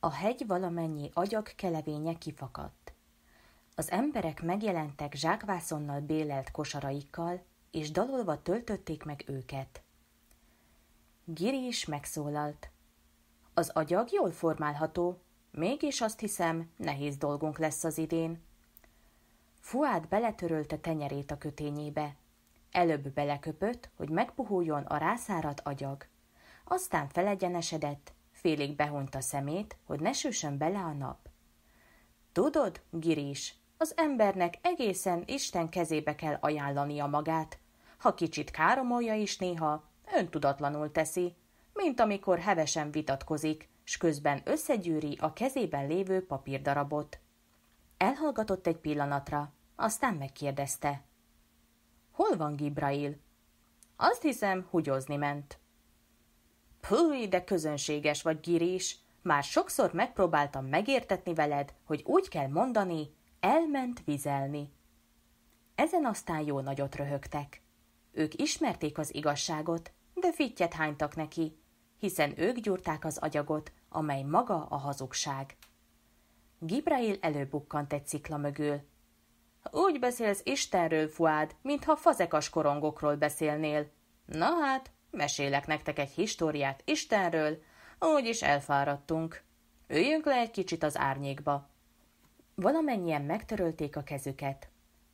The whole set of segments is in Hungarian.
A hegy valamennyi agyag kelevénye kifakadt. Az emberek megjelentek zsákvászonnal bélelt kosaraikkal, és dalolva töltötték meg őket. Giri is megszólalt. Az agyag jól formálható, mégis azt hiszem, nehéz dolgunk lesz az idén. Fuád beletörölte tenyerét a kötényébe. Előbb beleköpött, hogy megpuhuljon a rászáradt agyag. Aztán felegyenesedett, félig behunta szemét, hogy ne sűsön bele a nap. Tudod, Giris, az embernek egészen Isten kezébe kell ajánlania magát. Ha kicsit káromolja is néha, öntudatlanul teszi, mint amikor hevesen vitatkozik, s közben összegyűri a kezében lévő papírdarabot. Elhallgatott egy pillanatra, aztán megkérdezte. Hol van Gibrail? Azt hiszem, húgyozni ment. Púj, de közönséges vagy, Girés! Már sokszor megpróbáltam megértetni veled, hogy úgy kell mondani, elment vizelni. Ezen aztán jó nagyot röhögtek. Ők ismerték az igazságot, de fittyet hánytak neki, hiszen ők gyúrták az agyagot, amely maga a hazugság. Gibrail előbukkant egy cikla mögül. Úgy beszélsz Istenről, Fuád, mintha fazekas korongokról beszélnél. Na hát, Mesélek nektek egy históriát Istenről, úgyis elfáradtunk. Üljünk le egy kicsit az árnyékba. Valamennyien megtörölték a kezüket.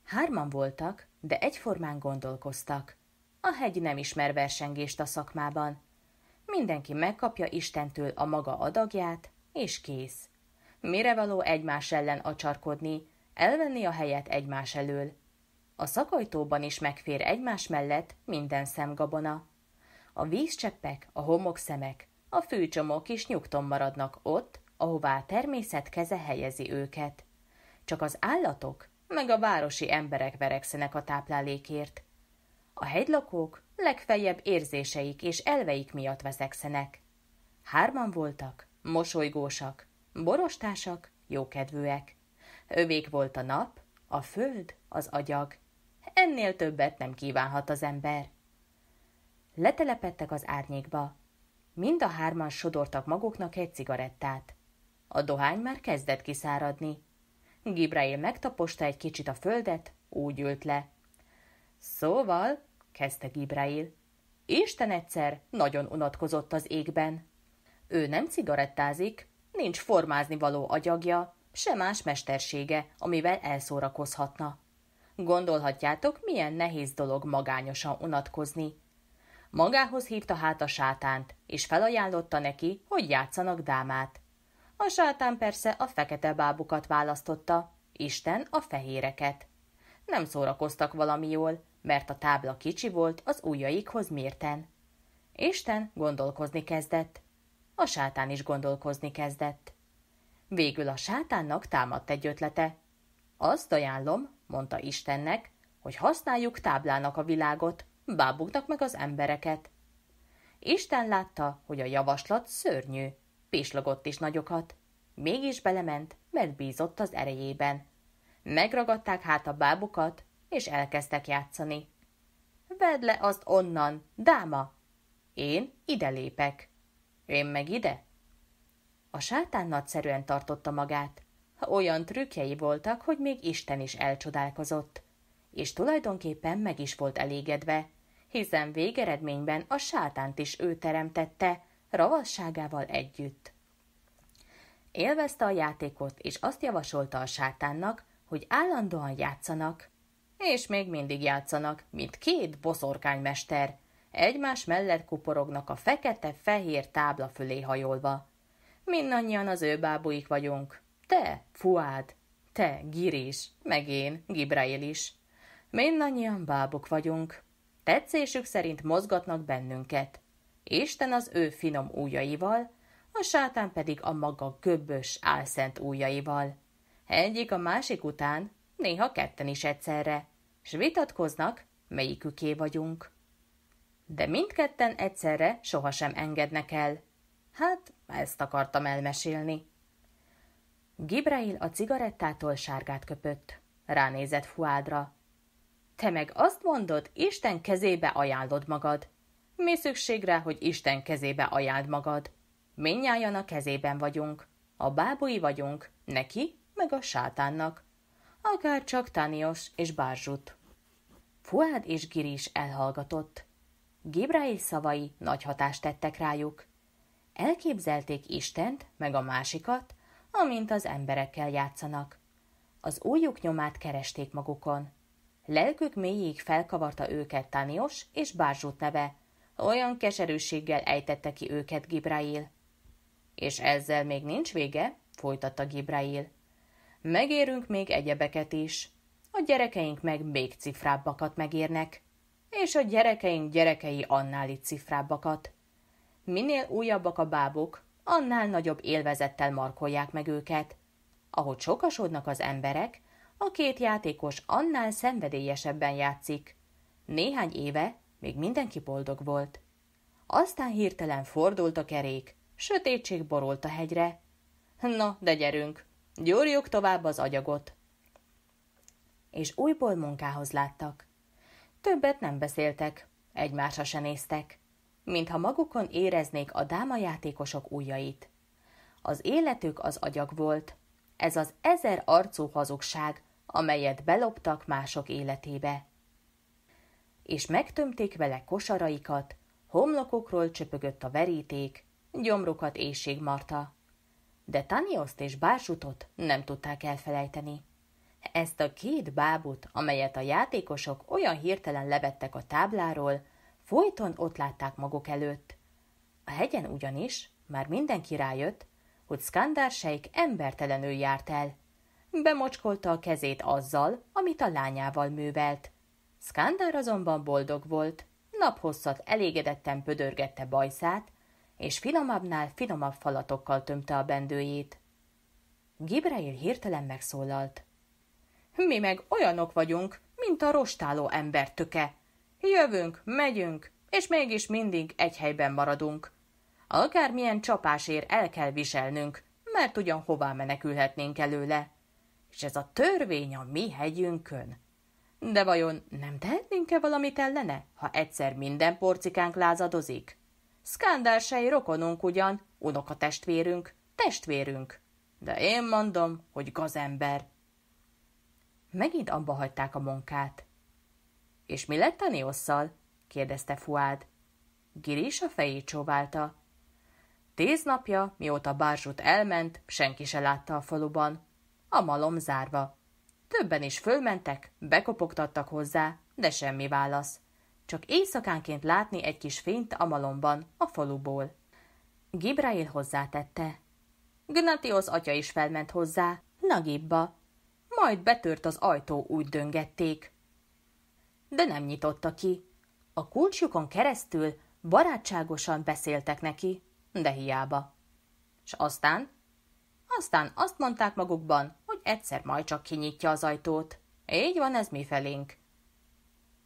Hárman voltak, de egyformán gondolkoztak. A hegy nem ismer versengést a szakmában. Mindenki megkapja Istentől a maga adagját, és kész. Mire való egymás ellen acsarkodni, elvenni a helyet egymás elől. A szakajtóban is megfér egymás mellett minden szemgabona. A vízcseppek, a homokszemek, a fűcsomók is nyugton maradnak ott, ahová a természet keze helyezi őket. Csak az állatok, meg a városi emberek verekszenek a táplálékért. A hegylakók legfeljebb érzéseik és elveik miatt veszekszenek. Hárman voltak, mosolygósak, borostásak, jókedvűek. Övék volt a nap, a föld, az agyag. Ennél többet nem kívánhat az ember. Letelepedtek az árnyékba. Mind a hárman sodortak maguknak egy cigarettát. A dohány már kezdett kiszáradni. Gibrail megtaposta egy kicsit a földet, úgy ült le. Szóval, kezdte Gibrail, Isten egyszer nagyon unatkozott az égben. Ő nem cigarettázik, nincs formázni való agyagja, se más mestersége, amivel elszórakozhatna. Gondolhatjátok, milyen nehéz dolog magányosan unatkozni. Magához hívta hát a sátánt, és felajánlotta neki, hogy játszanak dámát. A sátán persze a fekete bábukat választotta, Isten a fehéreket. Nem szórakoztak valami jól, mert a tábla kicsi volt az ujjaikhoz mérten. Isten gondolkozni kezdett. A sátán is gondolkozni kezdett. Végül a sátánnak támadt egy ötlete. Azt ajánlom, mondta Istennek, hogy használjuk táblának a világot, Bábuknak meg az embereket. Isten látta, hogy a javaslat szörnyű, pislogott is nagyokat. Mégis belement, mert bízott az erejében. Megragadták hát a bábukat és elkezdtek játszani. Vedd le azt onnan, dáma! Én ide lépek. Én meg ide? A sátán nagyszerűen tartotta magát. Olyan trükkjei voltak, hogy még Isten is elcsodálkozott. És tulajdonképpen meg is volt elégedve, hiszen végeredményben a sátánt is ő teremtette, ravasságával együtt. Élvezte a játékot, és azt javasolta a sátánnak, hogy állandóan játszanak, és még mindig játszanak, mint két boszorkánymester. Egymás mellett kuporognak a fekete-fehér tábla fölé hajolva. Mindannyian az ő bábuik vagyunk. Te, Fuád, te, Giris, meg én, Gibrail is. Mindannyian bábok vagyunk. Tetszésük szerint mozgatnak bennünket. Isten az ő finom újaival, a sátán pedig a maga göbbös álszent újaival. Egyik a másik után, néha ketten is egyszerre, s vitatkoznak, melyiküké vagyunk. De mindketten egyszerre sohasem engednek el. Hát, ezt akartam elmesélni. Gibrail a cigarettától sárgát köpött. Ránézett Fuádra. Te meg azt mondod, Isten kezébe ajánlod magad. Mi szükségre, hogy Isten kezébe ajánld magad? Minnyáján a kezében vagyunk. A bábúi vagyunk, neki, meg a sátánnak. Akár csak Tánios és Bárzsut. Fuád és Giri is elhallgatott. Gibrail szavai nagy hatást tettek rájuk. Elképzelték Istent, meg a másikat, amint az emberekkel játszanak. Az újjuk nyomát keresték magukon, Lelkük mélyéig felkavarta őket Tanios és Bárzsút neve. Olyan keserűséggel ejtette ki őket Gibrail. És ezzel még nincs vége, folytatta Gibrail. Megérünk még egyebeket is. A gyerekeink meg még cifrábbakat megérnek. És a gyerekeink gyerekei annál itt cifrábbakat. Minél újabbak a bábok, annál nagyobb élvezettel markolják meg őket. Ahogy sokasodnak az emberek, a két játékos annál szenvedélyesebben játszik. Néhány éve még mindenki boldog volt. Aztán hirtelen fordult a kerék, sötétség borult a hegyre. Na, de gyerünk, gyúrjuk tovább az agyagot. És újból munkához láttak. Többet nem beszéltek, egymásra se néztek, mintha magukon éreznék a dáma játékosok ujjait. Az életük az agyag volt, ez az ezer arcú hazugság, amelyet beloptak mások életébe. És megtömték vele kosaraikat, homlokokról csöpögött a veríték, gyomrukat éjség marta. De Tanioszt és Bársutot nem tudták elfelejteni. Ezt a két bábut, amelyet a játékosok olyan hirtelen levettek a tábláról, folyton ott látták maguk előtt. A hegyen ugyanis, már mindenki rájött, hogy Skandár sejk embertelenül járt el. Bemocskolta a kezét azzal, amit a lányával művelt. Skandár azonban boldog volt, naphosszat elégedetten pödörgette bajszát, és finomabbnál finomabb falatokkal tömte a bendőjét. Gibrail hirtelen megszólalt. Mi meg olyanok vagyunk, mint a rostáló ember töke. Jövünk, megyünk, és mégis mindig egy helyben maradunk. Akármilyen csapásért el kell viselnünk, mert ugyan hová menekülhetnénk előle. És ez a törvény a mi hegyünkön. De vajon nem tehetnénk-e valamit ellene, ha egyszer minden porcikánk lázadozik? Skandársai rokonunk ugyan, unoka testvérünk, testvérünk. De én mondom, hogy gazember. Megint abba hagyták a munkát. És mi lett a kérdezte Fuád. Giris a fejét csóválta. Tíz napja, mióta Bársut elment, senki se látta a faluban. A malom zárva. Többen is fölmentek, bekopogtattak hozzá, de semmi válasz. Csak éjszakánként látni egy kis fényt a malomban, a faluból. Gibrail hozzátette. Gnatios atya is felment hozzá, Nagibba. Majd betört az ajtó, úgy döngették. De nem nyitotta ki. A kulcsjukon keresztül barátságosan beszéltek neki de hiába. És aztán? Aztán azt mondták magukban, hogy egyszer majd csak kinyitja az ajtót. Így van ez mi felénk.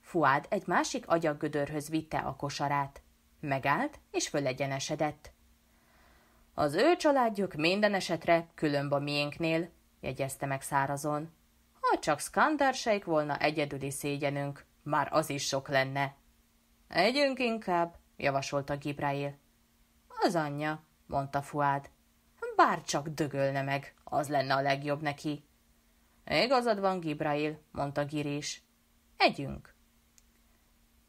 Fuád egy másik agyaggödörhöz vitte a kosarát. Megállt és fölegyenesedett. Az ő családjuk minden esetre különb a miénknél, jegyezte meg szárazon. Ha csak Skandárseik volna egyedüli szégyenünk, már az is sok lenne. Együnk inkább, javasolta Gibrail. Az anyja, mondta Fuád. Bár csak dögölne meg, az lenne a legjobb neki. Igazad van, Gibrail, mondta Girés. Együnk.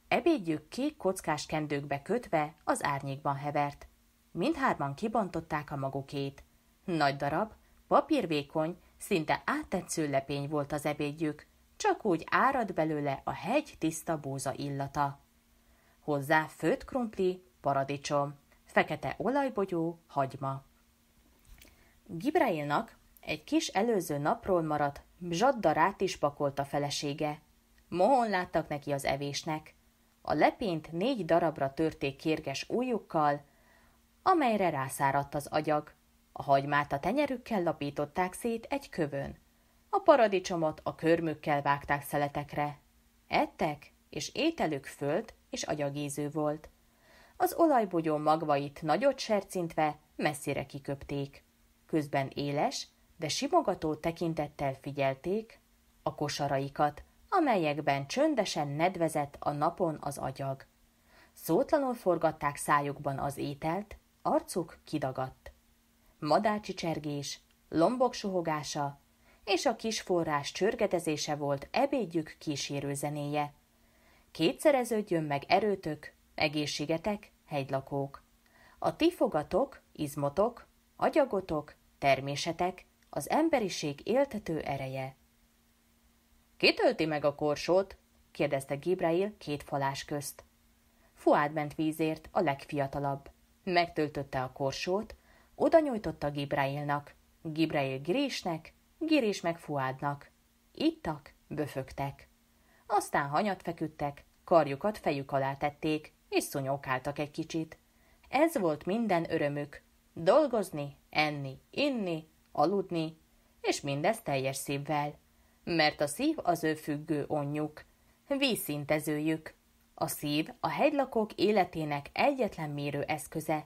Ebédjük kék kockás kendőkbe kötve az árnyékban hevert. Mindhárman kibontották a magukét. Nagy darab, papírvékony, szinte áttetsző lepény volt az ebédjük, csak úgy árad belőle a hegy tiszta búza illata. Hozzá főtt krumpli, paradicsom, fekete olajbogyó, hagyma. Gibrailnak egy kis előző napról maradt zsaddarát is pakolt a felesége. Mohon láttak neki az evésnek. A lepényt négy darabra törték kérges újukkal, amelyre rászáradt az agyag. A hagymát a tenyerükkel lapították szét egy kövön. A paradicsomot a körmükkel vágták szeletekre. Ettek, és ételük föld és agyagéző volt az olajbogyó magvait nagyot sercintve messzire kiköpték. Közben éles, de simogató tekintettel figyelték a kosaraikat, amelyekben csöndesen nedvezett a napon az agyag. Szótlanul forgatták szájukban az ételt, arcuk kidagadt. csergés, lombok suhogása és a kis forrás csörgetezése volt ebédjük kísérő zenéje. Kétszereződjön meg erőtök Egészségetek, hegylakók! A ti fogatok, izmotok, agyagotok, termésetek, az emberiség éltető ereje. Kitölti meg a korsót? kérdezte Gibrail két falás közt. Fuád ment vízért, a legfiatalabb. Megtöltötte a korsót, oda nyújtotta Gibrailnak, Gibrail Grésnek, Girés meg Fuádnak. Ittak, böfögtek. Aztán hanyat feküdtek, karjukat fejük alá tették, és szunyókáltak egy kicsit. Ez volt minden örömük. Dolgozni, enni, inni, aludni, és mindez teljes szívvel. Mert a szív az ő függő onjuk, vízszintezőjük. A szív a hegylakók életének egyetlen mérő eszköze.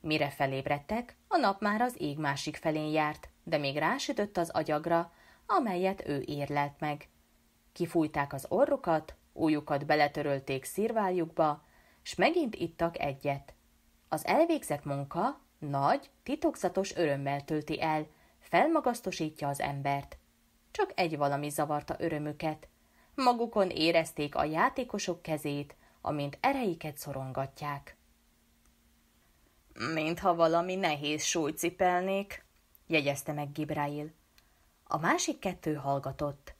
Mire felébredtek, a nap már az ég másik felén járt, de még rásütött az agyagra, amelyet ő érlelt meg. Kifújták az orrukat, újukat beletörölték szirvájukba, s megint ittak egyet. Az elvégzett munka nagy, titokzatos örömmel tölti el, felmagasztosítja az embert. Csak egy valami zavarta örömüket. Magukon érezték a játékosok kezét, amint ereiket szorongatják. Mintha valami nehéz súlyt cipelnék, jegyezte meg Gibrail. A másik kettő hallgatott.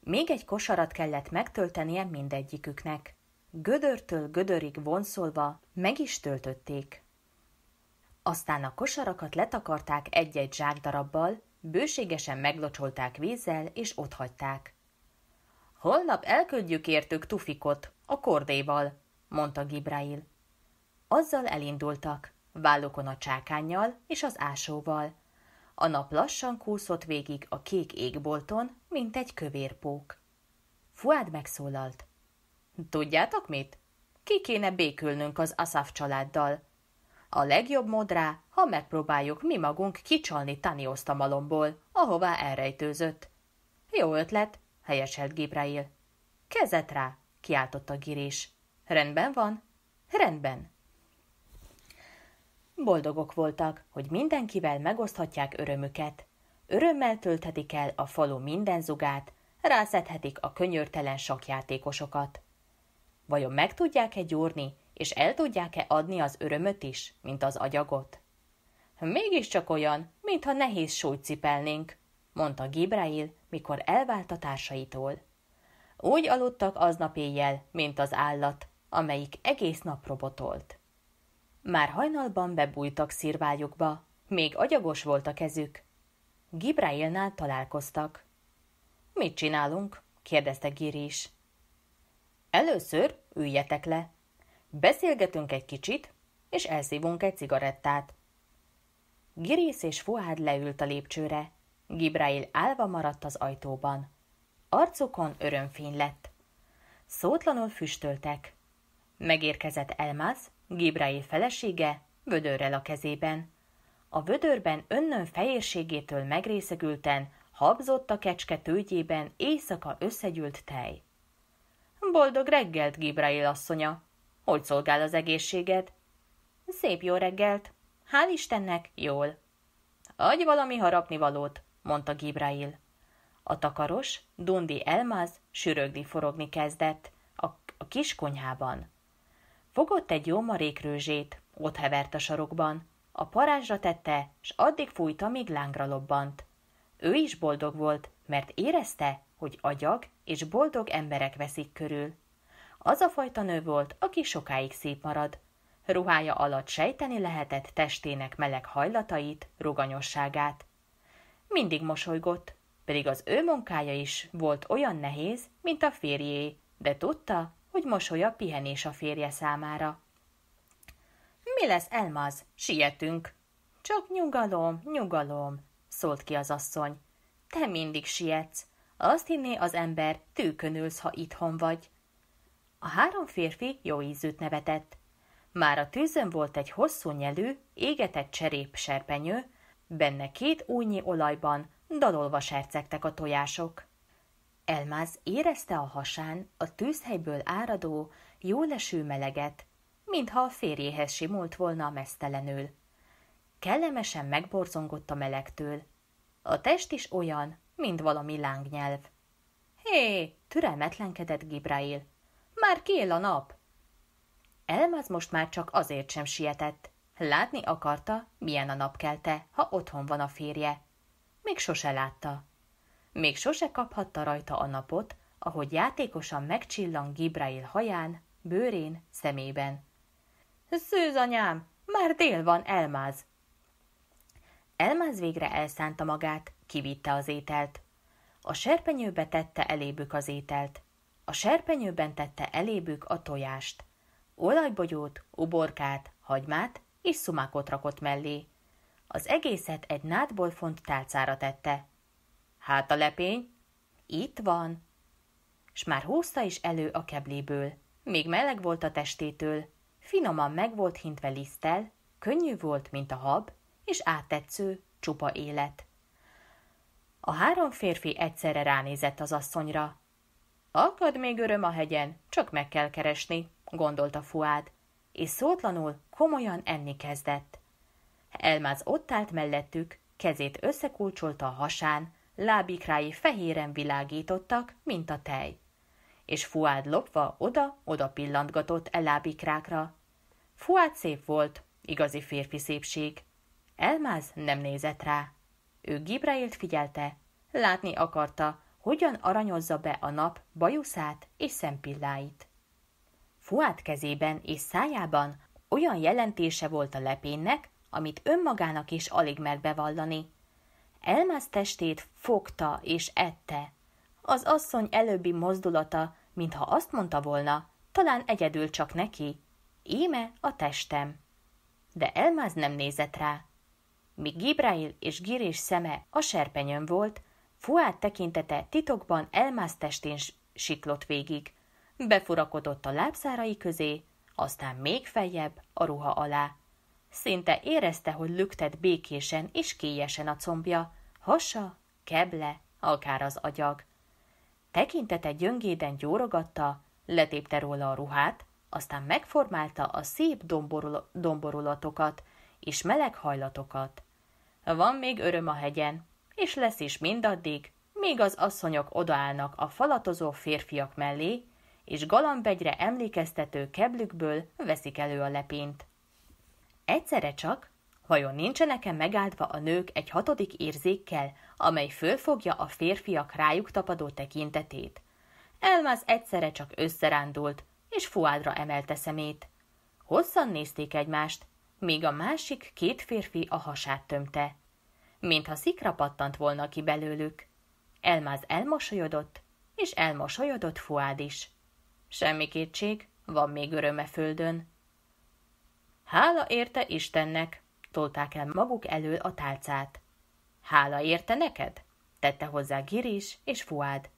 Még egy kosarat kellett megtöltenie mindegyiküknek gödörtől gödörig vonszolva meg is töltötték. Aztán a kosarakat letakarták egy-egy zsákdarabbal, bőségesen meglocsolták vízzel és otthagyták. Holnap elküldjük értük Tufikot, a kordéval, mondta Gibrail. Azzal elindultak, vállukon a csákányjal és az ásóval. A nap lassan kúszott végig a kék égbolton, mint egy kövérpók. Fuád megszólalt. Tudjátok mit? Ki kéne békülnünk az Asaf családdal. A legjobb mód rá, ha megpróbáljuk mi magunk kicsalni Tanioszta malomból, ahová elrejtőzött. Jó ötlet, helyeselt Gibrail. Kezet rá, kiáltotta Girés. Rendben van? Rendben. Boldogok voltak, hogy mindenkivel megoszthatják örömüket. Örömmel tölthetik el a falu minden zugát, rászedhetik a könyörtelen sakjátékosokat. Vajon meg tudják-e gyúrni, és el tudják-e adni az örömöt is, mint az agyagot? Mégiscsak olyan, mintha nehéz súlyt cipelnénk, mondta Gibrail, mikor elvált a társaitól. Úgy aludtak aznap éjjel, mint az állat, amelyik egész nap robotolt. Már hajnalban bebújtak szirvájukba, még agyagos volt a kezük. Gibrailnál találkoztak. Mit csinálunk? kérdezte Giri is. Először üljetek le. Beszélgetünk egy kicsit, és elszívunk egy cigarettát. Girész és Fuád leült a lépcsőre. Gibrail állva maradt az ajtóban. Arcukon örömfény lett. Szótlanul füstöltek. Megérkezett Elmász, Gibrail felesége, vödörrel a kezében. A vödörben önnön fejérségétől megrészegülten habzott a kecske tőgyében éjszaka összegyűlt tej. Boldog reggelt, Gibrail asszonya! Hogy szolgál az egészséged? Szép jó reggelt! Hál' Istennek, jól! Adj valami harapni valót, mondta Gibrail. A takaros, Dundi Elmaz sürögni forogni kezdett a, a kis konyhában. Fogott egy jó marék rőzsét, ott hevert a sarokban, a parázsra tette, s addig fújta, míg lángra lobbant. Ő is boldog volt, mert érezte, hogy agyag és boldog emberek veszik körül. Az a fajta nő volt, aki sokáig szép marad. Ruhája alatt sejteni lehetett testének meleg hajlatait, ruganyosságát. Mindig mosolygott, pedig az ő munkája is volt olyan nehéz, mint a férjé, de tudta, hogy mosolya pihenés a férje számára. Mi lesz, Elmaz? Sietünk! Csak nyugalom, nyugalom, szólt ki az asszony. Te mindig sietsz. Azt hinné az ember, tűkönülsz, ha itthon vagy. A három férfi jó ízűt nevetett. Már a tűzön volt egy hosszú nyelű, égetett cserép serpenyő, benne két újnyi olajban dalolva sercegtek a tojások. Elmáz érezte a hasán a tűzhelyből áradó, jó leső meleget, mintha a férjéhez simult volna mesztelenül. Kellemesen megborzongott a melegtől. A test is olyan, mint valami lángnyelv. Hé, türelmetlenkedett Gibrail. Már kél a nap. Elmaz most már csak azért sem sietett. Látni akarta, milyen a napkelte, ha otthon van a férje. Még sose látta. Még sose kaphatta rajta a napot, ahogy játékosan megcsillan Gibrail haján, bőrén, szemében. Szőzanyám, már dél van, Elmáz, Elmáz végre elszánta magát, kivitte az ételt. A serpenyőbe tette elébük az ételt. A serpenyőben tette elébük a tojást. Olajbogyót, uborkát, hagymát és szumákot rakott mellé. Az egészet egy nádból font tálcára tette. Hát a lepény? Itt van. S már húzta is elő a kebléből. Még meleg volt a testétől. Finoman meg volt hintve liszttel, könnyű volt, mint a hab, és áttetsző, csupa élet. A három férfi egyszerre ránézett az asszonyra. Akad még öröm a hegyen, csak meg kell keresni, gondolta Fuád, és szótlanul komolyan enni kezdett. Elmáz ott állt mellettük, kezét összekulcsolta a hasán, lábikrái fehéren világítottak, mint a tej. És Fuád lopva oda-oda pillantgatott el lábikrákra. Fuád szép volt, igazi férfi szépség, Elmáz nem nézett rá. Ő Gibrailt figyelte, látni akarta, hogyan aranyozza be a nap bajuszát és szempilláit. Fuát kezében és szájában olyan jelentése volt a lepénnek, amit önmagának is alig mert bevallani. Elmáz testét fogta és ette. Az asszony előbbi mozdulata, mintha azt mondta volna, talán egyedül csak neki. Íme a testem. De Elmáz nem nézett rá. Míg Gibrail és Girés szeme a serpenyön volt, Fuát tekintete titokban elmász testén siklott végig. Befurakodott a lábszárai közé, aztán még feljebb, a ruha alá. Szinte érezte, hogy lüktet békésen és kélyesen a combja, hasa, keble, akár az agyag. Tekintete gyöngéden gyórogatta, letépte róla a ruhát, aztán megformálta a szép domborul- domborulatokat és meleg hajlatokat. Van még öröm a hegyen, és lesz is mindaddig, míg az asszonyok odaállnak a falatozó férfiak mellé, és galambegyre emlékeztető keblükből veszik elő a lepint. Egyszerre csak, vajon nincsenek-e megáldva a nők egy hatodik érzékkel, amely fölfogja a férfiak rájuk tapadó tekintetét? Elmáz egyszerre csak összerándult, és Fuádra emelte szemét. Hosszan nézték egymást, míg a másik két férfi a hasát tömte. Mintha szikra pattant volna ki belőlük. Elmáz elmosolyodott, és elmosolyodott Fuád is. Semmi kétség, van még öröme földön. Hála érte Istennek, tolták el maguk elől a tálcát. Hála érte neked, tette hozzá Giris és Fuád.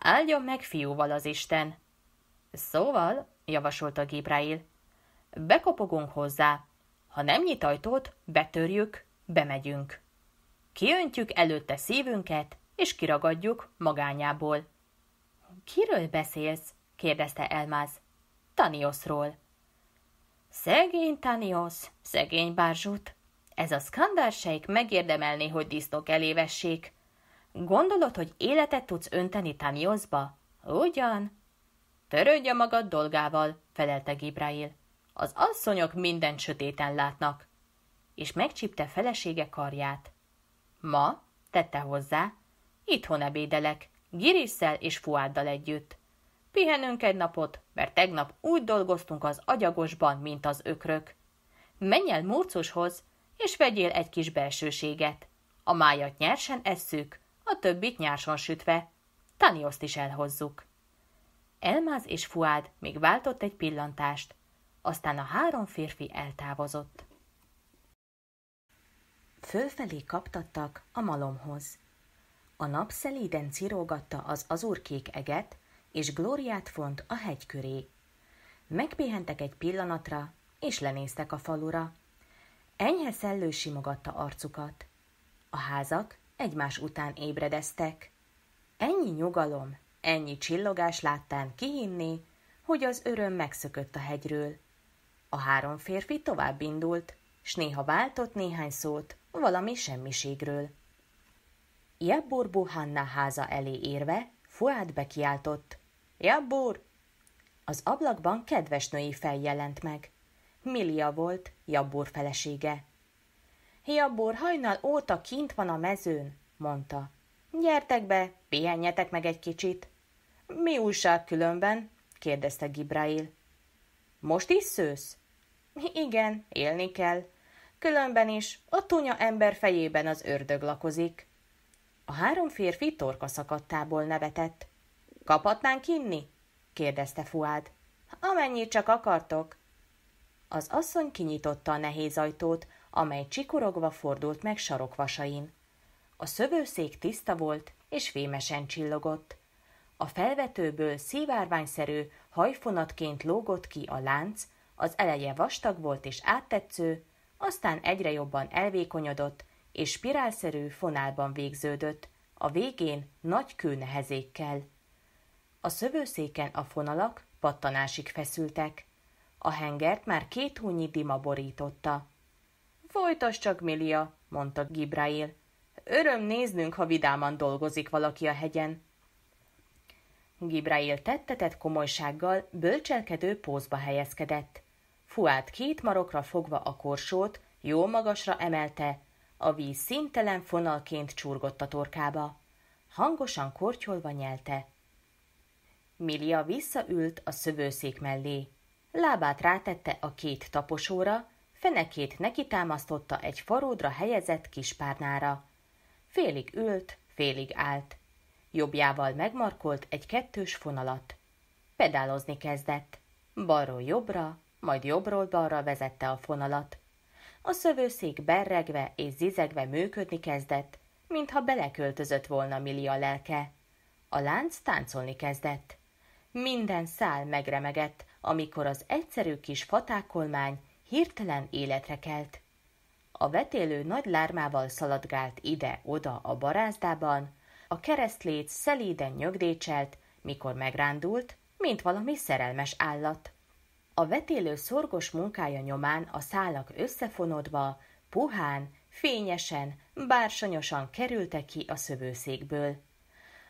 Áldjon meg fiúval az Isten. Szóval, javasolta Gibrail, bekopogunk hozzá, ha nem nyit ajtót, betörjük, bemegyünk. Kiöntjük előtte szívünket, és kiragadjuk magányából. Kiről beszélsz? kérdezte Elmáz. Tanioszról. Szegény Taniosz, szegény Bárzsút. Ez a skandárseik megérdemelné, hogy disznók elévessék. Gondolod, hogy életet tudsz önteni Tanioszba? Ugyan. Törődj a magad dolgával, felelte Gibrail. Az asszonyok minden sötéten látnak. És megcsípte felesége karját. Ma, tette hozzá, itthon ebédelek, girisszel és fuáddal együtt. Pihenünk egy napot, mert tegnap úgy dolgoztunk az agyagosban, mint az ökrök. Menj el Murcushoz, és vegyél egy kis belsőséget. A májat nyersen esszük, a többit nyárson sütve. Tanioszt is elhozzuk. Elmáz és Fuád még váltott egy pillantást, aztán a három férfi eltávozott. Fölfelé kaptattak a malomhoz. A nap szelíden cirógatta az azurkék eget, és Glóriát font a hegy köré. Megpihentek egy pillanatra, és lenéztek a falura. Enyhe szellő simogatta arcukat. A házak egymás után ébredeztek. Ennyi nyugalom, ennyi csillogás láttán kihinni, hogy az öröm megszökött a hegyről. A három férfi tovább indult, s néha váltott néhány szót, valami semmiségről. Jabbor Hanna háza elé érve, Fuad bekiáltott. Jabbor! Az ablakban kedves női feljelent meg. Milia volt, Jabbor felesége. Jabbor hajnal óta kint van a mezőn, mondta. Gyertek be, pihenjetek meg egy kicsit. Mi újság különben? kérdezte Gibrail. Most is szősz? Igen, élni kell. Különben is a tunya ember fejében az ördög lakozik. A három férfi torka szakadtából nevetett. Kaphatnánk inni? kérdezte Fuád. Amennyit csak akartok. Az asszony kinyitotta a nehéz ajtót, amely csikorogva fordult meg sarokvasain. A szövőszék tiszta volt, és fémesen csillogott. A felvetőből szivárványszerű hajfonatként lógott ki a lánc, az eleje vastag volt és áttetsző, aztán egyre jobban elvékonyodott, és spirálszerű fonálban végződött, a végén nagy kőnehezékkel. A szövőszéken a fonalak pattanásig feszültek. A hengert már két húnyi dima borította. Folytas csak, Milia, mondta Gibrail. Öröm néznünk, ha vidáman dolgozik valaki a hegyen. Gibrail tettetett komolysággal, bölcselkedő pózba helyezkedett. Fuát két marokra fogva a korsót, jó magasra emelte, a víz szintelen fonalként csurgott a torkába. Hangosan kortyolva nyelte. Milia visszaült a szövőszék mellé. Lábát rátette a két taposóra, fenekét nekitámasztotta egy faródra helyezett kispárnára. Félig ült, félig állt. Jobbjával megmarkolt egy kettős fonalat. Pedálozni kezdett. Balról jobbra, majd jobbról balra vezette a fonalat. A szövőszék berregve és zizegve működni kezdett, mintha beleköltözött volna Milia lelke. A lánc táncolni kezdett. Minden szál megremegett, amikor az egyszerű kis fatákolmány hirtelen életre kelt. A vetélő nagy lármával szaladgált ide-oda a barázdában, a keresztlét szelíden nyögdécselt, mikor megrándult, mint valami szerelmes állat. A vetélő szorgos munkája nyomán a szálak összefonodva, puhán, fényesen, bársonyosan kerültek ki a szövőszékből.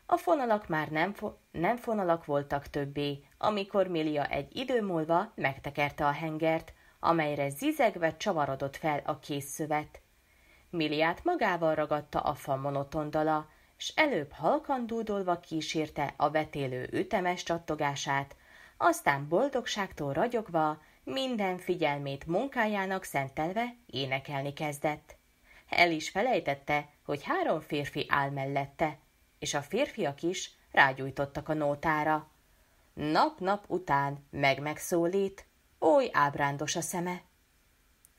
A fonalak már nem, fo- nem fonalak voltak többé, amikor Milia egy idő múlva megtekerte a hengert, amelyre zizegve csavarodott fel a kész szövet. Miliát magával ragadta a fa monoton dala, s előbb halkan dúdolva kísérte a vetélő ütemes csattogását, aztán boldogságtól ragyogva, minden figyelmét munkájának szentelve énekelni kezdett. El is felejtette, hogy három férfi áll mellette, és a férfiak is rágyújtottak a nótára. Nap-nap után meg-megszólít, oly ábrándos a szeme.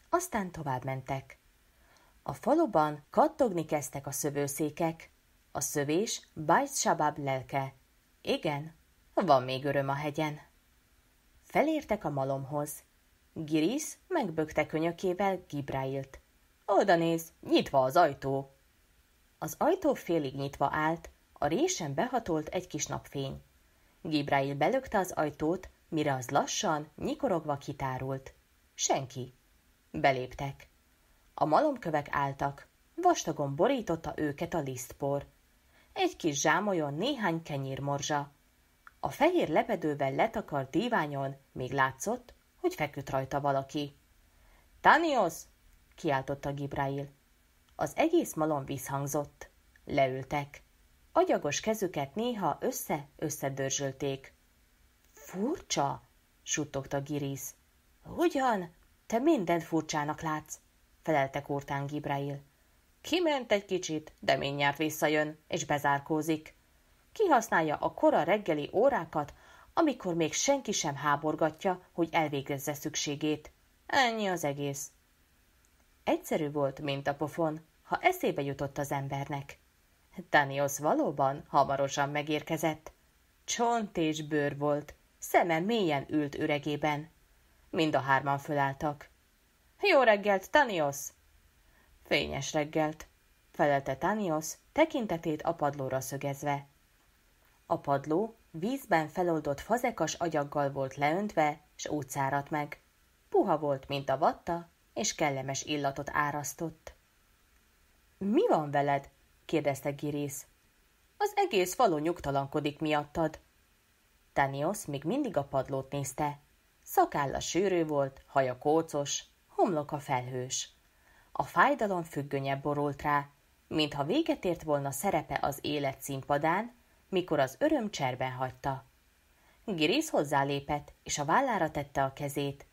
Aztán tovább mentek. A faluban kattogni kezdtek a szövőszékek. A szövés Bajt Sabab lelke. Igen, van még öröm a hegyen. Felértek a malomhoz. Giris megbökte könyökével Gibrailt. Oda néz, nyitva az ajtó. Az ajtó félig nyitva állt, a résen behatolt egy kis napfény. Gibrail belökte az ajtót, mire az lassan, nyikorogva kitárult. Senki. Beléptek. A malomkövek álltak, vastagon borította őket a lisztpor. Egy kis zsámolyon néhány kenyérmorzsa. A fehér lepedővel letakart díványon még látszott, hogy feküdt rajta valaki. Tanios! kiáltotta Gibrail. Az egész malom visszhangzott. Leültek. Agyagos kezüket néha össze-összedörzsölték. Furcsa, suttogta Girisz. Hogyan? te mindent furcsának látsz, felelte kurtán Gibrail. Kiment egy kicsit, de mindjárt visszajön, és bezárkózik. Kihasználja a kora reggeli órákat, amikor még senki sem háborgatja, hogy elvégezze szükségét. Ennyi az egész. Egyszerű volt, mint a pofon, ha eszébe jutott az embernek. Danios valóban hamarosan megérkezett. Csont és bőr volt, szeme mélyen ült üregében. Mind a hárman fölálltak. Jó reggelt, Tanios! Fényes reggelt, felelte Tanios, tekintetét a padlóra szögezve. A padló vízben feloldott fazekas agyaggal volt leöntve, s úgy száradt meg. Puha volt, mint a vatta, és kellemes illatot árasztott. – Mi van veled? – kérdezte Girész. – Az egész falu nyugtalankodik miattad. Tanios még mindig a padlót nézte. Szakálla sűrű volt, haja kócos, homloka felhős. A fájdalom függönye borult rá, mintha véget ért volna szerepe az élet színpadán, mikor az öröm cserben hagyta. Girisz hozzálépett, és a vállára tette a kezét.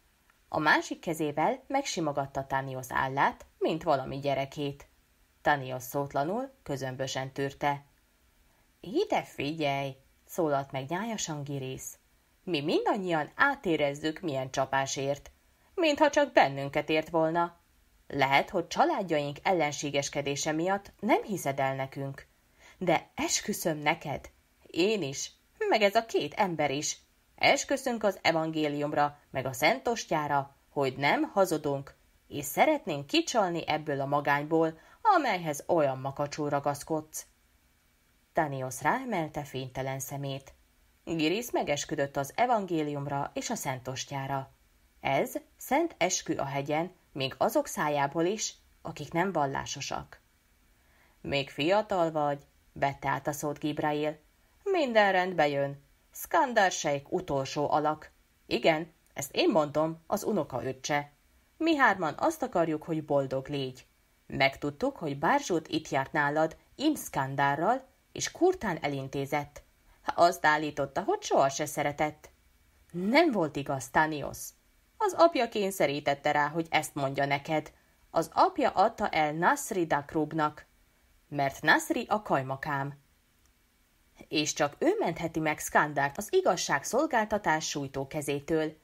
A másik kezével megsimogatta Tanios állát, mint valami gyerekét. Tanios szótlanul, közömbösen tűrte. Ide figyelj, szólalt meg nyájasan Girisz. Mi mindannyian átérezzük, milyen csapásért. Mintha csak bennünket ért volna. Lehet, hogy családjaink ellenségeskedése miatt nem hiszed el nekünk de esküszöm neked, én is, meg ez a két ember is. Esküszünk az evangéliumra, meg a szentostjára, hogy nem hazudunk, és szeretnénk kicsalni ebből a magányból, amelyhez olyan makacsú ragaszkodsz. Tanios ráemelte fénytelen szemét. Giris megesküdött az evangéliumra és a szentostjára. Ez szent eskü a hegyen, még azok szájából is, akik nem vallásosak. Még fiatal vagy, vette át a szót Gibrail. Minden rendbe jön. Skandar sejk utolsó alak. Igen, ezt én mondom, az unoka öccse. Mi hárman azt akarjuk, hogy boldog légy. Megtudtuk, hogy Bárzsút itt járt nálad, Im Skandárral, és Kurtán elintézett. Ha azt állította, hogy soha se szeretett. Nem volt igaz, Tanios. Az apja kényszerítette rá, hogy ezt mondja neked. Az apja adta el Nasri Dakrubnak mert Nasri a kajmakám. És csak ő mentheti meg Skandárt az igazság szolgáltatás sújtó kezétől.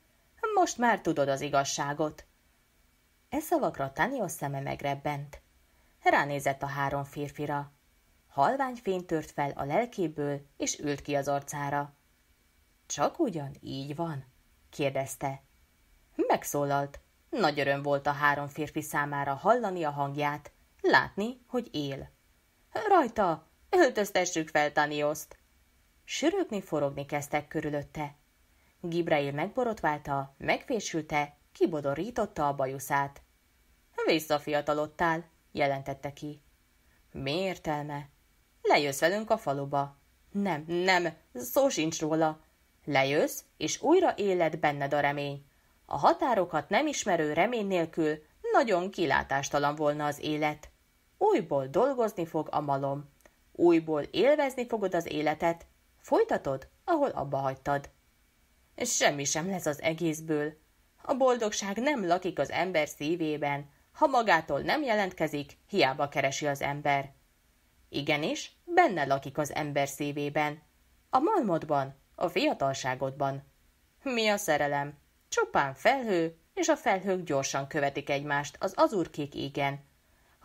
Most már tudod az igazságot. E szavakra Tanios szeme megrebbent. Ránézett a három férfira. Halvány fény tört fel a lelkéből, és ült ki az arcára. Csak ugyan így van? kérdezte. Megszólalt. Nagy öröm volt a három férfi számára hallani a hangját, látni, hogy él. Rajta! Öltöztessük fel Tanioszt! Sürögni, forogni kezdtek körülötte. Gibrail megborotválta, megfésülte, kibodorította a bajuszát. Visszafiatalodtál, jelentette ki. Mi értelme? Lejössz velünk a faluba. Nem, nem, szó sincs róla. Lejössz, és újra éled benned a remény. A határokat nem ismerő remény nélkül nagyon kilátástalan volna az élet. Újból dolgozni fog a malom. Újból élvezni fogod az életet. Folytatod, ahol abba hagytad. Semmi sem lesz az egészből. A boldogság nem lakik az ember szívében. Ha magától nem jelentkezik, hiába keresi az ember. Igenis, benne lakik az ember szívében. A malmodban, a fiatalságodban. Mi a szerelem? Csupán felhő, és a felhők gyorsan követik egymást az azurkék égen,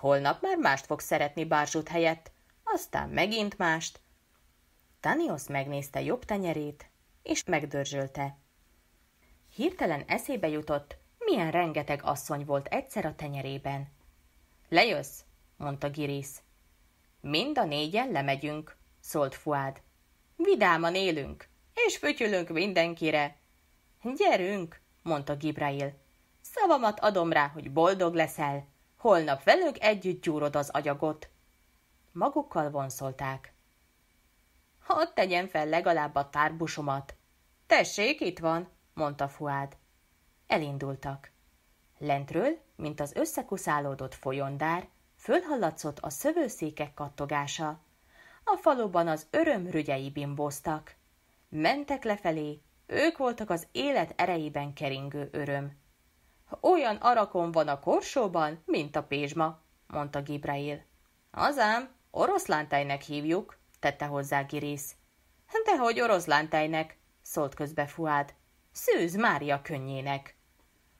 Holnap már mást fog szeretni Bárzsút helyett, aztán megint mást. Tanios megnézte jobb tenyerét, és megdörzsölte. Hirtelen eszébe jutott, milyen rengeteg asszony volt egyszer a tenyerében. Lejössz, mondta Girisz. Mind a négyen lemegyünk, szólt Fuád. Vidáman élünk, és fütyülünk mindenkire. Gyerünk, mondta Gibrail. Szavamat adom rá, hogy boldog leszel holnap velük együtt gyúrod az agyagot. Magukkal vonszolták. Hadd tegyen fel legalább a tárbusomat. Tessék, itt van, mondta Fuád. Elindultak. Lentről, mint az összekuszálódott folyondár, fölhallatszott a szövőszékek kattogása. A faluban az öröm rügyei bimboztak. Mentek lefelé, ők voltak az élet erejében keringő öröm. Olyan arakon van a korsóban, mint a pézsma, mondta Gibrail. Azám, oroszlántejnek hívjuk, tette hozzá Girész. Dehogy oroszlántejnek, szólt közbe Fuád. Szűz Mária könnyének.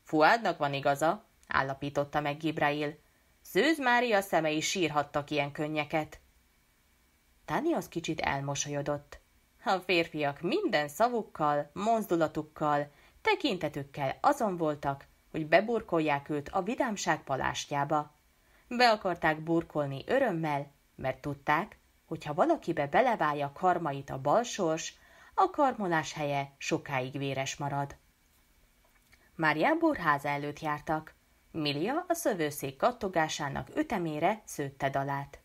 Fuádnak van igaza, állapította meg Gibrail. Szűz Mária szemei sírhattak ilyen könnyeket. Tani az kicsit elmosolyodott. A férfiak minden szavukkal, mozdulatukkal, tekintetükkel azon voltak, hogy beburkolják őt a vidámság palástjába. Be akarták burkolni örömmel, mert tudták, hogy ha valakibe beleválja karmait a balsors, a karmolás helye sokáig véres marad. Már Jábor háza előtt jártak. Milia a szövőszék kattogásának ütemére szőtte dalát.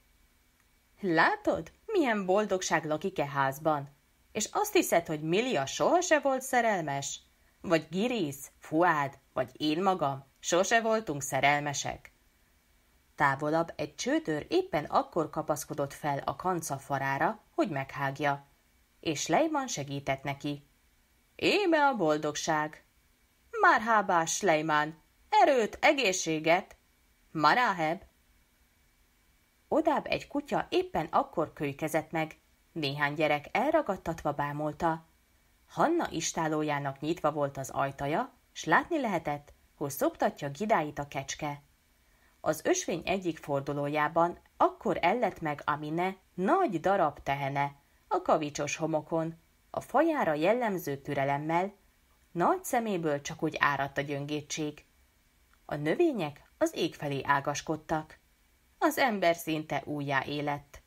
Látod, milyen boldogság lakik-e házban? És azt hiszed, hogy Milia sohasem volt szerelmes? vagy Girész, Fuád, vagy én magam, sose voltunk szerelmesek. Távolabb egy csőtör éppen akkor kapaszkodott fel a kanca farára, hogy meghágja, és Leiman segített neki. Éme a boldogság! Már hábás, Leimán! Erőt, egészséget! Maráheb! Odább egy kutya éppen akkor kölykezett meg, néhány gyerek elragadtatva bámulta. Hanna istálójának nyitva volt az ajtaja, s látni lehetett, hogy szoptatja gidáit a kecske. Az ösvény egyik fordulójában akkor ellett meg Amine nagy darab tehene, a kavicsos homokon, a fajára jellemző türelemmel, nagy szeméből csak úgy áradt a gyöngétség. A növények az ég felé ágaskodtak. Az ember szinte újjá élett.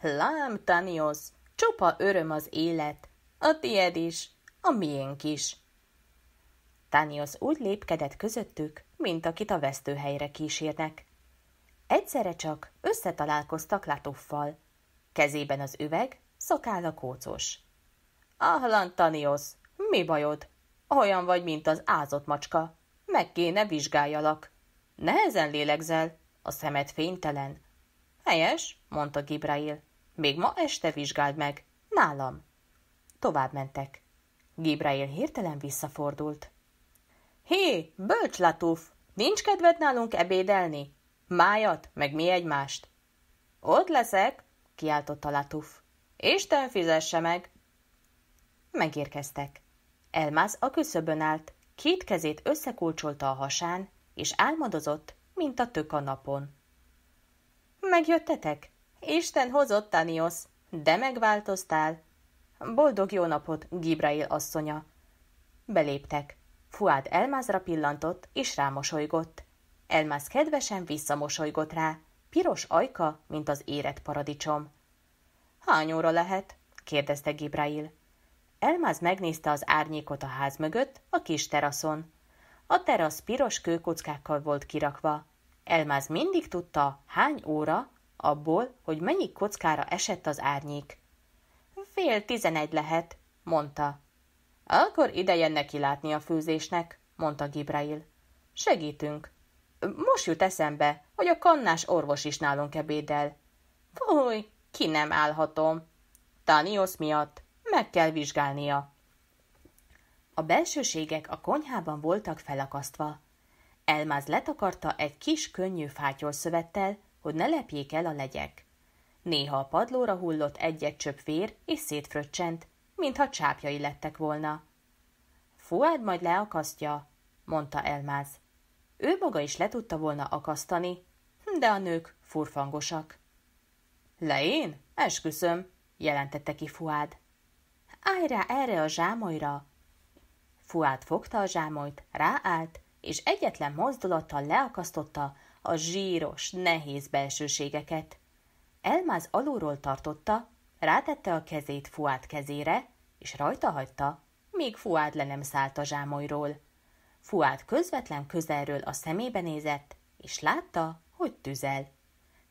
Lám, Tanios, csupa öröm az élet, a tied is, a miénk is. Tániosz úgy lépkedett közöttük, mint akit a vesztőhelyre kísérnek. Egyszerre csak összetalálkoztak Latoffal. Kezében az üveg, a kócos. Ahlan, Taniosz, mi bajod? Olyan vagy, mint az ázott macska. Meg kéne vizsgáljalak. Nehezen lélegzel, a szemed fénytelen. Helyes, mondta Gibrail. Még ma este vizsgáld meg, nálam. Tovább mentek. Gibrail hirtelen visszafordult. Hé, bölcs Latuf, nincs kedved nálunk ebédelni? Májat, meg mi egymást. Ott leszek, kiáltotta Latuf. Isten fizesse meg! Megérkeztek. Elmász a küszöbön állt, két kezét összekulcsolta a hasán, és álmodozott, mint a tök a napon. Megjöttetek? Isten hozott, Taniosz, de megváltoztál, Boldog jó napot, Gibrail asszonya! Beléptek. Fuad Elmázra pillantott, és rámosolygott. Elmáz kedvesen visszamosolygott rá. Piros ajka, mint az érett paradicsom. Hány óra lehet? kérdezte Gibrail. Elmáz megnézte az árnyékot a ház mögött, a kis teraszon. A terasz piros kőkockákkal volt kirakva. Elmáz mindig tudta, hány óra, abból, hogy mennyi kockára esett az árnyék fél tizenegy lehet, mondta. Akkor ideje neki látni a főzésnek, mondta Gibrail. Segítünk. Most jut eszembe, hogy a kannás orvos is nálunk ebédel. Fúj, ki nem állhatom. Taniosz miatt meg kell vizsgálnia. A belsőségek a konyhában voltak felakasztva. Elmáz letakarta egy kis könnyű fátyolszövettel, hogy ne lepjék el a legyek. Néha a padlóra hullott egy-egy csöpp vér, és szétfröccsent, mintha csápjai lettek volna. Fuád majd leakasztja, mondta Elmáz. Ő maga is le tudta volna akasztani, de a nők furfangosak. Le én? Esküszöm, jelentette ki Fuád. Állj rá erre a zsámolyra! Fuád fogta a zsámolyt, ráállt, és egyetlen mozdulattal leakasztotta a zsíros, nehéz belsőségeket. Elmáz alulról tartotta, rátette a kezét fuád kezére, és rajta hagyta, míg Fuád le nem szállt a zsámolyról. Fuád közvetlen közelről a szemébe nézett, és látta, hogy tüzel.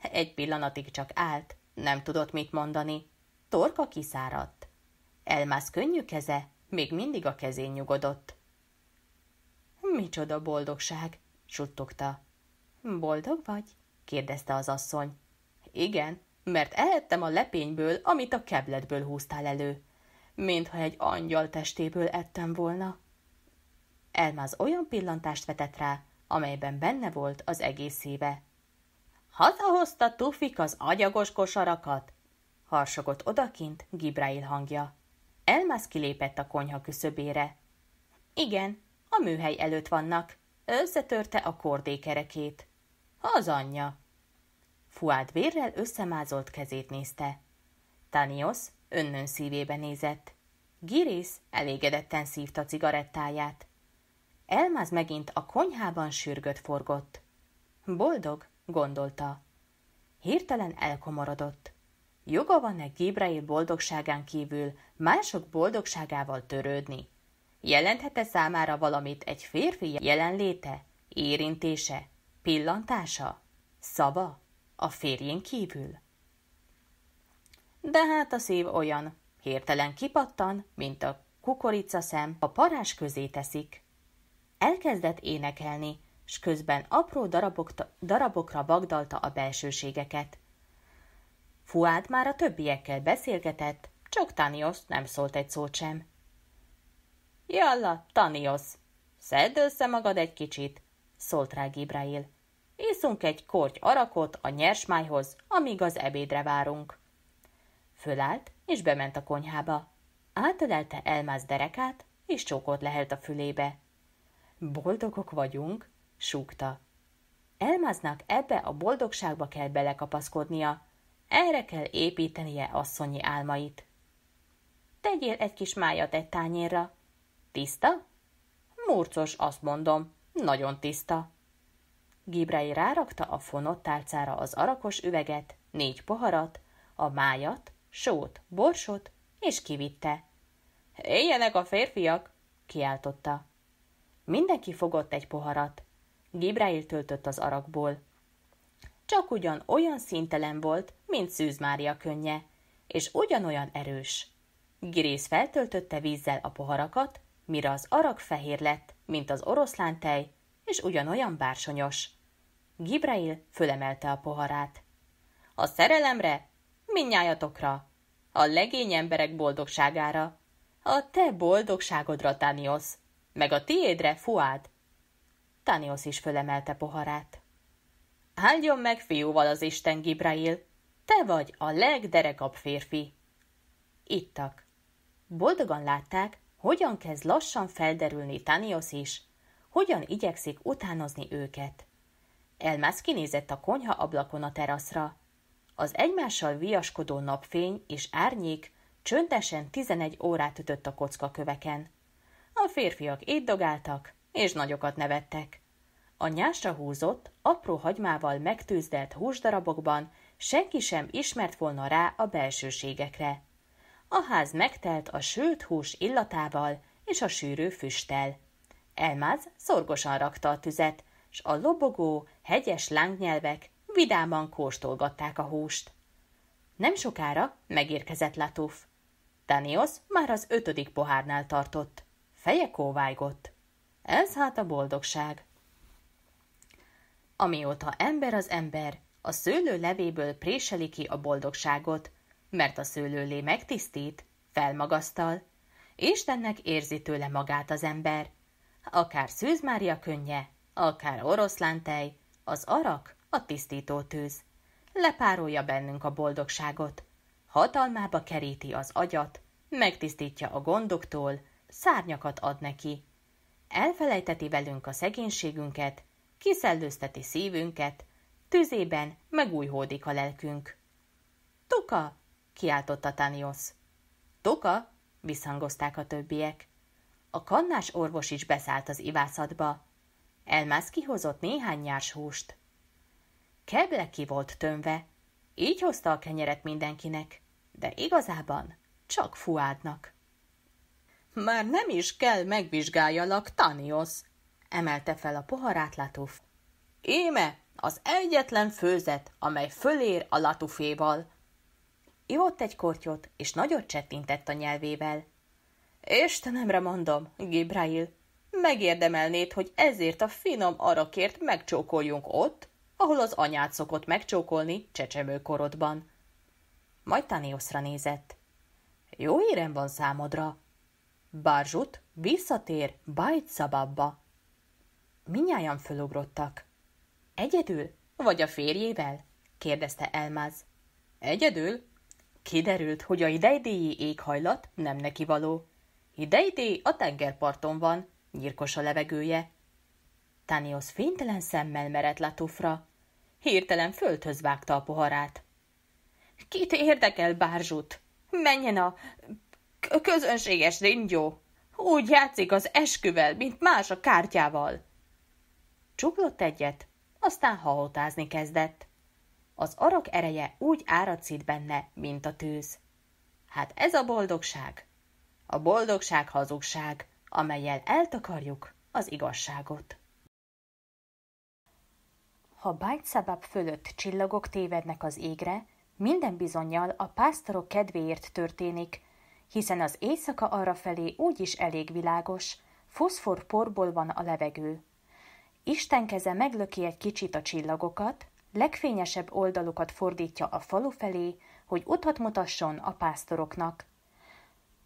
Egy pillanatig csak állt, nem tudott mit mondani. Torka kiszáradt. Elmáz könnyű keze még mindig a kezén nyugodott. Micsoda boldogság, suttogta. Boldog vagy? kérdezte az asszony. Igen, mert ehettem a lepényből, amit a kebletből húztál elő. Mintha egy angyal testéből ettem volna. Elmáz olyan pillantást vetett rá, amelyben benne volt az egész szíve. Hazahozta Tufik az agyagos kosarakat, harsogott odakint Gibrail hangja. Elmász kilépett a konyha küszöbére. Igen, a műhely előtt vannak. Összetörte a kordékerekét. Az anyja, Fuad vérrel összemázolt kezét nézte. Tanios önnön szívébe nézett. Girész elégedetten szívta cigarettáját. Elmáz megint a konyhában sürgött forgott. Boldog, gondolta. Hirtelen elkomorodott. Joga van-e Gibrail boldogságán kívül mások boldogságával törődni? Jelenthet-e számára valamit egy férfi jelenléte, érintése, pillantása, szava? a férjén kívül. De hát a szív olyan, hirtelen kipattan, mint a kukoricaszem, a parás közé teszik. Elkezdett énekelni, s közben apró darabok, darabokra bagdalta a belsőségeket. Fuád már a többiekkel beszélgetett, csak Tanios nem szólt egy szót sem. Jalla, Tanios, szedd össze magad egy kicsit, szólt rá Gibrail. Iszunk egy korty arakot a nyersmájhoz, amíg az ebédre várunk. Fölállt, és bement a konyhába. Átölelte Elmász derekát, és csókot lehelt a fülébe. Boldogok vagyunk, súgta. Elmáznak ebbe a boldogságba kell belekapaszkodnia, erre kell építenie asszonyi álmait. Tegyél egy kis májat egy tányérra. Tiszta? Murcos, azt mondom, nagyon tiszta. Gibrei rárakta a fonott tálcára az arakos üveget, négy poharat, a májat, sót, borsot, és kivitte. Éljenek a férfiak! kiáltotta. Mindenki fogott egy poharat. Gibrail töltött az arakból. Csak ugyan olyan szintelen volt, mint Szűz Mária könnye, és ugyanolyan erős. Girész feltöltötte vízzel a poharakat, mire az arak fehér lett, mint az oroszlán tej, és ugyanolyan bársonyos. Gibrail fölemelte a poharát. A szerelemre, minnyájatokra, a legény emberek boldogságára, a te boldogságodra, Tanios, meg a tiédre, Fuád. Tanios is fölemelte poharát. Áldjon meg fiúval az Isten, Gibrail, te vagy a legderekabb férfi. Ittak. Boldogan látták, hogyan kezd lassan felderülni Tanios is, hogyan igyekszik utánozni őket. Elmász kinézett a konyha ablakon a teraszra. Az egymással viaskodó napfény és árnyék csöndesen 11 órát ütött a kocka köveken. A férfiak étdogáltak, és nagyokat nevettek. A nyásra húzott, apró hagymával megtűzdelt húsdarabokban senki sem ismert volna rá a belsőségekre. A ház megtelt a sült hús illatával és a sűrű füsttel. Elmáz szorgosan rakta a tüzet, s a lobogó, hegyes lángnyelvek vidáman kóstolgatták a húst. Nem sokára megérkezett Latuf. Danios már az ötödik pohárnál tartott. Feje kóvájgott. Ez hát a boldogság. Amióta ember az ember, a szőlő levéből préseli ki a boldogságot, mert a szőlőlé megtisztít, felmagasztal, Istennek érzi tőle magát az ember – akár Szűzmária könnye, akár oroszlántej, az arak, a tisztító tűz. Lepárolja bennünk a boldogságot, hatalmába keríti az agyat, megtisztítja a gondoktól, szárnyakat ad neki. Elfelejteti velünk a szegénységünket, kiszellőzteti szívünket, tüzében megújhódik a lelkünk. Tuka! kiáltotta Taniosz. Tuka! visszhangozták a többiek. A kannás orvos is beszállt az ivászatba. Elmász kihozott néhány nyárs húst. Keble ki volt tömve, így hozta a kenyeret mindenkinek, de igazában csak Fuádnak. Már nem is kell megvizsgáljalak, Taniosz, emelte fel a poharát Latuf. Éme az egyetlen főzet, amely fölér a Latuféval. Ivott egy kortyot, és nagyot csettintett a nyelvével, és te nemre mondom, Gibrail, megérdemelnéd, hogy ezért a finom arakért megcsókoljunk ott, ahol az anyád szokott megcsókolni csecsemőkorodban. Majd Tanioszra nézett. Jó érem van számodra. Bárzsut visszatér Szababba. Minnyáján fölugrottak. Egyedül? Vagy a férjével? kérdezte Elmáz. Egyedül? Kiderült, hogy a idejdéjé éghajlat nem neki való. Ideidé a tengerparton van, nyírkos a levegője. Tanios fénytelen szemmel merett Latufra. Hirtelen földhöz vágta a poharát. Kit érdekel Bárzsut? Menjen a közönséges ringyó. Úgy játszik az esküvel, mint más a kártyával. Csuklott egyet, aztán hahotázni kezdett. Az arak ereje úgy áradszít benne, mint a tűz. Hát ez a boldogság! A boldogság hazugság, amelyel eltakarjuk az igazságot. Ha Bájtszabab fölött csillagok tévednek az égre, minden bizonyal a pásztorok kedvéért történik, hiszen az éjszaka arrafelé úgy is elég világos, foszforporból van a levegő. Isten keze meglöki egy kicsit a csillagokat, legfényesebb oldalukat fordítja a falu felé, hogy utat mutasson a pásztoroknak.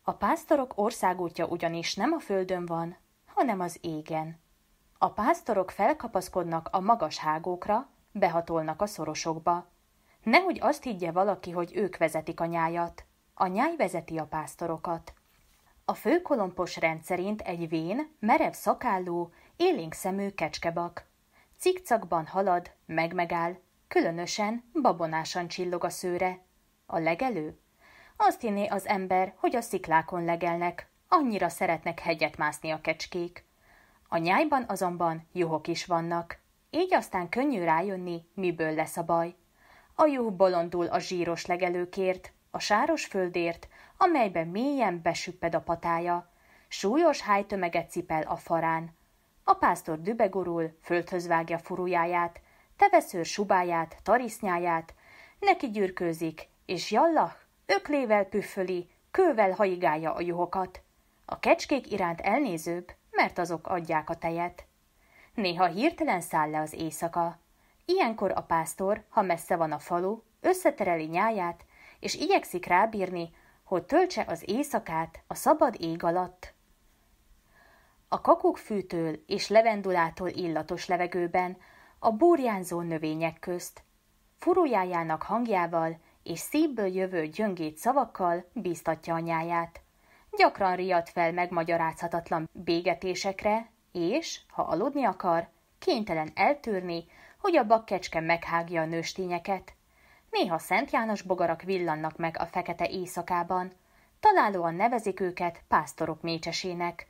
A pásztorok országútja ugyanis nem a földön van, hanem az égen. A pásztorok felkapaszkodnak a magas hágókra, behatolnak a szorosokba. Nehogy azt higgye valaki, hogy ők vezetik a nyájat. A nyáj vezeti a pásztorokat. A főkolompos rendszerint egy vén, merev szakálló, élénk szemű kecskebak. Cikcakban halad, megmegáll, különösen babonásan csillog a szőre. A legelő azt hinné az ember, hogy a sziklákon legelnek, annyira szeretnek hegyet mászni a kecskék. A nyájban azonban juhok is vannak, így aztán könnyű rájönni, miből lesz a baj. A juh bolondul a zsíros legelőkért, a sáros földért, amelyben mélyen besüpped a patája. Súlyos hájtömeget cipel a farán. A pásztor dübegurul, földhöz vágja furujáját, teveszőr subáját, tarisznyáját, neki gyürkőzik, és jallah, öklével püfföli, kővel haigálja a juhokat. A kecskék iránt elnézőbb, mert azok adják a tejet. Néha hirtelen száll le az éjszaka. Ilyenkor a pásztor, ha messze van a falu, összetereli nyáját, és igyekszik rábírni, hogy töltse az éjszakát a szabad ég alatt. A kakukkfűtől és levendulától illatos levegőben, a burjánzó növények közt, furujájának hangjával és szívből jövő gyöngét szavakkal bíztatja anyáját. Gyakran riad fel megmagyarázhatatlan bégetésekre, és, ha aludni akar, kénytelen eltűrni, hogy a bakkecske meghágja a nőstényeket. Néha Szent János bogarak villannak meg a fekete éjszakában, találóan nevezik őket pásztorok mécsesének,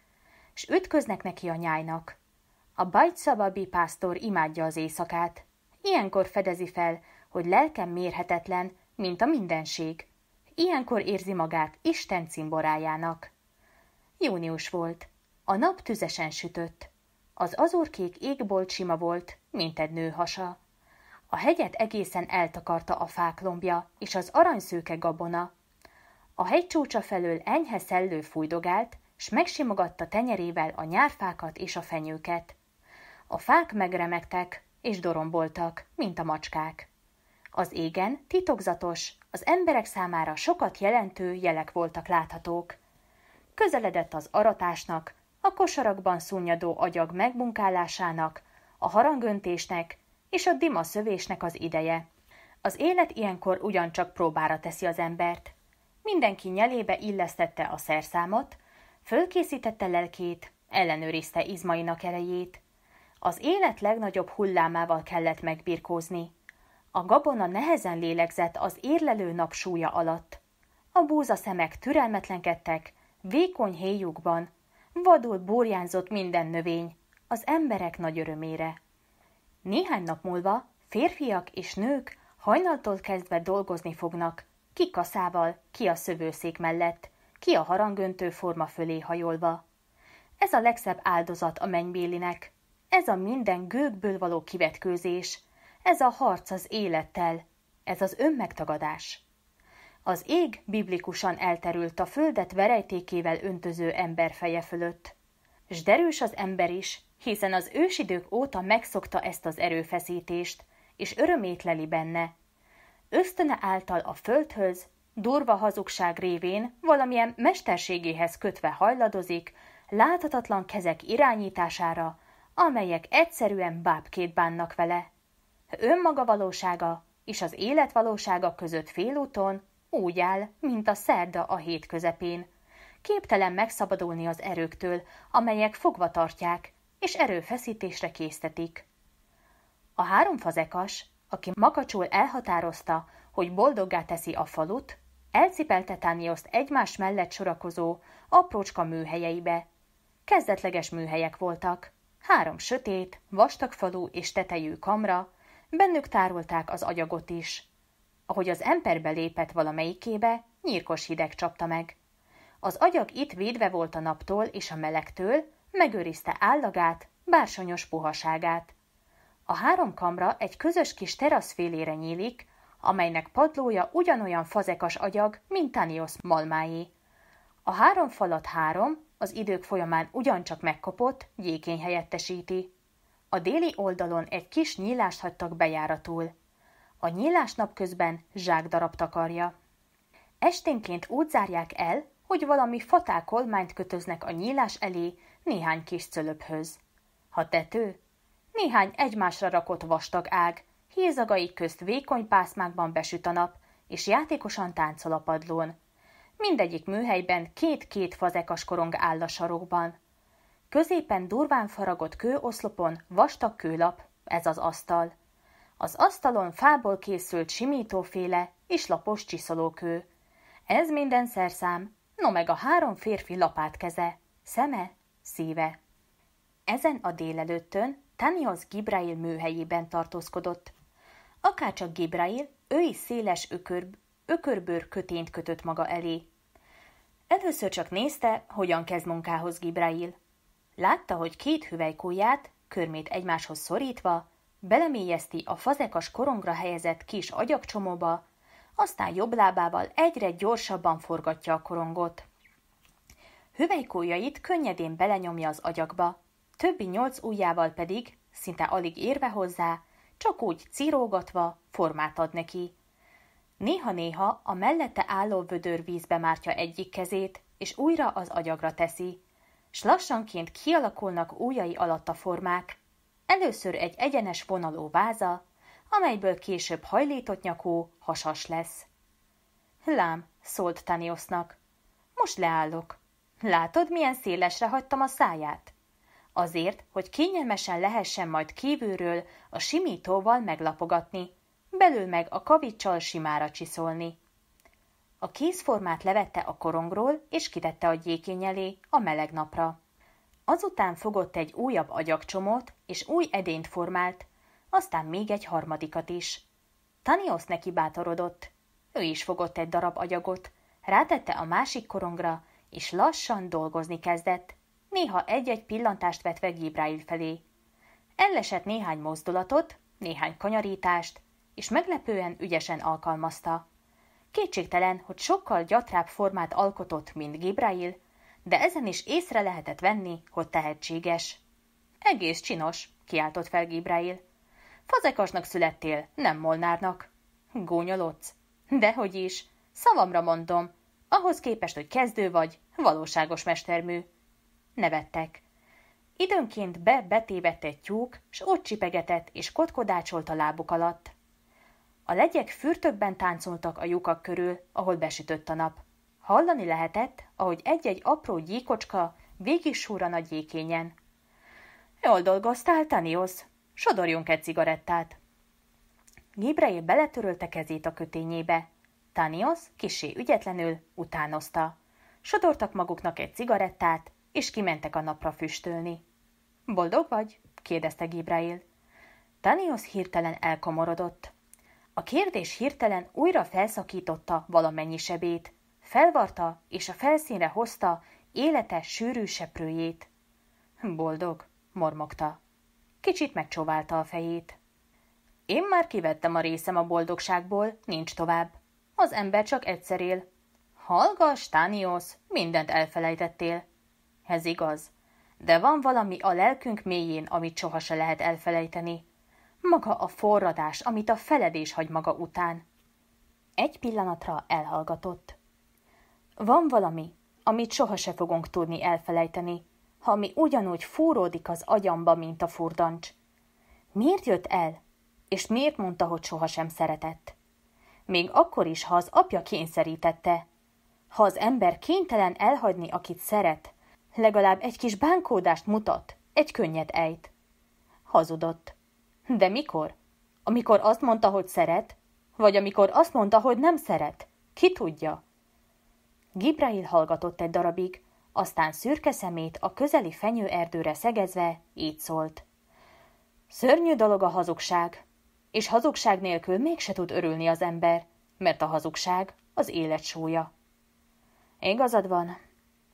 s ütköznek neki a nyájnak. A Bajtszababi pásztor imádja az éjszakát. Ilyenkor fedezi fel, hogy lelkem mérhetetlen, mint a mindenség. Ilyenkor érzi magát Isten cimborájának. Június volt. A nap tüzesen sütött. Az azurkék égbolt sima volt, mint egy nőhasa. A hegyet egészen eltakarta a fák lombja és az aranyszőke gabona. A hegy csúcsa felől enyhe szellő fújdogált, s megsimogatta tenyerével a nyárfákat és a fenyőket. A fák megremegtek, és doromboltak, mint a macskák. Az égen titokzatos, az emberek számára sokat jelentő jelek voltak láthatók. Közeledett az aratásnak, a kosarakban szúnyadó agyag megmunkálásának, a harangöntésnek és a dima szövésnek az ideje. Az élet ilyenkor ugyancsak próbára teszi az embert. Mindenki nyelébe illesztette a szerszámot, fölkészítette lelkét, ellenőrizte izmainak erejét. Az élet legnagyobb hullámával kellett megbirkózni – a gabona nehezen lélegzett az érlelő napsúlya alatt. A búza szemek türelmetlenkedtek, vékony héjukban, vadul borjánzott minden növény, az emberek nagy örömére. Néhány nap múlva férfiak és nők hajnaltól kezdve dolgozni fognak, ki kaszával, ki a szövőszék mellett, ki a harangöntő forma fölé hajolva. Ez a legszebb áldozat a mennybélinek. Ez a minden gőgből való kivetkőzés, ez a harc az élettel, ez az önmegtagadás. Az ég biblikusan elterült a földet verejtékével öntöző ember feje fölött. S derős az ember is, hiszen az ősidők óta megszokta ezt az erőfeszítést, és örömét leli benne. Ösztöne által a földhöz, durva hazugság révén valamilyen mesterségéhez kötve hajladozik, láthatatlan kezek irányítására, amelyek egyszerűen bábkét bánnak vele önmaga valósága és az élet valósága között félúton úgy áll, mint a szerda a hét közepén. Képtelen megszabadulni az erőktől, amelyek fogva tartják, és erőfeszítésre késztetik. A három fazekas, aki makacsul elhatározta, hogy boldoggá teszi a falut, elcipelte Tánioszt egymás mellett sorakozó, aprócska műhelyeibe. Kezdetleges műhelyek voltak, három sötét, vastag falu és tetejű kamra, bennük tárolták az agyagot is. Ahogy az ember belépett valamelyikébe, nyírkos hideg csapta meg. Az agyag itt védve volt a naptól és a melegtől, megőrizte állagát, bársonyos puhaságát. A három kamra egy közös kis teraszfélére nyílik, amelynek padlója ugyanolyan fazekas agyag, mint Tanios malmáé. A három falat három, az idők folyamán ugyancsak megkopott, gyékény helyettesíti. A déli oldalon egy kis nyílást hagytak bejáratul. A nyílás napközben zsákdarab takarja. Esténként úgy zárják el, hogy valami fatákolmányt kötöznek a nyílás elé néhány kis cölöphöz. Ha tető, néhány egymásra rakott vastag ág, hézagai közt vékony pászmákban besüt a nap, és játékosan táncol a padlón. Mindegyik műhelyben két-két fazekas korong áll a sarokban. Középen durván faragott kőoszlopon vastag kőlap, ez az asztal. Az asztalon fából készült simítóféle és lapos csiszolókő. Ez minden szerszám, no meg a három férfi lapát keze, szeme, szíve. Ezen a délelőttön Tanios Gibrail műhelyében tartózkodott. Akárcsak Gibrail, ő is széles ökör, ökörbőr kötént kötött maga elé. Először csak nézte, hogyan kezd munkához Gibrail. Látta, hogy két hüvelykóját, körmét egymáshoz szorítva, belemélyezti a fazekas korongra helyezett kis agyakcsomóba, aztán jobb lábával egyre gyorsabban forgatja a korongot. Hüvelykójait könnyedén belenyomja az agyakba, többi nyolc ujjával pedig, szinte alig érve hozzá, csak úgy círógatva formát ad neki. Néha-néha a mellette álló vödör vízbe mártja egyik kezét, és újra az agyagra teszi s lassanként kialakulnak újai alatt a formák, először egy egyenes vonalú váza, amelyből később hajlított nyakú, hasas lesz. Lám, szólt Taniosznak, most leállok. Látod, milyen szélesre hagytam a száját? Azért, hogy kényelmesen lehessen majd kívülről a simítóval meglapogatni, belül meg a kavicsal simára csiszolni. A kézformát levette a korongról, és kitette a gyékény elé, a meleg napra. Azután fogott egy újabb agyagcsomót, és új edényt formált, aztán még egy harmadikat is. Taniosz neki bátorodott. Ő is fogott egy darab agyagot, rátette a másik korongra, és lassan dolgozni kezdett, néha egy-egy pillantást vetve Gibrail felé. Ellesett néhány mozdulatot, néhány kanyarítást, és meglepően ügyesen alkalmazta. Kétségtelen, hogy sokkal gyatrább formát alkotott, mint Gibrail, de ezen is észre lehetett venni, hogy tehetséges. Egész csinos, kiáltott fel Gibrail. Fazekasnak születtél, nem molnárnak. Gónyolodsz. Dehogy is. Szavamra mondom. Ahhoz képest, hogy kezdő vagy, valóságos mestermű. Nevettek. Időnként be betévedt egy tyúk, s ott csipegetett és kotkodácsolt a lábuk alatt. A legyek fürtökben táncoltak a lyukak körül, ahol besütött a nap. Hallani lehetett, ahogy egy-egy apró gyíkocska végig súran a gyékényen. Jól dolgoztál, Taniosz? Sodorjunk egy cigarettát. Gibrail beletörölte kezét a kötényébe. Taniosz kisé ügyetlenül utánozta. Sodortak maguknak egy cigarettát, és kimentek a napra füstölni. Boldog vagy? kérdezte Gibrail. Taniosz hirtelen elkomorodott. A kérdés hirtelen újra felszakította valamennyi sebét, felvarta és a felszínre hozta élete sűrű seprőjét. Boldog, mormogta. Kicsit megcsóválta a fejét. Én már kivettem a részem a boldogságból, nincs tovább. Az ember csak egyszer él. Hallgass, Tániosz, mindent elfelejtettél. Ez igaz. De van valami a lelkünk mélyén, amit sohasem lehet elfelejteni maga a forradás, amit a feledés hagy maga után. Egy pillanatra elhallgatott. Van valami, amit soha se fogunk tudni elfelejteni, ha mi ugyanúgy fúródik az agyamba, mint a furdancs. Miért jött el, és miért mondta, hogy sohasem szeretett? Még akkor is, ha az apja kényszerítette. Ha az ember kénytelen elhagyni, akit szeret, legalább egy kis bánkódást mutat, egy könnyet ejt. Hazudott. De mikor? Amikor azt mondta, hogy szeret? Vagy amikor azt mondta, hogy nem szeret? Ki tudja? Gibrail hallgatott egy darabig, aztán szürke szemét a közeli fenyőerdőre szegezve így szólt. Szörnyű dolog a hazugság, és hazugság nélkül mégse tud örülni az ember, mert a hazugság az élet súlya. Igazad van.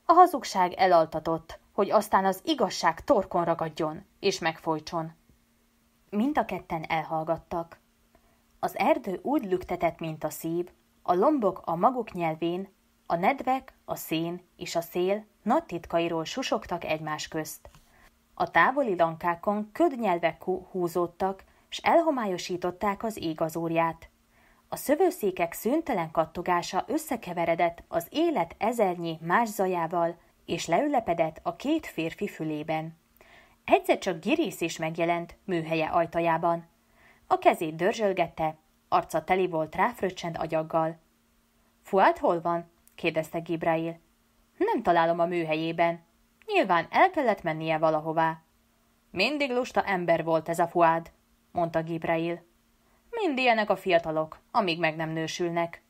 A hazugság elaltatott, hogy aztán az igazság torkon ragadjon és megfolytson. Mind a ketten elhallgattak. Az erdő úgy lüktetett, mint a szív, a lombok a maguk nyelvén, a nedvek, a szén és a szél nagy titkairól susogtak egymás közt. A távoli lankákon ködnyelvek húzódtak, s elhomályosították az ég az A szövőszékek szüntelen kattogása összekeveredett az élet ezernyi más zajával, és leülepedett a két férfi fülében. Egyszer csak Girész is megjelent műhelye ajtajában. A kezét dörzsölgette, arca teli volt ráfröccsend agyaggal. Fuad hol van? kérdezte Gibrail. Nem találom a műhelyében. Nyilván el kellett mennie valahová. Mindig lusta ember volt ez a Fuad, mondta Gibrail. Mind ilyenek a fiatalok, amíg meg nem nősülnek.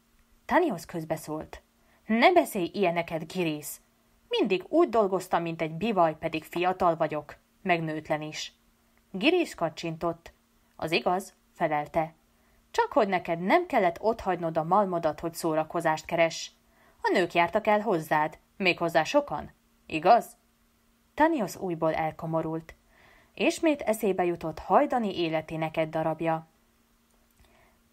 Tanihoz közbeszólt. Ne beszélj ilyeneket, Girész! Mindig úgy dolgoztam, mint egy bivaj, pedig fiatal vagyok meg nőtlen is. Giri kacsintott. Az igaz, felelte. Csak hogy neked nem kellett otthagynod a malmodat, hogy szórakozást keres. A nők jártak el hozzád, méghozzá sokan, igaz? Tanios újból elkomorult. Ismét eszébe jutott hajdani életének egy darabja.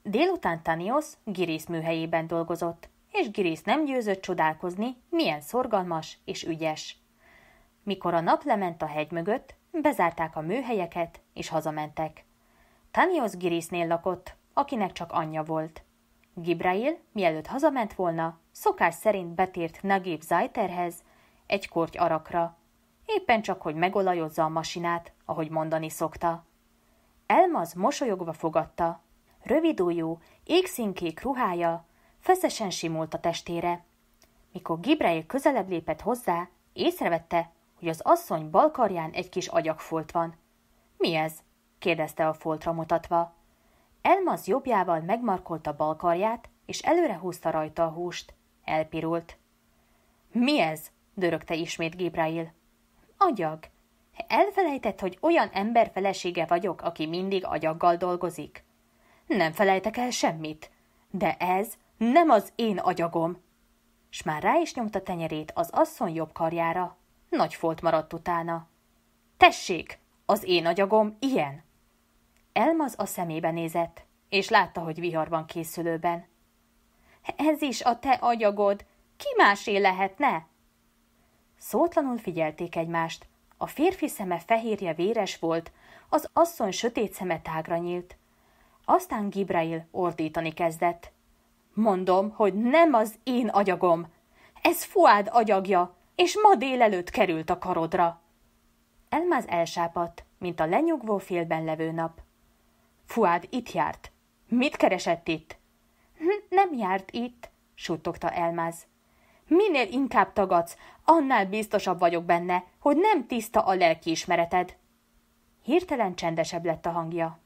Délután Tanios Girész műhelyében dolgozott, és Girész nem győzött csodálkozni, milyen szorgalmas és ügyes. Mikor a nap lement a hegy mögött, Bezárták a műhelyeket, és hazamentek. Tanios Girisnél lakott, akinek csak anyja volt. Gibrail, mielőtt hazament volna, szokás szerint betért Nagib Zajterhez, egy korty arakra, éppen csak, hogy megolajozza a masinát, ahogy mondani szokta. Elmaz mosolyogva fogadta. Rövidújú, égszínkék ruhája feszesen simult a testére. Mikor Gibrail közelebb lépett hozzá, észrevette, hogy az asszony bal karján egy kis agyagfolt van. Mi ez? kérdezte a foltra mutatva. Elmaz jobbjával megmarkolta bal karját, és előre húzta rajta a húst. Elpirult. Mi ez? dörögte ismét Gibrail. Agyag. Elfelejtett, hogy olyan ember felesége vagyok, aki mindig agyaggal dolgozik? Nem felejtek el semmit, de ez nem az én agyagom. S már rá is nyomta tenyerét az asszony jobb karjára, nagy folt maradt utána. Tessék, az én agyagom ilyen. Elmaz a szemébe nézett, és látta, hogy viharban készülőben. Ez is a te agyagod, ki másé lehetne? Szótlanul figyelték egymást. A férfi szeme fehérje véres volt, az asszony sötét szeme tágra nyílt. Aztán Gibrail ordítani kezdett. Mondom, hogy nem az én agyagom. Ez Fuád agyagja, és ma délelőtt került a karodra. Elmáz elsápadt, mint a lenyugvó félben levő nap. Fuád itt járt. Mit keresett itt? Hm, nem járt itt, suttogta Elmáz. Minél inkább tagadsz, annál biztosabb vagyok benne, hogy nem tiszta a ismereted. Hirtelen csendesebb lett a hangja.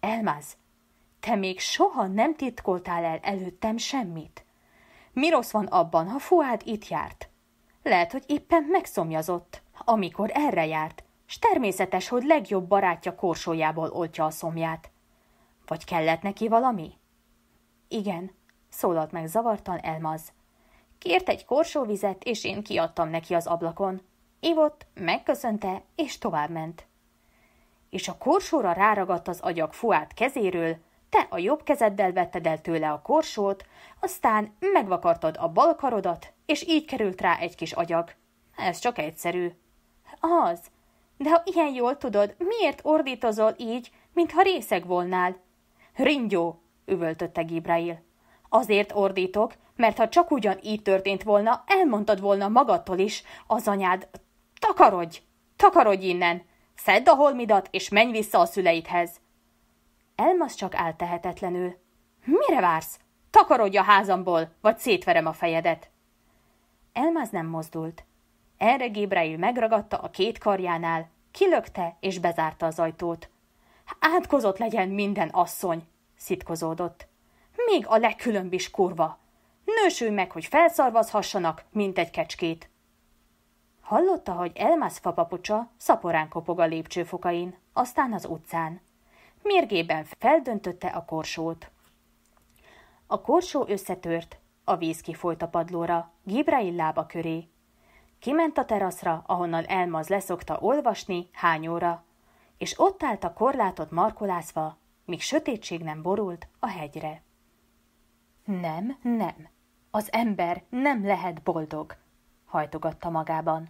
Elmáz, te még soha nem titkoltál el előttem semmit. Mi rossz van abban, ha Fuád itt járt? Lehet, hogy éppen megszomjazott, amikor erre járt, s természetes, hogy legjobb barátja korsójából oltja a szomját. Vagy kellett neki valami? Igen, szólalt meg zavartan Elmaz. Kért egy korsóvizet, és én kiadtam neki az ablakon. Ivott, megköszönte, és továbbment. És a korsóra ráragadt az agyag fuát kezéről, te a jobb kezeddel vetted el tőle a korsót, aztán megvakartad a bal karodat, és így került rá egy kis agyag. Ez csak egyszerű. Az. De ha ilyen jól tudod, miért ordítozol így, mintha részeg volnál? Ringyó, üvöltötte Gibrail. Azért ordítok, mert ha csak ugyan így történt volna, elmondtad volna magadtól is, az anyád, takarodj, takarodj innen, szedd a holmidat, és menj vissza a szüleidhez. Elmas csak áll tehetetlenül. Mire vársz? Takarodj a házamból, vagy szétverem a fejedet! Elmaz nem mozdult. Erre Gébrail megragadta a két karjánál, kilökte és bezárta az ajtót. Átkozott legyen minden asszony, szitkozódott. Még a legkülönbb is kurva. Nősülj meg, hogy felszarvazhassanak, mint egy kecskét. Hallotta, hogy Elmaz fapapucsa szaporán kopog a lépcsőfokain, aztán az utcán mérgében feldöntötte a korsót. A korsó összetört, a víz kifolyt a padlóra, Gibrail lába köré. Kiment a teraszra, ahonnan Elmaz leszokta olvasni hányóra, és ott állt a korlátot markolászva, míg sötétség nem borult a hegyre. Nem, nem, az ember nem lehet boldog, hajtogatta magában.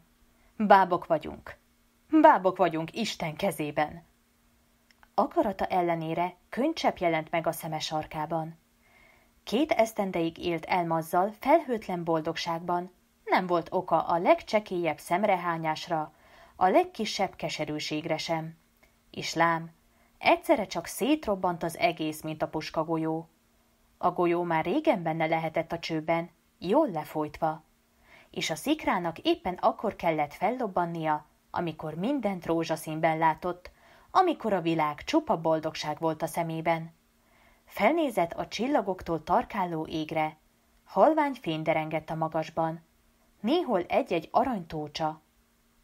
Bábok vagyunk. Bábok vagyunk Isten kezében akarata ellenére könycsepp jelent meg a szeme sarkában. Két esztendeig élt elmazzal, felhőtlen boldogságban, nem volt oka a legcsekélyebb szemrehányásra, a legkisebb keserűségre sem. És lám, egyszerre csak szétrobbant az egész, mint a puskagolyó. A golyó már régen benne lehetett a csőben, jól lefolytva. És a szikrának éppen akkor kellett fellobbannia, amikor mindent rózsaszínben látott, amikor a világ csupa boldogság volt a szemében. Felnézett a csillagoktól tarkáló égre, halvány fény derengett a magasban, néhol egy-egy aranytócsa.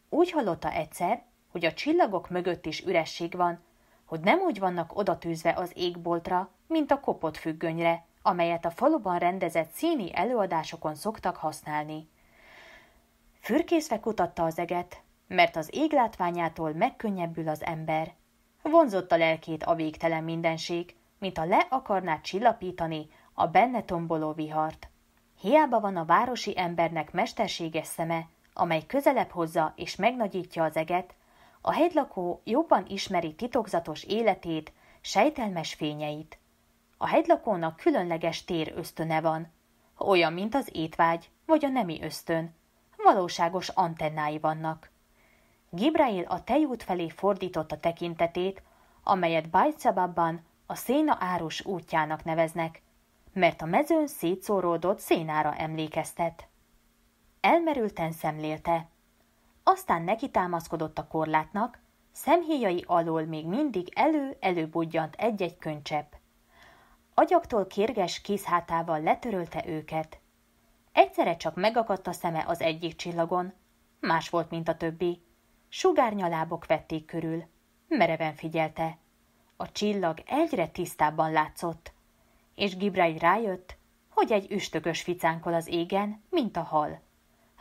Úgy hallotta egyszer, hogy a csillagok mögött is üresség van, hogy nem úgy vannak odatűzve az égboltra, mint a kopott függönyre, amelyet a faluban rendezett színi előadásokon szoktak használni. Fürkészve kutatta az eget, mert az ég látványától megkönnyebbül az ember, Vonzott a lelkét a végtelen mindenség, mint a le akarná csillapítani a benne tomboló vihart. Hiába van a városi embernek mesterséges szeme, amely közelebb hozza és megnagyítja az eget, a hegylakó jobban ismeri titokzatos életét, sejtelmes fényeit. A hegylakónak különleges tér ösztöne van, olyan, mint az étvágy vagy a nemi ösztön. Valóságos antennái vannak. Gibrail a tejút felé fordította tekintetét, amelyet Bajcababban a széna árus útjának neveznek, mert a mezőn szétszóródott szénára emlékeztet. Elmerülten szemlélte. Aztán neki támaszkodott a korlátnak, szemhéjai alól még mindig elő-előbudjant egy-egy könycsepp. Agyaktól kérges kézhátával letörölte őket. Egyszerre csak megakadt a szeme az egyik csillagon, más volt, mint a többi, Sugárnyalábok vették körül, mereven figyelte. A csillag egyre tisztábban látszott, és Gibrail rájött, hogy egy üstökös ficánkol az égen, mint a hal.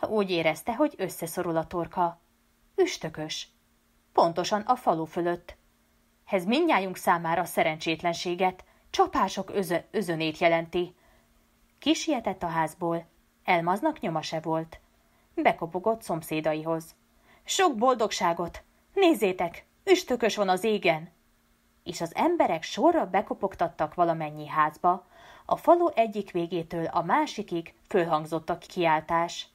Úgy érezte, hogy összeszorul a torka. Üstökös. Pontosan a falu fölött. Ez mindnyájunk számára szerencsétlenséget, csapások özö özönét jelenti. Kisietett a házból, elmaznak nyoma se volt. Bekopogott szomszédaihoz. Sok boldogságot! Nézzétek, üstökös van az égen! És az emberek sorra bekopogtattak valamennyi házba, a falu egyik végétől a másikig fölhangzott a kiáltás.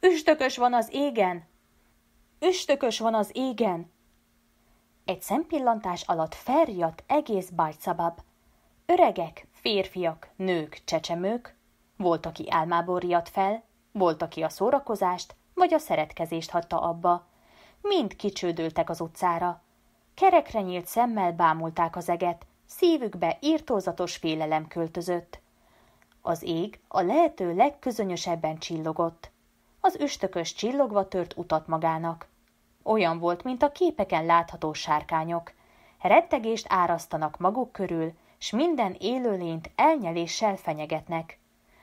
Üstökös van az égen! Üstökös van az égen! Egy szempillantás alatt felriadt egész bajcabab. Öregek, férfiak, nők, csecsemők, volt, aki álmából riadt fel, volt, aki a szórakozást, vagy a szeretkezést hagyta abba. Mind kicsődültek az utcára. Kerekre nyílt szemmel bámulták az eget, szívükbe írtózatos félelem költözött. Az ég a lehető legközönösebben csillogott. Az üstökös csillogva tört utat magának. Olyan volt, mint a képeken látható sárkányok. Rettegést árasztanak maguk körül, s minden élőlényt elnyeléssel fenyegetnek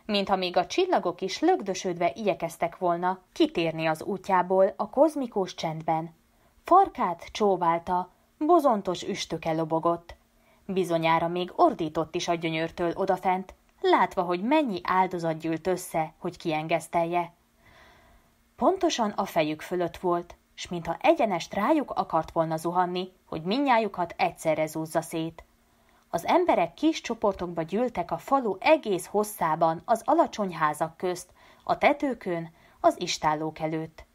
mintha még a csillagok is lögdösödve igyekeztek volna kitérni az útjából a kozmikus csendben. Farkát csóválta, bozontos üstöke lobogott. Bizonyára még ordított is a gyönyörtől odafent, látva, hogy mennyi áldozat gyűlt össze, hogy kiengesztelje. Pontosan a fejük fölött volt, s mintha egyenest rájuk akart volna zuhanni, hogy minnyájukat egyszerre zúzza szét. Az emberek kis csoportokba gyűltek a falu egész hosszában az alacsony házak közt, a tetőkön, az istállók előtt.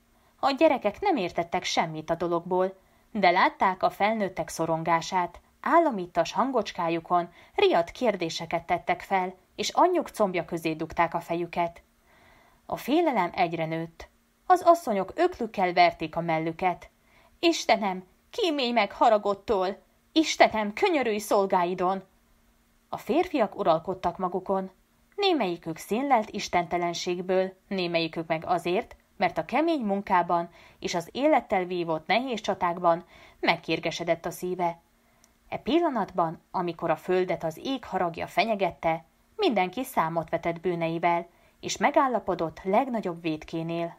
A gyerekek nem értettek semmit a dologból, de látták a felnőttek szorongását, államítas hangocskájukon riadt kérdéseket tettek fel, és anyjuk combja közé dugták a fejüket. A félelem egyre nőtt. Az asszonyok öklükkel verték a mellüket. Istenem, kímélj meg haragottól! Istenem, könyörülj szolgáidon! A férfiak uralkodtak magukon. Némelyikük színlelt istentelenségből, némelyikük meg azért, mert a kemény munkában és az élettel vívott nehéz csatákban megkérgesedett a szíve. E pillanatban, amikor a földet az ég haragja fenyegette, mindenki számot vetett bűneivel, és megállapodott legnagyobb védkénél.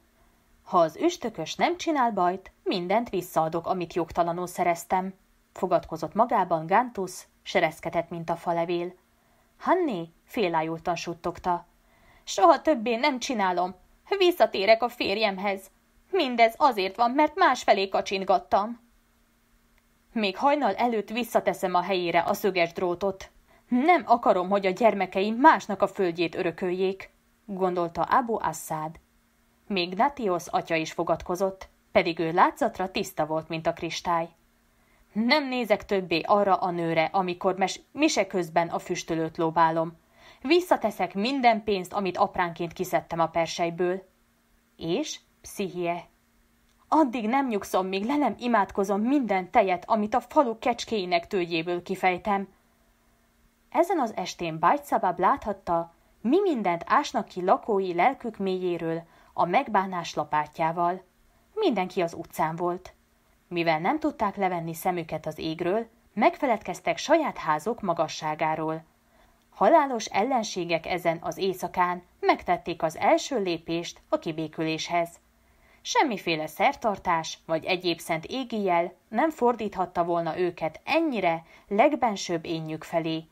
Ha az üstökös nem csinál bajt, mindent visszaadok, amit jogtalanul szereztem fogadkozott magában Gántus, sereszkedett, mint a falevél. Hanni félájultan suttogta. Soha többé nem csinálom. Visszatérek a férjemhez. Mindez azért van, mert másfelé kacsingattam. Még hajnal előtt visszateszem a helyére a szöges drótot. Nem akarom, hogy a gyermekeim másnak a földjét örököljék, gondolta Abu Assad. Még Natios atya is fogadkozott, pedig ő látszatra tiszta volt, mint a kristály. Nem nézek többé arra a nőre, amikor mes mise közben a füstölőt lobálom. Visszateszek minden pénzt, amit apránként kiszedtem a persejből. És pszichie. Addig nem nyugszom, míg le nem imádkozom minden tejet, amit a falu kecskéinek tőgyéből kifejtem. Ezen az estén Bájtszabáb láthatta, mi mindent ásnak ki lakói lelkük mélyéről a megbánás lapátjával. Mindenki az utcán volt. Mivel nem tudták levenni szemüket az égről, megfeledkeztek saját házok magasságáról. Halálos ellenségek ezen az éjszakán megtették az első lépést a kibéküléshez. Semmiféle szertartás vagy egyéb szent égijel nem fordíthatta volna őket ennyire legbensőbb énjük felé.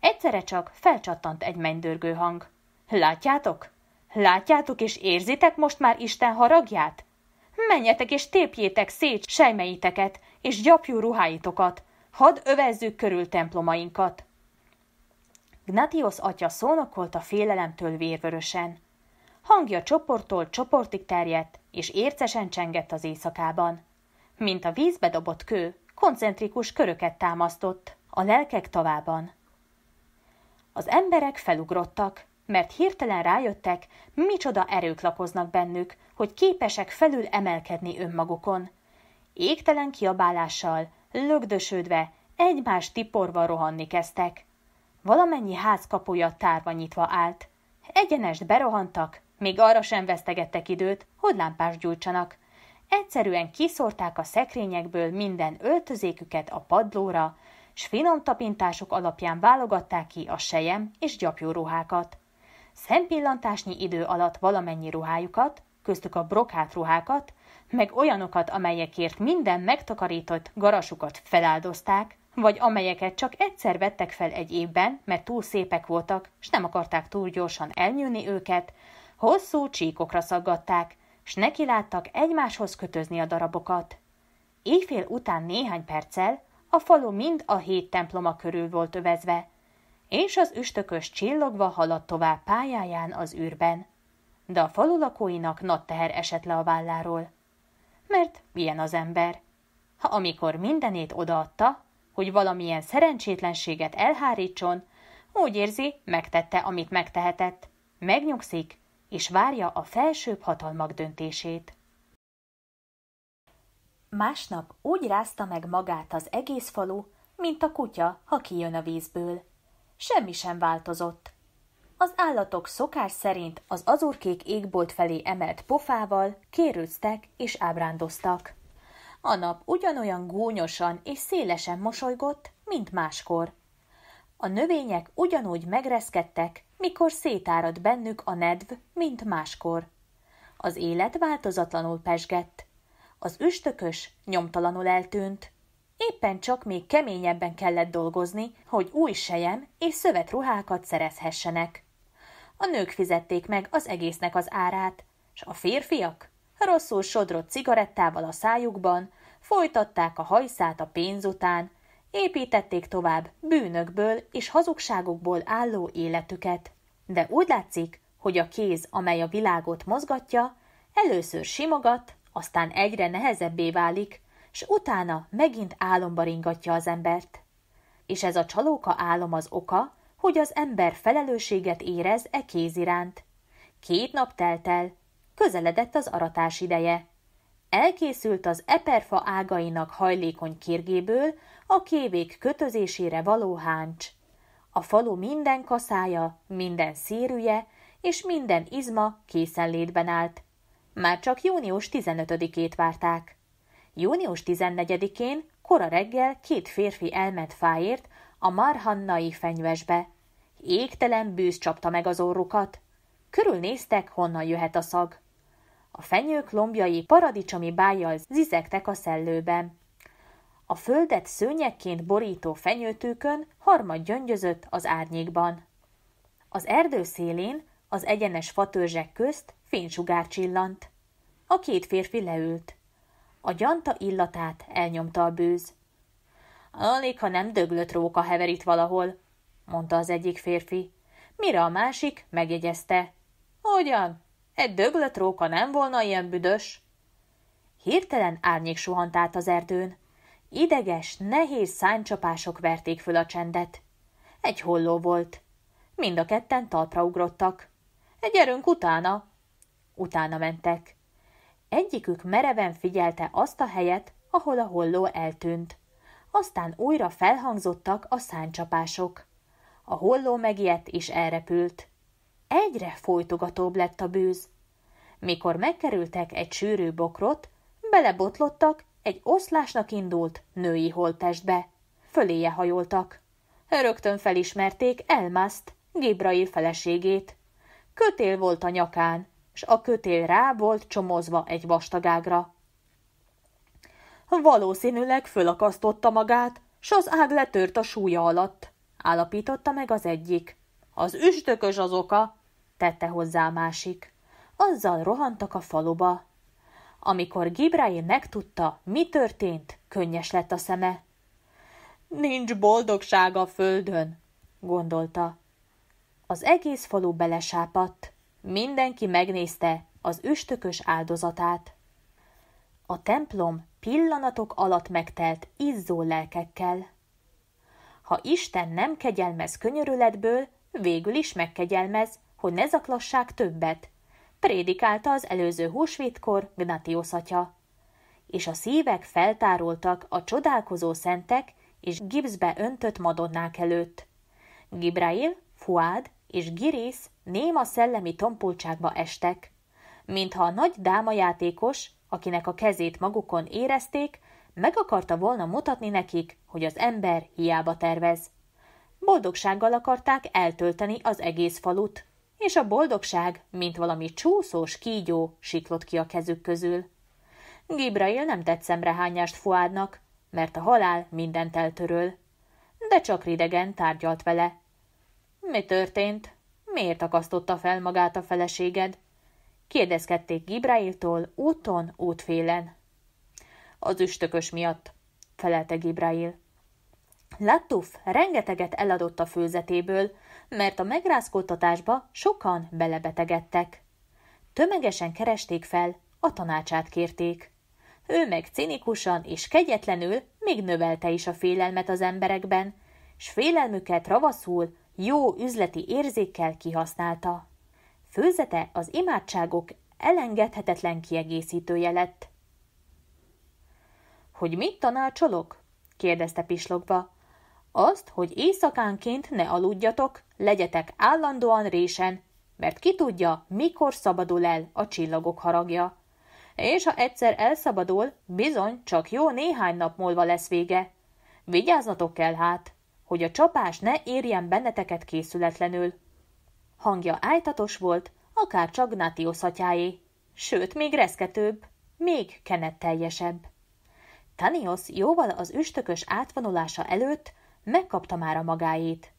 Egyszerre csak felcsattant egy mennydörgő hang. Látjátok? Látjátok és érzitek most már Isten haragját? Menjetek és tépjétek szét sejmeiteket és gyapjú ruháitokat, hadd övezzük körül templomainkat. Gnatios atya szónokolta félelemtől vérvörösen. Hangja csoporttól csoportig terjedt, és ércesen csengett az éjszakában. Mint a vízbe dobott kő, koncentrikus köröket támasztott a lelkek tavában. Az emberek felugrottak, mert hirtelen rájöttek, micsoda erők lakoznak bennük, hogy képesek felül emelkedni önmagukon. Égtelen kiabálással, lögdösödve, egymás tiporva rohanni kezdtek. Valamennyi ház kapuja tárva nyitva állt. Egyenest berohantak, még arra sem vesztegettek időt, hogy lámpást gyújtsanak. Egyszerűen kiszórták a szekrényekből minden öltözéküket a padlóra, s finom tapintások alapján válogatták ki a sejem és gyapjú ruhákat szempillantásnyi idő alatt valamennyi ruhájukat, köztük a brokát ruhákat, meg olyanokat, amelyekért minden megtakarított garasukat feláldozták, vagy amelyeket csak egyszer vettek fel egy évben, mert túl szépek voltak, és nem akarták túl gyorsan elnyűni őket, hosszú csíkokra szaggatták, s nekiláttak egymáshoz kötözni a darabokat. Éjfél után néhány perccel a falu mind a hét temploma körül volt övezve, és az üstökös csillogva haladt tovább pályáján az űrben. De a falu lakóinak nagy teher esett le a válláról. Mert ilyen az ember. Ha amikor mindenét odaadta, hogy valamilyen szerencsétlenséget elhárítson, úgy érzi, megtette, amit megtehetett, megnyugszik, és várja a felsőbb hatalmak döntését. Másnap úgy rázta meg magát az egész falu, mint a kutya, ha kijön a vízből semmi sem változott. Az állatok szokás szerint az azurkék égbolt felé emelt pofával kérőztek és ábrándoztak. A nap ugyanolyan gúnyosan és szélesen mosolygott, mint máskor. A növények ugyanúgy megreszkedtek, mikor szétárad bennük a nedv, mint máskor. Az élet változatlanul pesgett. Az üstökös nyomtalanul eltűnt, Éppen csak még keményebben kellett dolgozni, hogy új sejem és szövet ruhákat szerezhessenek. A nők fizették meg az egésznek az árát, s a férfiak, rosszul sodrott cigarettával a szájukban, folytatták a hajszát a pénz után, építették tovább bűnökből és hazugságokból álló életüket. De úgy látszik, hogy a kéz, amely a világot mozgatja, először simogat, aztán egyre nehezebbé válik, s utána megint álomba ringatja az embert. És ez a csalóka álom az oka, hogy az ember felelősséget érez e kéz iránt. Két nap telt el, közeledett az aratás ideje. Elkészült az eperfa ágainak hajlékony kérgéből a kévék kötözésére való háncs. A falu minden kaszája, minden szérüje és minden izma készenlétben állt. Már csak június 15-ét várták. Június 14-én kora reggel két férfi elment fáért a Marhannai fenyvesbe. Égtelen bűz csapta meg az orrukat. Körülnéztek, honnan jöhet a szag. A fenyők lombjai paradicsomi bájjal zizegtek a szellőben. A földet szőnyekként borító fenyőtőkön harmad gyöngyözött az árnyékban. Az erdő szélén, az egyenes fatörzsek közt fénysugár csillant. A két férfi leült. A gyanta illatát elnyomta a bőz. Alig, ha nem döglött róka heverít valahol, mondta az egyik férfi. Mire a másik megjegyezte. Hogyan? Egy döglött róka nem volna ilyen büdös? Hirtelen árnyék suhant át az erdőn. Ideges, nehéz száncsapások verték föl a csendet. Egy holló volt. Mind a ketten talpra ugrottak. erőnk utána! Utána mentek. Egyikük mereven figyelte azt a helyet, ahol a holló eltűnt. Aztán újra felhangzottak a száncsapások. A holló megijedt és elrepült. Egyre folytogatóbb lett a bűz. Mikor megkerültek egy sűrű bokrot, belebotlottak egy oszlásnak indult női holtestbe. Föléje hajoltak. Rögtön felismerték Elmaszt, Gibrail feleségét. Kötél volt a nyakán, s a kötél rá volt csomozva egy vastagágra. Valószínűleg fölakasztotta magát, s az ág letört a súlya alatt, állapította meg az egyik. Az üstökös az oka, tette hozzá a másik. Azzal rohantak a faluba. Amikor Gibrail megtudta, mi történt, könnyes lett a szeme. Nincs boldogság a földön, gondolta. Az egész falu belesápadt. Mindenki megnézte az üstökös áldozatát. A templom pillanatok alatt megtelt izzó lelkekkel. Ha Isten nem kegyelmez könyörületből, végül is megkegyelmez, hogy ne zaklassák többet, prédikálta az előző húsvétkor Gnatius atya. És a szívek feltároltak a csodálkozó szentek és gipszbe öntött madonnák előtt. Gibrail, Fuad és Girész néma szellemi tompultságba estek, mintha a nagy dámajátékos, akinek a kezét magukon érezték, meg akarta volna mutatni nekik, hogy az ember hiába tervez. Boldogsággal akarták eltölteni az egész falut, és a boldogság, mint valami csúszós kígyó, siklott ki a kezük közül. Gibrail nem tett szemrehányást Fuádnak, mert a halál mindent eltöröl. De csak ridegen tárgyalt vele, mi történt? Miért akasztotta fel magát a feleséged? Kérdezkedték Gibrailtól úton, útfélen. Az üstökös miatt, felelte Gibrail. Lattuf rengeteget eladott a főzetéből, mert a megrázkódtatásba sokan belebetegedtek. Tömegesen keresték fel, a tanácsát kérték. Ő meg cinikusan és kegyetlenül még növelte is a félelmet az emberekben, s félelmüket ravaszul jó üzleti érzékkel kihasználta. Főzete az imádságok elengedhetetlen kiegészítője lett. Hogy mit tanácsolok? kérdezte pislogva. Azt, hogy éjszakánként ne aludjatok, legyetek állandóan résen, mert ki tudja, mikor szabadul el a csillagok haragja. És ha egyszer elszabadul, bizony csak jó néhány nap múlva lesz vége. Vigyáznatok kell hát! hogy a csapás ne érjen benneteket készületlenül. Hangja ájtatos volt, akár csak Gnatius atyáé, sőt, még reszketőbb, még kenetteljesebb. Tanios jóval az üstökös átvonulása előtt megkapta már a magáét.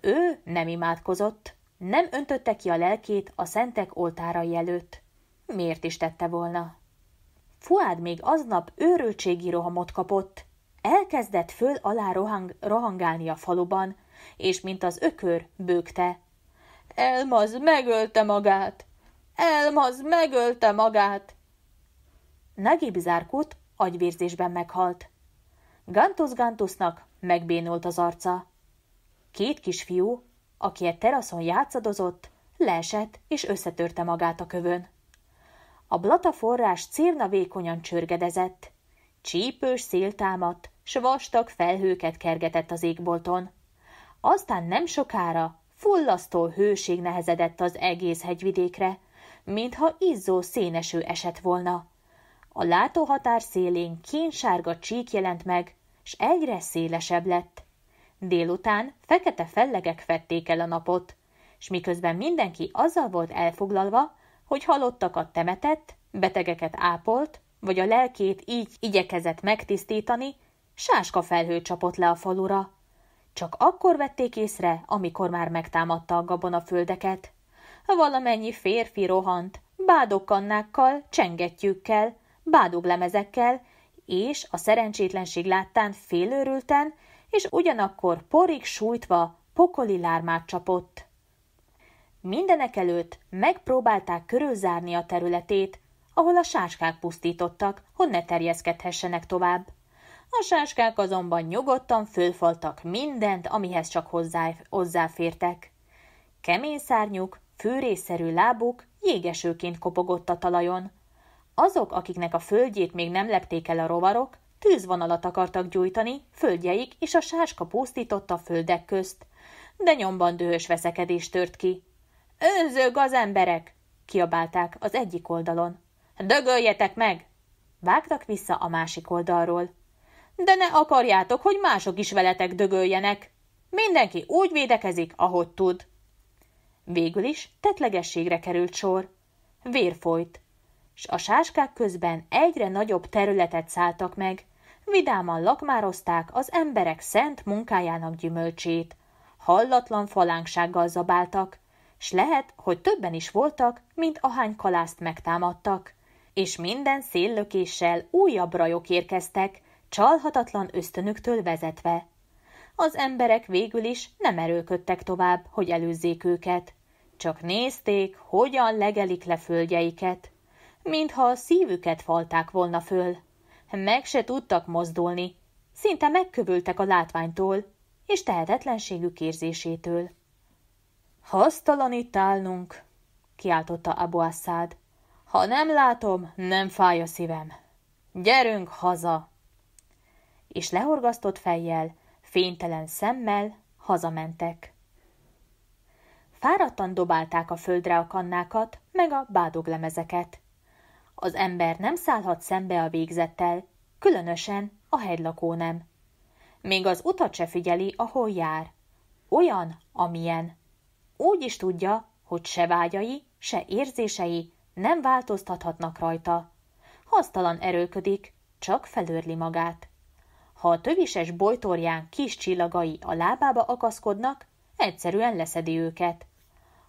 Ő nem imádkozott, nem öntötte ki a lelkét a szentek oltárai előtt. Miért is tette volna? Fuád még aznap őrültségi rohamot kapott, elkezdett föl alá rohang, rohangálni a faluban, és mint az ökör bőgte. Elmaz megölte magát! Elmaz megölte magát! Nagyib zárkút agyvérzésben meghalt. Gantus Gantusnak megbénult az arca. Két kisfiú, aki egy teraszon játszadozott, leesett és összetörte magát a kövön. A Blata forrás cérna vékonyan csörgedezett. Csípős szél támadt, s vastag felhőket kergetett az égbolton. Aztán nem sokára fullasztó hőség nehezedett az egész hegyvidékre, mintha izzó széneső esett volna. A látóhatár szélén kénsárga csík jelent meg, s egyre szélesebb lett. Délután fekete fellegek fették el a napot, s miközben mindenki azzal volt elfoglalva, hogy halottakat temetett, betegeket ápolt, vagy a lelkét így igyekezett megtisztítani, sáska felhő csapott le a falura. Csak akkor vették észre, amikor már megtámadta a gabonaföldeket. Valamennyi férfi rohant, bádogkannákkal, csengetjükkel, bádoglemezekkel, és a szerencsétlenség láttán félőrülten, és ugyanakkor porig sújtva pokoli lármát csapott. Mindenek előtt megpróbálták körülzárni a területét, ahol a sáskák pusztítottak, hogy ne terjeszkedhessenek tovább. A sáskák azonban nyugodtan fölfaltak mindent, amihez csak hozzá, hozzáfértek. Kemény szárnyuk, fűrészerű lábuk jégesőként kopogott a talajon. Azok, akiknek a földjét még nem lepték el a rovarok, tűzvonalat akartak gyújtani földjeik és a sáska pusztította a földek közt, de nyomban dühös veszekedés tört ki. – „Önzők az emberek! – kiabálták az egyik oldalon. – Dögöljetek meg! – vágtak vissza a másik oldalról de ne akarjátok, hogy mások is veletek dögöljenek. Mindenki úgy védekezik, ahogy tud. Végül is tetlegességre került sor. Vér folyt, s a sáskák közben egyre nagyobb területet szálltak meg, vidáman lakmározták az emberek szent munkájának gyümölcsét, hallatlan falánksággal zabáltak, s lehet, hogy többen is voltak, mint ahány kalászt megtámadtak. És minden széllökéssel újabb rajok érkeztek, csalhatatlan ösztönöktől vezetve. Az emberek végül is nem erőködtek tovább, hogy előzzék őket. Csak nézték, hogyan legelik le földjeiket. Mintha a szívüket falták volna föl. Meg se tudtak mozdulni, szinte megkövültek a látványtól és tehetetlenségük érzésétől. Hasztalan itt állnunk, kiáltotta Abu Assad. Ha nem látom, nem fáj a szívem. Gyerünk haza! és lehorgasztott fejjel, fénytelen szemmel hazamentek. Fáradtan dobálták a földre a kannákat, meg a bádoglemezeket. Az ember nem szállhat szembe a végzettel, különösen a hegylakó nem. Még az utat se figyeli, ahol jár. Olyan, amilyen. Úgy is tudja, hogy se vágyai, se érzései nem változtathatnak rajta. Hasztalan erőködik, csak felőrli magát. Ha a tövises bojtorján kis csillagai a lábába akaszkodnak, egyszerűen leszedi őket.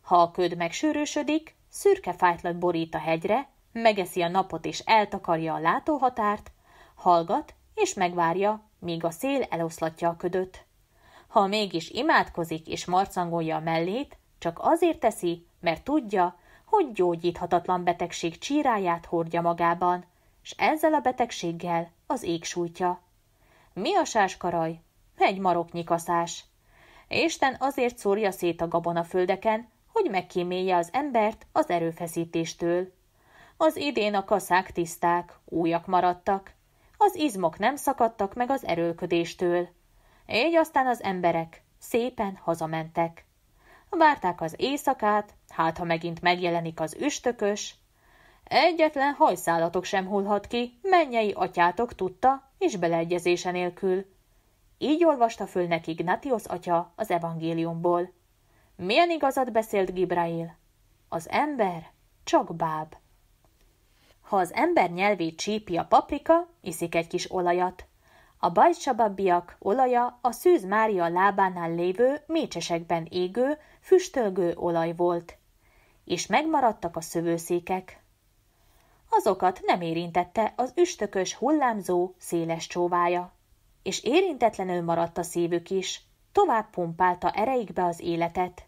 Ha a köd megsűrűsödik, szürke fájtlat borít a hegyre, megeszi a napot és eltakarja a látóhatárt, hallgat és megvárja, míg a szél eloszlatja a ködöt. Ha mégis imádkozik és marcangolja a mellét, csak azért teszi, mert tudja, hogy gyógyíthatatlan betegség csíráját hordja magában, s ezzel a betegséggel az ég sújtja. Mi a sáskaraj? Egy maroknyi kaszás. Isten azért szórja szét a gabonaföldeken, hogy megkímélje az embert az erőfeszítéstől. Az idén a kaszák tiszták, újak maradtak. Az izmok nem szakadtak meg az erőlködéstől. Így aztán az emberek szépen hazamentek. Várták az éjszakát, hát ha megint megjelenik az üstökös. Egyetlen hajszálatok sem hullhat ki, mennyei atyátok tudta, és beleegyezése nélkül. Így olvasta föl neki Gnatius atya az evangéliumból. Milyen igazat beszélt Gibrail? Az ember csak báb. Ha az ember nyelvét csípi a paprika, iszik egy kis olajat. A bajcsababbiak olaja a Szűz Mária lábánál lévő, mécsesekben égő, füstölgő olaj volt. És megmaradtak a szövőszékek, azokat nem érintette az üstökös hullámzó, széles csóvája. És érintetlenül maradt a szívük is, tovább pumpálta ereikbe az életet.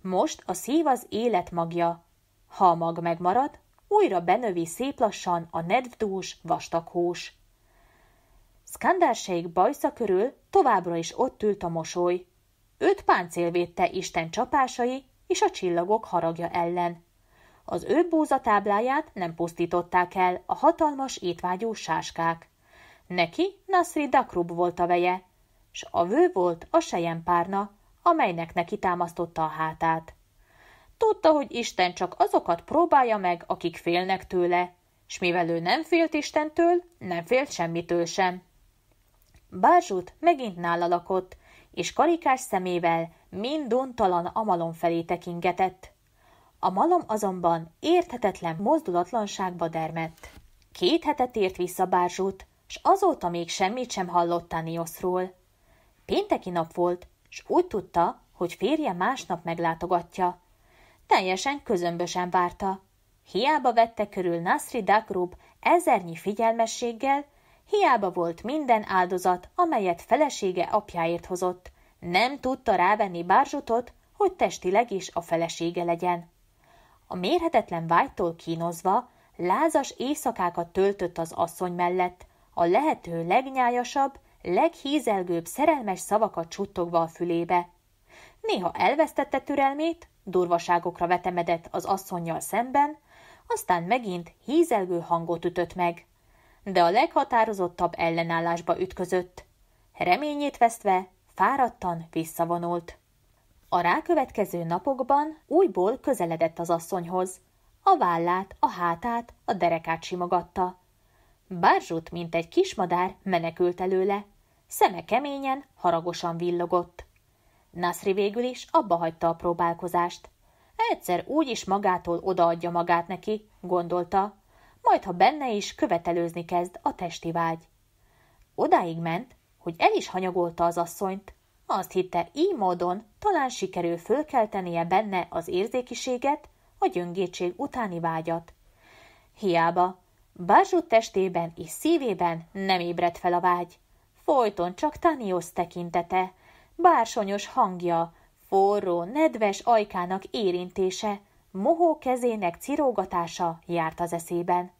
Most a szív az élet magja. Ha a mag megmarad, újra benövi szép lassan a nedvdús, vastag hús. Skandárseik bajsza körül továbbra is ott ült a mosoly. Őt páncél védte Isten csapásai és a csillagok haragja ellen. Az ő búzatábláját nem pusztították el a hatalmas étvágyú sáskák. Neki Nasri Dakrub volt a veje, s a vő volt a sejempárna, amelynek neki támasztotta a hátát. Tudta, hogy Isten csak azokat próbálja meg, akik félnek tőle, s mivel ő nem félt Istentől, nem félt semmitől sem. Bázsút megint nála lakott, és karikás szemével minduntalan amalon felé tekingetett. A malom azonban érthetetlen mozdulatlanságba dermedt. Két hetet tért vissza Bárzsút, s azóta még semmit sem hallott Tanioszról. Pénteki nap volt, s úgy tudta, hogy férje másnap meglátogatja. Teljesen közömbösen várta. Hiába vette körül Nasri Dagrub ezernyi figyelmességgel, hiába volt minden áldozat, amelyet felesége apjáért hozott. Nem tudta rávenni Bárzsutot, hogy testileg is a felesége legyen a mérhetetlen vágytól kínozva, lázas éjszakákat töltött az asszony mellett, a lehető legnyájasabb, leghízelgőbb szerelmes szavakat csuttogva a fülébe. Néha elvesztette türelmét, durvaságokra vetemedett az asszonnyal szemben, aztán megint hízelgő hangot ütött meg. De a leghatározottabb ellenállásba ütközött. Reményét vesztve, fáradtan visszavonult. A rákövetkező napokban újból közeledett az asszonyhoz. A vállát, a hátát, a derekát simogatta. Bárzsut, mint egy kismadár, menekült előle. Szeme keményen, haragosan villogott. Nasri végül is abba hagyta a próbálkozást. Egyszer úgy is magától odaadja magát neki, gondolta, majd ha benne is követelőzni kezd a testi vágy. Odáig ment, hogy el is hanyagolta az asszonyt, azt hitte, így módon talán sikerül fölkeltenie benne az érzékiséget, a gyöngétség utáni vágyat. Hiába, Barzsú testében és szívében nem ébredt fel a vágy. Folyton csak Tanios tekintete, bársonyos hangja, forró, nedves ajkának érintése, mohó kezének cirógatása járt az eszében.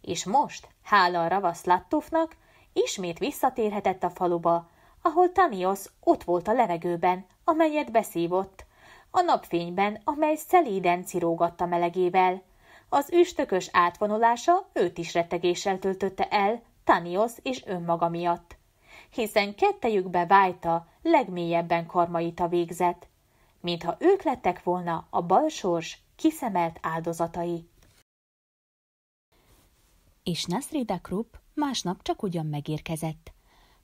És most, hála a ravasz Lattufnak, ismét visszatérhetett a faluba, ahol Taniosz ott volt a levegőben, amelyet beszívott, a napfényben, amely szelíden cirógatta melegével. Az üstökös átvonulása őt is rettegéssel töltötte el, Taniosz és önmaga miatt. Hiszen kettejükbe vájta, legmélyebben karmaita végzet. Mintha ők lettek volna a balsors kiszemelt áldozatai. És Nasrida Krupp másnap csak ugyan megérkezett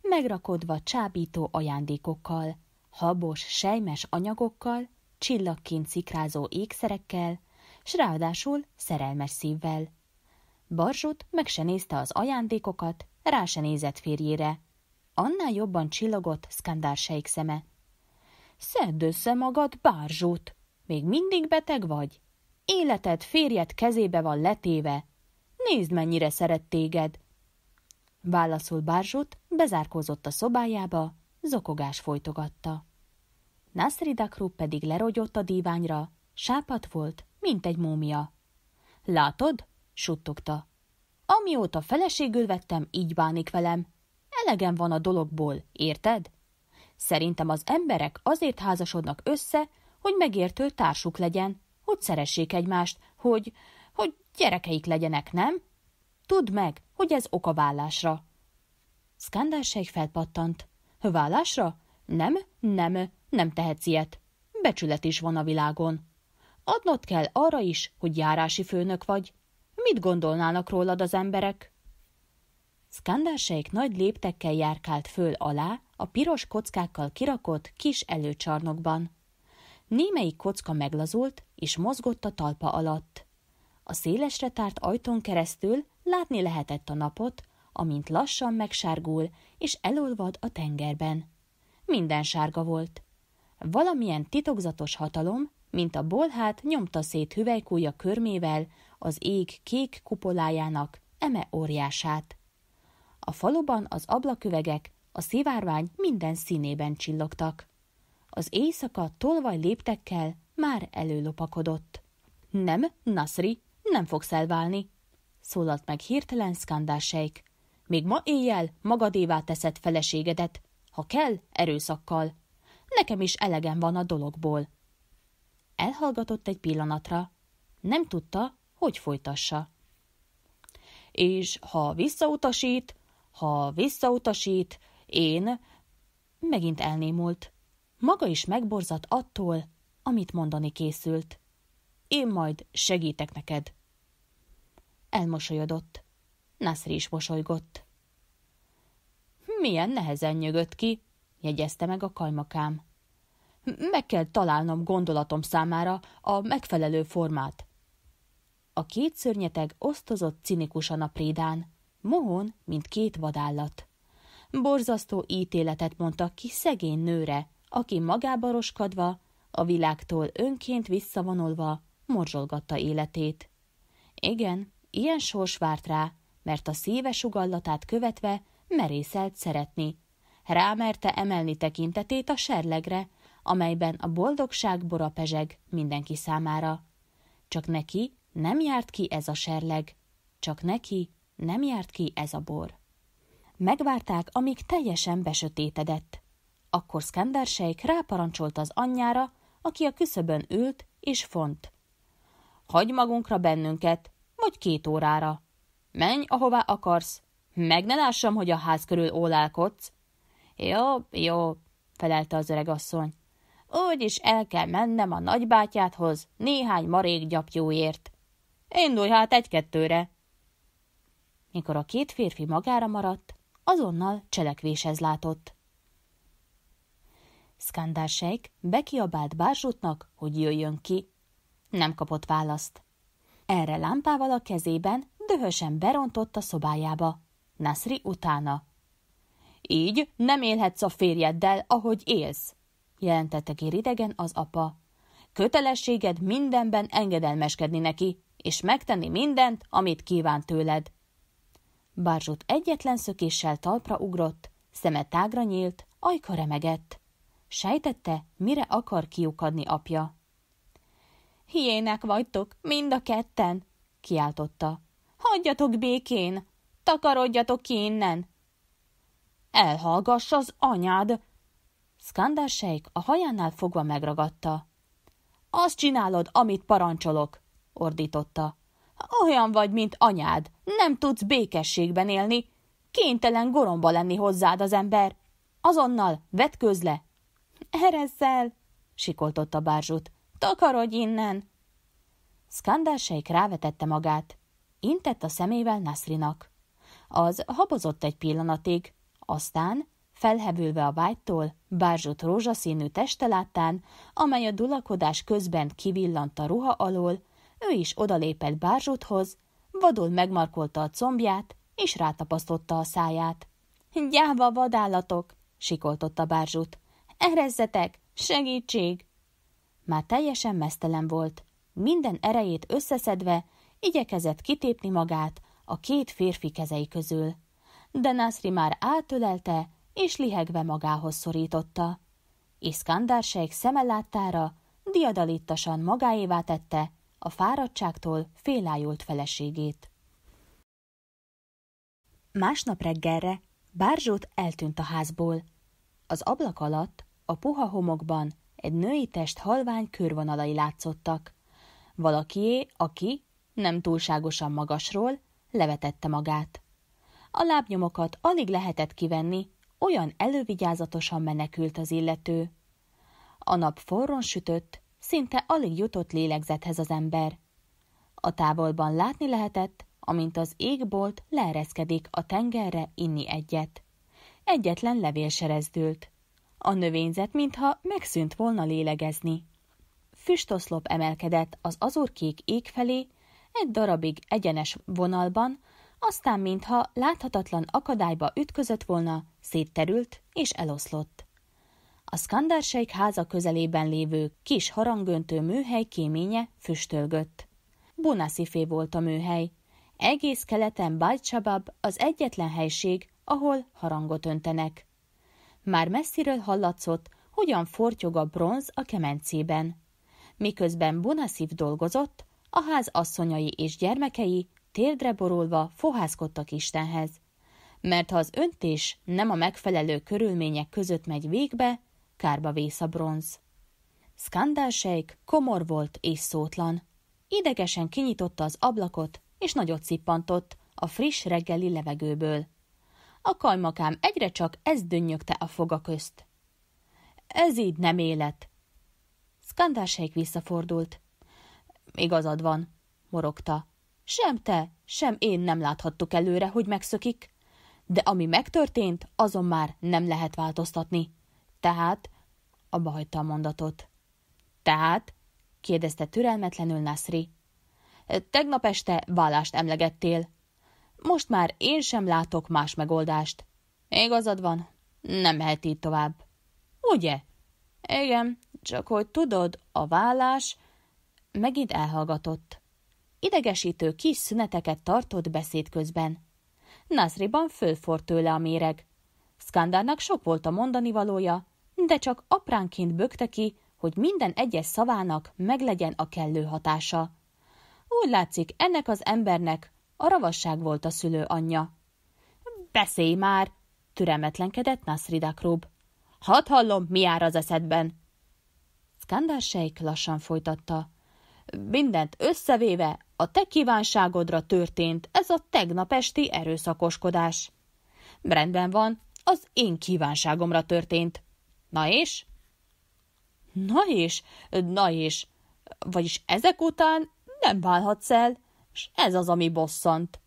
megrakodva csábító ajándékokkal, habos, sejmes anyagokkal, csillagként szikrázó ékszerekkel, s ráadásul szerelmes szívvel. Barzsut meg se nézte az ajándékokat, rá se nézett férjére. Annál jobban csillogott seik szeme. Szedd össze magad, Barzsut! Még mindig beteg vagy? Életed férjed kezébe van letéve. Nézd, mennyire szeret téged. Válaszul Bárzsut, bezárkózott a szobájába, zokogás folytogatta. Nasri pedig lerogyott a díványra, sápat volt, mint egy mómia. Látod? suttogta. Amióta feleségül vettem, így bánik velem. Elegem van a dologból, érted? Szerintem az emberek azért házasodnak össze, hogy megértő társuk legyen, hogy szeressék egymást, hogy, hogy gyerekeik legyenek, nem? Tudd meg, hogy ez oka vállásra. Szkándársejk felpattant. Vállásra? Nem, nem, nem tehetsz ilyet. Becsület is van a világon. Adnod kell arra is, hogy járási főnök vagy. Mit gondolnának rólad az emberek? Szkándársejk nagy léptekkel járkált föl alá a piros kockákkal kirakott kis előcsarnokban. Némelyik kocka meglazult és mozgott a talpa alatt. A szélesre tárt ajtón keresztül Látni lehetett a napot, amint lassan megsárgul és elolvad a tengerben. Minden sárga volt. Valamilyen titokzatos hatalom, mint a bolhát nyomta szét hüvelykúja körmével az ég kék kupolájának eme óriását. A faluban az ablaküvegek, a szivárvány minden színében csillogtak. Az éjszaka tolvaj léptekkel már előlopakodott. Nem, Nasri, nem fogsz elválni, szólalt meg hirtelen Skandáseik. Még ma éjjel magadévá teszed feleségedet, ha kell, erőszakkal. Nekem is elegem van a dologból. Elhallgatott egy pillanatra. Nem tudta, hogy folytassa. És ha visszautasít, ha visszautasít, én... Megint elnémult. Maga is megborzat attól, amit mondani készült. Én majd segítek neked. Elmosolyodott. Nasri is mosolygott. Milyen nehezen nyögött ki, jegyezte meg a kajmakám. Meg kell találnom gondolatom számára a megfelelő formát. A két szörnyeteg osztozott cinikusan a prédán, mohon, mint két vadállat. Borzasztó ítéletet mondtak ki szegény nőre, aki magába roskadva, a világtól önként visszavonulva morzsolgatta életét. Igen, ilyen sors várt rá, mert a szíve sugallatát követve merészelt szeretni. Rámerte emelni tekintetét a serlegre, amelyben a boldogság bora pezseg mindenki számára. Csak neki nem járt ki ez a serleg, csak neki nem járt ki ez a bor. Megvárták, amíg teljesen besötétedett. Akkor Skandersejk ráparancsolt az anyjára, aki a küszöbön ült és font. Hagy magunkra bennünket, vagy két órára. Menj, ahová akarsz. Meg ne lássam, hogy a ház körül ólálkodsz. Jó, jó, felelte az öregasszony. Úgy is el kell mennem a nagybátyádhoz néhány marék gyapjúért. Indulj hát egy-kettőre. Mikor a két férfi magára maradt, azonnal cselekvéshez látott. Skandár bekiabált Bársutnak, hogy jöjjön ki. Nem kapott választ. Erre lámpával a kezében dühösen berontott a szobájába. Nasri utána. Így nem élhetsz a férjeddel, ahogy élsz, jelentette ki ridegen az apa. Kötelességed mindenben engedelmeskedni neki, és megtenni mindent, amit kíván tőled. Barzsut egyetlen szökéssel talpra ugrott, szeme tágra nyílt, ajka remegett. Sejtette, mire akar kiukadni apja. Hiének vagytok, mind a ketten, kiáltotta. Hagyjatok békén, takarodjatok ki innen. Elhallgass az anyád! Skanderseik a hajánál fogva megragadta. Azt csinálod, amit parancsolok, ordította. Olyan vagy, mint anyád, nem tudsz békességben élni, kénytelen goromba lenni hozzád az ember. Azonnal vetkőz le! Ereszel! sikoltotta Bárzsut. Takarodj innen! Skandár rávetette magát. Intett a szemével Nasrinak. Az habozott egy pillanatig, aztán, felhevülve a vágytól, bárzsott rózsaszínű teste láttán, amely a dulakodás közben kivillant a ruha alól, ő is odalépett bárzsothoz, vadul megmarkolta a combját, és rátapasztotta a száját. – Gyáva vadállatok! – sikoltotta bárzsut. – Erezzetek! Segítség! – már teljesen mesztelen volt, minden erejét összeszedve, igyekezett kitépni magát a két férfi kezei közül. De Nasri már átölelte, és lihegve magához szorította. Iskandár sejk láttára diadalittasan magáévá tette a fáradtságtól félájult feleségét. Másnap reggelre Bárzsót eltűnt a házból. Az ablak alatt, a puha homokban egy női test halvány körvonalai látszottak. Valakié, aki, nem túlságosan magasról, levetette magát. A lábnyomokat alig lehetett kivenni, olyan elővigyázatosan menekült az illető. A nap forron sütött, szinte alig jutott lélegzethez az ember. A távolban látni lehetett, amint az égbolt leereszkedik a tengerre inni egyet. Egyetlen levél serezdült. A növényzet mintha megszűnt volna lélegezni. Füstoszlop emelkedett az azurkék ég felé, egy darabig egyenes vonalban, aztán mintha láthatatlan akadályba ütközött volna, szétterült és eloszlott. A Skandarseik háza közelében lévő kis harangöntő műhely kéménye füstölgött. Bunaszifé volt a műhely. Egész keleten Bajcsabab az egyetlen helység, ahol harangot öntenek. Már messziről hallatszott, hogyan fortyog a bronz a kemencében. Miközben Bunaszív dolgozott, a ház asszonyai és gyermekei térdre borulva fohászkodtak Istenhez. Mert ha az öntés nem a megfelelő körülmények között megy végbe, kárba vész a bronz. Skandálsejk komor volt és szótlan. Idegesen kinyitotta az ablakot, és nagyot szippantott a friss reggeli levegőből a kajmakám egyre csak ez dönnyögte a foga közt. Ez így nem élet. Skandáseik visszafordult. Igazad van, morogta. Sem te, sem én nem láthattuk előre, hogy megszökik. De ami megtörtént, azon már nem lehet változtatni. Tehát, abba hagyta a mondatot. Tehát, kérdezte türelmetlenül Nasri. Tegnap este vállást emlegettél, most már én sem látok más megoldást. Igazad van, nem mehet így tovább. Ugye? Igen, csak hogy tudod, a vállás megint elhallgatott. Idegesítő kis szüneteket tartott beszéd közben. Nasriban fölfort tőle a méreg. Skandárnak sok volt a mondani valója, de csak apránként bökte ki, hogy minden egyes szavának meglegyen a kellő hatása. Úgy látszik, ennek az embernek a ravasság volt a szülő anyja. Beszélj már, türelmetlenkedett Nasridakrub. Hadd hallom, mi jár az eszedben. Skandár lassan folytatta. Mindent összevéve, a te kívánságodra történt ez a tegnap esti erőszakoskodás. Rendben van, az én kívánságomra történt. Na és? Na és, na és, vagyis ezek után nem válhatsz el, és ez az, ami bosszant.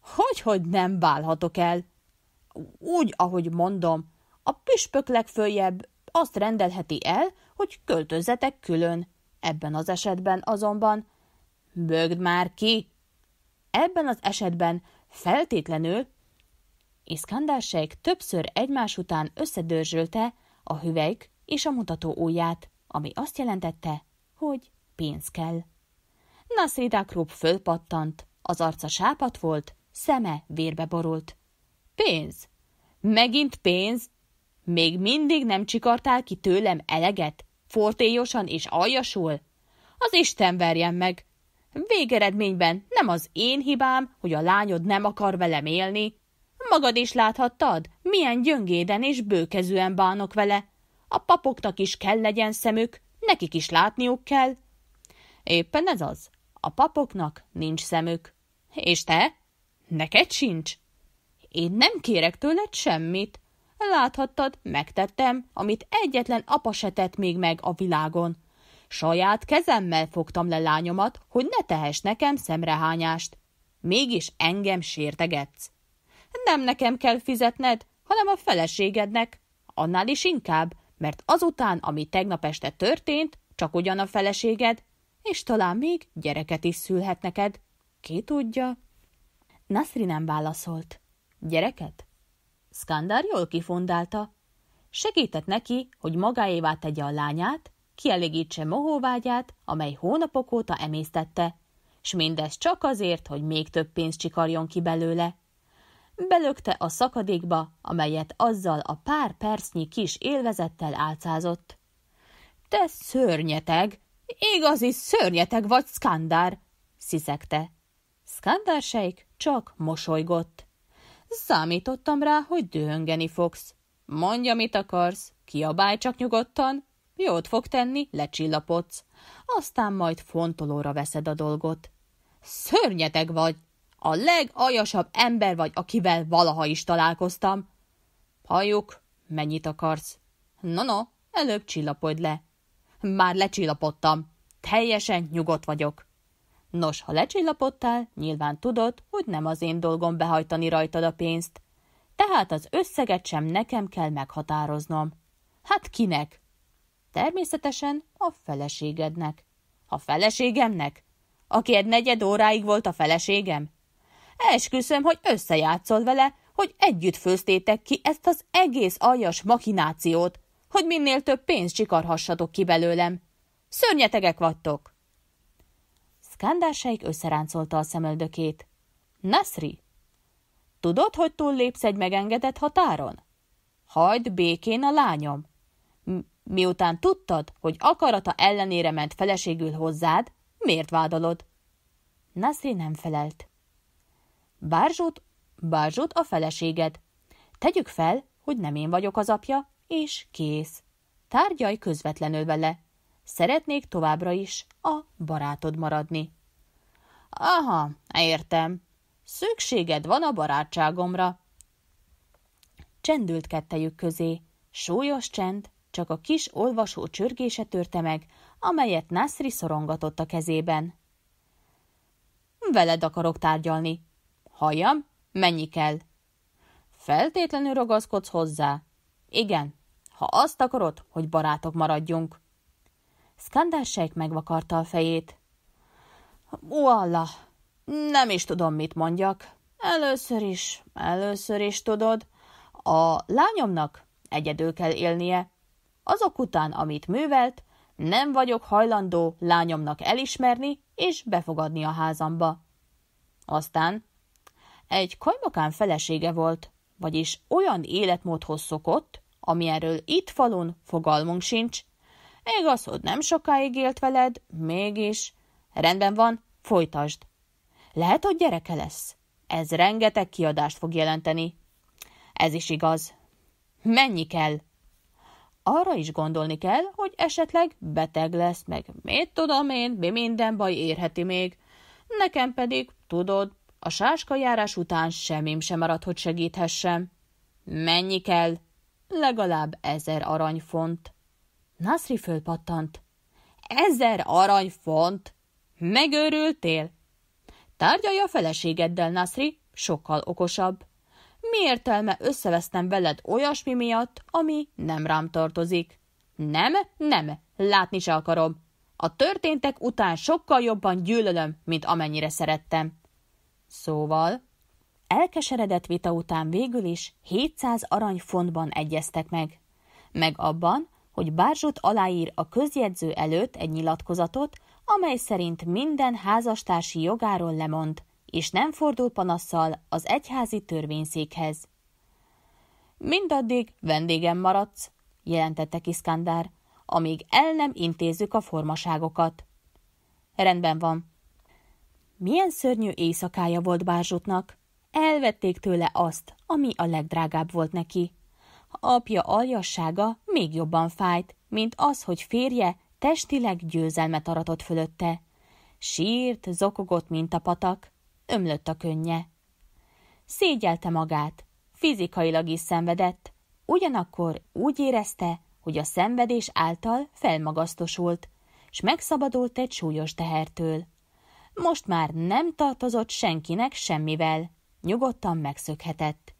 Hogyhogy hogy nem válhatok el? Úgy, ahogy mondom, a püspök legfőjebb azt rendelheti el, hogy költözzetek külön. Ebben az esetben azonban bögd már ki! Ebben az esetben feltétlenül Iskandár többször egymás után összedörzsölte a hüvelyk és a mutató ujját, ami azt jelentette, hogy pénz kell. Nasrida Krupp fölpattant, az arca sápat volt, szeme vérbe borult. Pénz! Megint pénz? Még mindig nem csikartál ki tőlem eleget, fortélyosan és aljasul? Az Isten verjen meg! Végeredményben nem az én hibám, hogy a lányod nem akar velem élni. Magad is láthattad, milyen gyöngéden és bőkezűen bánok vele. A papoknak is kell legyen szemük, nekik is látniuk kell. Éppen ez az. A papoknak nincs szemük. És te? Neked sincs? Én nem kérek tőled semmit. Láthattad, megtettem, amit egyetlen apa se tett még meg a világon. Saját kezemmel fogtam le lányomat, hogy ne tehess nekem szemrehányást. Mégis engem sértegetsz. Nem nekem kell fizetned, hanem a feleségednek. Annál is inkább, mert azután, ami tegnap este történt, csak ugyan a feleséged és talán még gyereket is szülhet neked. Ki tudja? Nasri nem válaszolt. Gyereket? Skandar jól kifondálta. Segített neki, hogy magáévá tegye a lányát, kielégítse mohóvágyát, amely hónapok óta emésztette, s mindez csak azért, hogy még több pénzt csikarjon ki belőle. Belökte a szakadékba, amelyet azzal a pár percnyi kis élvezettel álcázott. Te szörnyeteg, Igazi szörnyeteg vagy, Skandár, sziszegte. Skandár sejk csak mosolygott. Számítottam rá, hogy dühöngeni fogsz. Mondja, mit akarsz, kiabálj csak nyugodtan, jót fog tenni, lecsillapodsz. Aztán majd fontolóra veszed a dolgot. Szörnyeteg vagy! A legaljasabb ember vagy, akivel valaha is találkoztam. Halljuk, mennyit akarsz. Na, na. előbb csillapodj le. Már lecsillapodtam. Teljesen nyugodt vagyok. Nos, ha lecsillapodtál, nyilván tudod, hogy nem az én dolgom behajtani rajtad a pénzt. Tehát az összeget sem nekem kell meghatároznom. Hát kinek? Természetesen a feleségednek. A feleségemnek? Aki egy negyed óráig volt a feleségem? Esküszöm, hogy összejátszol vele, hogy együtt főztétek ki ezt az egész aljas machinációt, hogy minél több pénzt csikarhassatok ki belőlem. Szörnyetegek vattok! Skandárseik összeráncolta a szemöldökét. Nasri, tudod, hogy túl lépsz egy megengedett határon? Hajd békén a lányom. M miután tudtad, hogy akarata ellenére ment feleségül hozzád, miért vádolod? Nasri nem felelt. Bárzsút, Bárzsút a feleséged. Tegyük fel, hogy nem én vagyok az apja, és kész. Tárgyalj közvetlenül vele. Szeretnék továbbra is a barátod maradni. Aha, értem. Szükséged van a barátságomra. Csendült kettejük közé. Súlyos csend, csak a kis olvasó csörgése törte meg, amelyet Nasri szorongatott a kezében. Veled akarok tárgyalni. Halljam, mennyi kell? Feltétlenül ragaszkodsz hozzá. Igen, ha azt akarod, hogy barátok maradjunk. Skandersejk megvakarta a fejét. Uala, nem is tudom, mit mondjak. Először is, először is tudod, a lányomnak egyedül kell élnie. Azok után, amit művelt, nem vagyok hajlandó lányomnak elismerni és befogadni a házamba. Aztán egy kajmakán felesége volt, vagyis olyan életmódhoz szokott, amilyenről itt falun fogalmunk sincs. Igaz, hogy nem sokáig élt veled, mégis. Rendben van, folytasd. Lehet, hogy gyereke lesz. Ez rengeteg kiadást fog jelenteni. Ez is igaz. Mennyi kell? Arra is gondolni kell, hogy esetleg beteg lesz, meg mit tudom én, mi minden baj érheti még. Nekem pedig, tudod, a sáska járás után semmim sem maradt, hogy segíthessem. Mennyi kell? Legalább ezer aranyfont. Nasri fölpattant. Ezer aranyfont? Megőrültél? Tárgyalja a feleségeddel, Nasri, sokkal okosabb. Mi értelme összevesztem veled olyasmi miatt, ami nem rám tartozik? Nem, nem, látni se akarom. A történtek után sokkal jobban gyűlölöm, mint amennyire szerettem. Szóval, elkeseredett vita után végül is 700 arany fontban egyeztek meg, meg abban, hogy Bárzsot aláír a közjegyző előtt egy nyilatkozatot, amely szerint minden házastársi jogáról lemond, és nem fordul panasszal az egyházi törvényszékhez. Mindaddig vendégem maradsz, jelentette Kiszkándár, amíg el nem intézzük a formaságokat. Rendben van, milyen szörnyű éjszakája volt Bázsotnak. Elvették tőle azt, ami a legdrágább volt neki. Apja aljassága még jobban fájt, mint az, hogy férje testileg győzelmet aratott fölötte. Sírt, zokogott, mint a patak, ömlött a könnye. Szégyelte magát, fizikailag is szenvedett, ugyanakkor úgy érezte, hogy a szenvedés által felmagasztosult, s megszabadult egy súlyos tehertől. Most már nem tartozott senkinek semmivel, nyugodtan megszökhetett.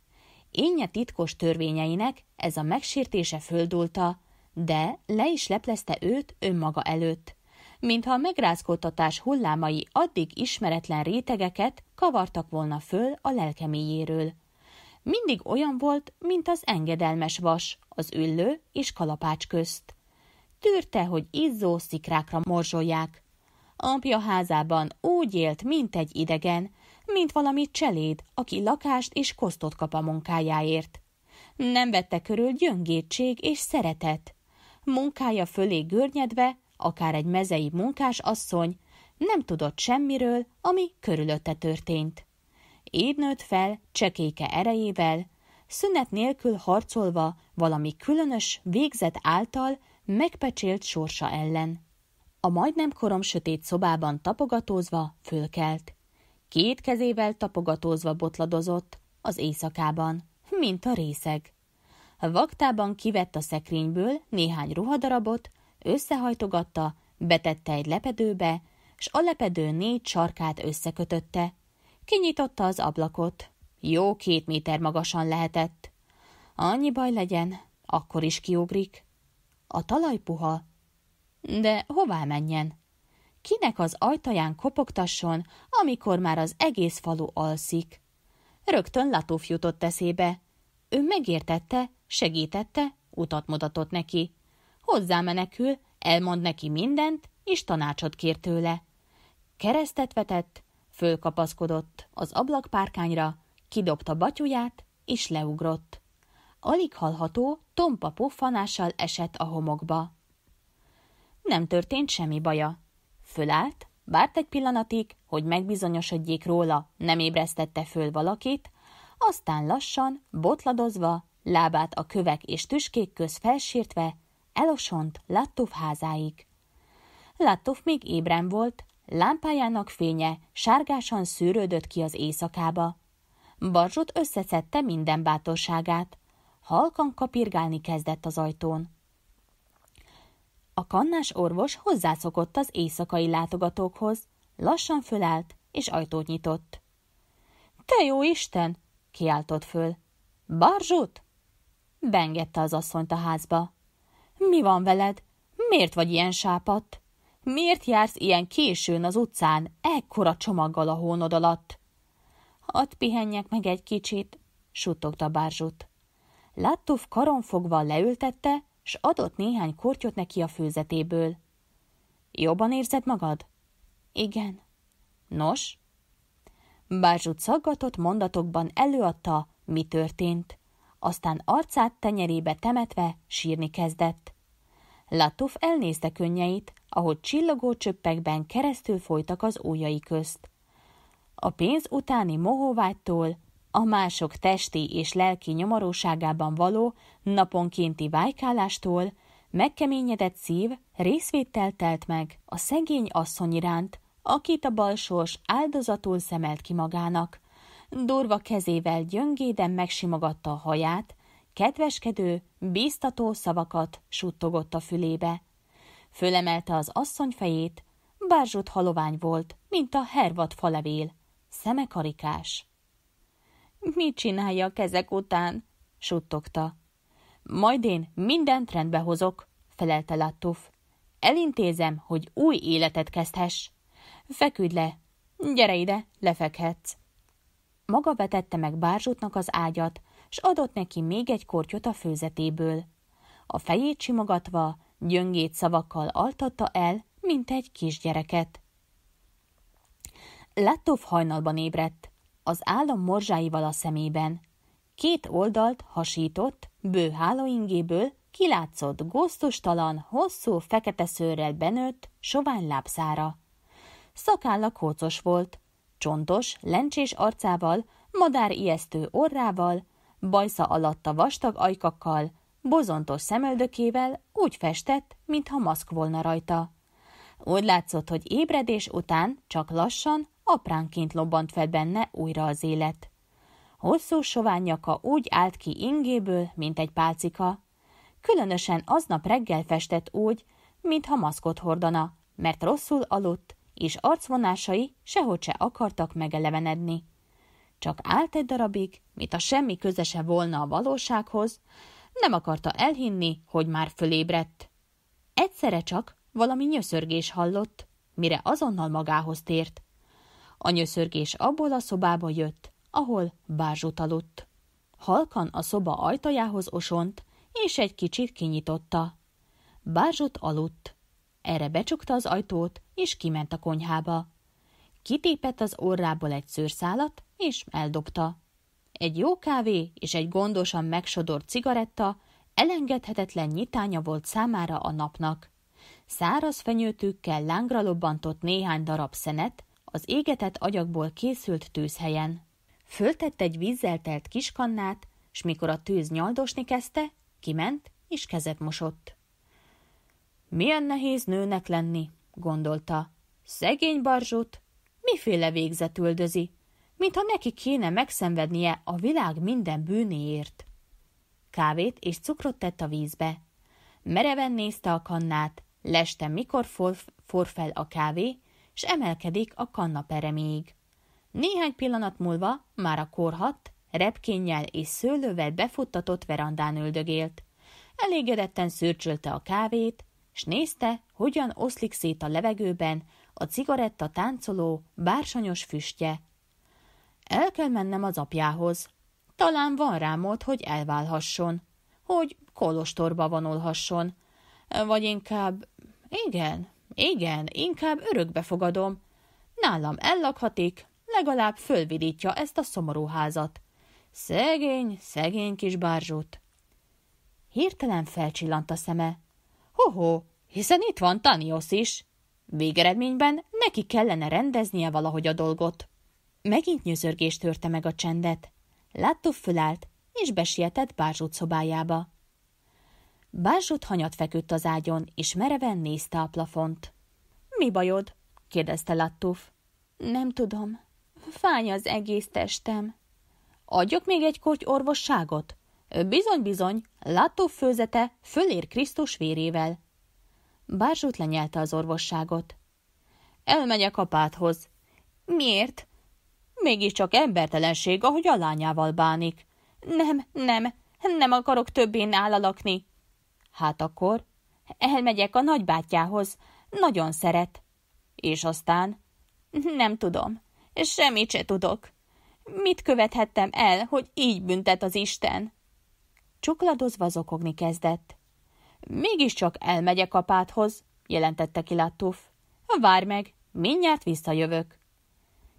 Énje titkos törvényeinek ez a megsértése földulta, de le is leplezte őt önmaga előtt, mintha a megrázkódtatás hullámai addig ismeretlen rétegeket kavartak volna föl a lelkeméjéről. Mindig olyan volt, mint az engedelmes vas, az üllő és kalapács közt. Tűrte, hogy izzó szikrákra morzsolják, Apja házában úgy élt, mint egy idegen, mint valami cseléd, aki lakást és kosztot kap a munkájáért. Nem vette körül gyöngétség és szeretet. Munkája fölé görnyedve, akár egy mezei munkás asszony, nem tudott semmiről, ami körülötte történt. Így nőtt fel, csekéke erejével, szünet nélkül harcolva valami különös végzet által megpecsélt sorsa ellen. A majdnem korom sötét szobában tapogatózva fölkelt. Két kezével tapogatózva botladozott az éjszakában, mint a részeg. vaktában kivett a szekrényből néhány ruhadarabot, összehajtogatta, betette egy lepedőbe, s a lepedő négy sarkát összekötötte. Kinyitotta az ablakot. Jó két méter magasan lehetett. Annyi baj legyen, akkor is kiugrik. A talaj puha, de hová menjen? Kinek az ajtaján kopogtasson, amikor már az egész falu alszik? Rögtön Latóf jutott eszébe. Ő megértette, segítette, utat mutatott neki. Hozzámenekül, elmond neki mindent, és tanácsot kért tőle. Keresztet vetett, fölkapaszkodott az ablakpárkányra, kidobta batyuját, és leugrott. Alig hallható, tompa poffanással esett a homokba. Nem történt semmi baja. Fölállt, várt egy pillanatig, hogy megbizonyosodjék róla, nem ébresztette föl valakit, aztán lassan, botladozva, lábát a kövek és tüskék köz felsértve, elosont Lattuf házáig. Lattuf még ébren volt, lámpájának fénye sárgásan szűrődött ki az éjszakába. Barzsot összeszedte minden bátorságát. Halkan kapirgálni kezdett az ajtón. A kannás orvos hozzászokott az éjszakai látogatókhoz, lassan fölállt és ajtót nyitott. – Te jó Isten! – kiáltott föl. – Barzsut? – bengette az asszonyt a házba. – Mi van veled? Miért vagy ilyen sápat? Miért jársz ilyen későn az utcán, ekkora csomaggal a hónod alatt? – Hadd pihenjek meg egy kicsit – suttogta Barzsut. Lattuf karonfogva fogva leültette, s adott néhány kortyot neki a főzetéből. Jobban érzed magad? Igen. Nos? Bárzsut szaggatott mondatokban előadta, mi történt, aztán arcát tenyerébe temetve sírni kezdett. Latuf elnézte könnyeit, ahogy csillogó csöppekben keresztül folytak az ujjai közt. A pénz utáni mohóvágytól a mások testi és lelki nyomorúságában való naponkénti vájkálástól megkeményedett szív részvéttel telt meg a szegény asszony iránt, akit a balsós áldozatul szemelt ki magának. Durva kezével gyöngéden megsimogatta a haját, kedveskedő, bíztató szavakat suttogott a fülébe. Fölemelte az asszony fejét, bárzsot halovány volt, mint a hervad falevél, szeme karikás. Mit csináljak ezek után? suttogta. Majd én mindent rendbe hozok, felelte Lattuf. Elintézem, hogy új életet kezdhess. Feküdj le, gyere ide, lefekhetsz. Maga vetette meg Bárzsutnak az ágyat, s adott neki még egy kortyot a főzetéből. A fejét simogatva, gyöngét szavakkal altatta el, mint egy kisgyereket. Lattuf hajnalban ébredt az állam morzsáival a szemében. Két oldalt hasított, bő hálóingéből kilátszott góztustalan, hosszú, fekete szőrrel benőtt, sovány lábszára. Szakálla kócos volt, csontos, lencsés arcával, madár ijesztő orrával, bajsza alatta vastag ajkakkal, bozontos szemöldökével úgy festett, mintha maszk volna rajta. Úgy látszott, hogy ébredés után csak lassan, apránként lobbant fel benne újra az élet. Hosszú sovány nyaka úgy állt ki ingéből, mint egy pálcika. Különösen aznap reggel festett úgy, mintha maszkot hordana, mert rosszul aludt, és arcvonásai sehogy se akartak megelevenedni. Csak állt egy darabig, mint a semmi közese volna a valósághoz, nem akarta elhinni, hogy már fölébredt. Egyszerre csak valami nyöszörgés hallott, mire azonnal magához tért. A nyöszörgés abból a szobába jött, ahol bázsut aludt. Halkan a szoba ajtajához osont, és egy kicsit kinyitotta. Bázsut aludt. Erre becsukta az ajtót, és kiment a konyhába. Kitépett az orrából egy szőrszálat, és eldobta. Egy jó kávé és egy gondosan megsodort cigaretta elengedhetetlen nyitánya volt számára a napnak. Száraz fenyőtükkel lángra lobbantott néhány darab szenet, az égetett agyagból készült tűzhelyen. Föltett egy vízzel telt kiskannát, s mikor a tűz nyaldosni kezdte, kiment és kezet mosott. Milyen nehéz nőnek lenni, gondolta. Szegény Barzsot, miféle végzet üldözi, mintha neki kéne megszenvednie a világ minden bűnéért. Kávét és cukrot tett a vízbe. Mereven nézte a kannát, leste mikor for, for fel a kávé, s emelkedik a kanna pereméig. Néhány pillanat múlva már a korhat, repkénnyel és szőlővel befuttatott verandán üldögélt. Elégedetten szürcsölte a kávét, s nézte, hogyan oszlik szét a levegőben a cigaretta táncoló, bársonyos füstje. El kell mennem az apjához. Talán van rámolt, hogy elválhasson, hogy kolostorba vonulhasson, vagy inkább, igen, igen, inkább örökbe fogadom. Nálam ellakhatik, legalább fölvidítja ezt a szomorú házat. Szegény, szegény kis bárzsút. Hirtelen felcsillant a szeme. Hoho, hiszen itt van Taniosz is. Végeredményben neki kellene rendeznie valahogy a dolgot. Megint nyőzörgés törte meg a csendet. Láttu fölállt, és besietett Bárzsút szobájába. Bázsút hanyat feküdt az ágyon, és mereven nézte a plafont. – Mi bajod? – kérdezte Lattuf. – Nem tudom. Fány az egész testem. – Adjak még egy korty orvosságot? – Bizony-bizony, Lattuf főzete fölér Krisztus vérével. Bázsút lenyelte az orvosságot. – Elmegyek apádhoz. – Miért? – Mégiscsak embertelenség, ahogy a lányával bánik. – Nem, nem, nem akarok többé nála lakni. Hát akkor? Elmegyek a nagybátyához, Nagyon szeret. És aztán? Nem tudom. Semmit se tudok. Mit követhettem el, hogy így büntet az Isten? Csukladozva zokogni kezdett. Mégiscsak elmegyek apáthoz, jelentette ki Lattuf. Várj meg, mindjárt visszajövök.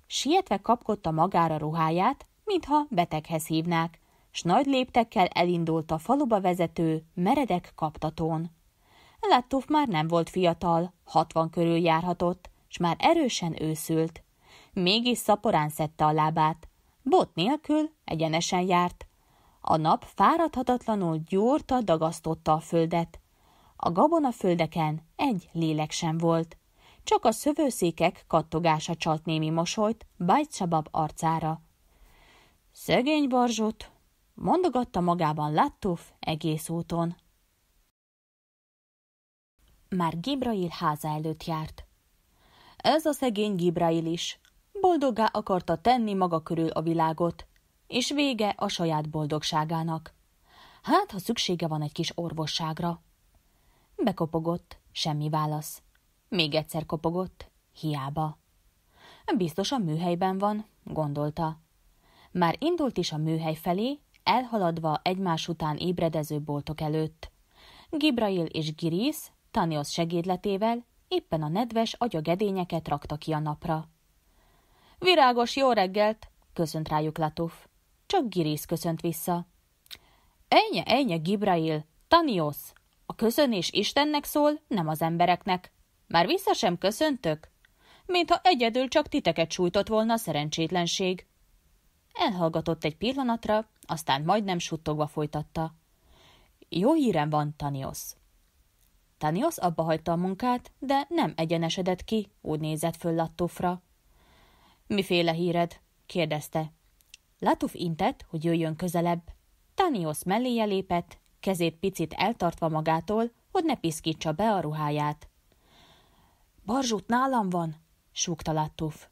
Sietve kapkodta magára ruháját, mintha beteghez hívnák s nagy léptekkel elindult a faluba vezető, meredek kaptatón. lettóf már nem volt fiatal, hatvan körül járhatott, s már erősen őszült. Mégis szaporán szedte a lábát. Bot nélkül egyenesen járt. A nap fáradhatatlanul gyúrta, dagasztotta a földet. A gabonaföldeken egy lélek sem volt. Csak a szövőszékek kattogása csalt némi mosolyt Bajcsabab arcára. Szegény Barzsot, mondogatta magában Lattuf egész úton. Már Gibrail háza előtt járt. Ez a szegény Gibrail is. Boldoggá akarta tenni maga körül a világot, és vége a saját boldogságának. Hát, ha szüksége van egy kis orvosságra. Bekopogott, semmi válasz. Még egyszer kopogott, hiába. Biztos a műhelyben van, gondolta. Már indult is a műhely felé, elhaladva egymás után ébredező boltok előtt. Gibrail és Giris, Tanios segédletével éppen a nedves agyagedényeket rakta ki a napra. Virágos jó reggelt, köszönt rájuk Latuf. Csak Giris köszönt vissza. Ennyi, ennyi, Gibrail, Tanios, a köszönés Istennek szól, nem az embereknek. Már vissza sem köszöntök? Mintha egyedül csak titeket sújtott volna a szerencsétlenség. Elhallgatott egy pillanatra, aztán majdnem suttogva folytatta. Jó hírem van, Tanios. Tanios abba hagyta a munkát, de nem egyenesedett ki, úgy nézett föl Latufra. Miféle híred? kérdezte. Latuf intett, hogy jöjjön közelebb. Tanios melléje lépett, kezét picit eltartva magától, hogy ne piszkítsa be a ruháját. Barzsút nálam van, súgta Latuf.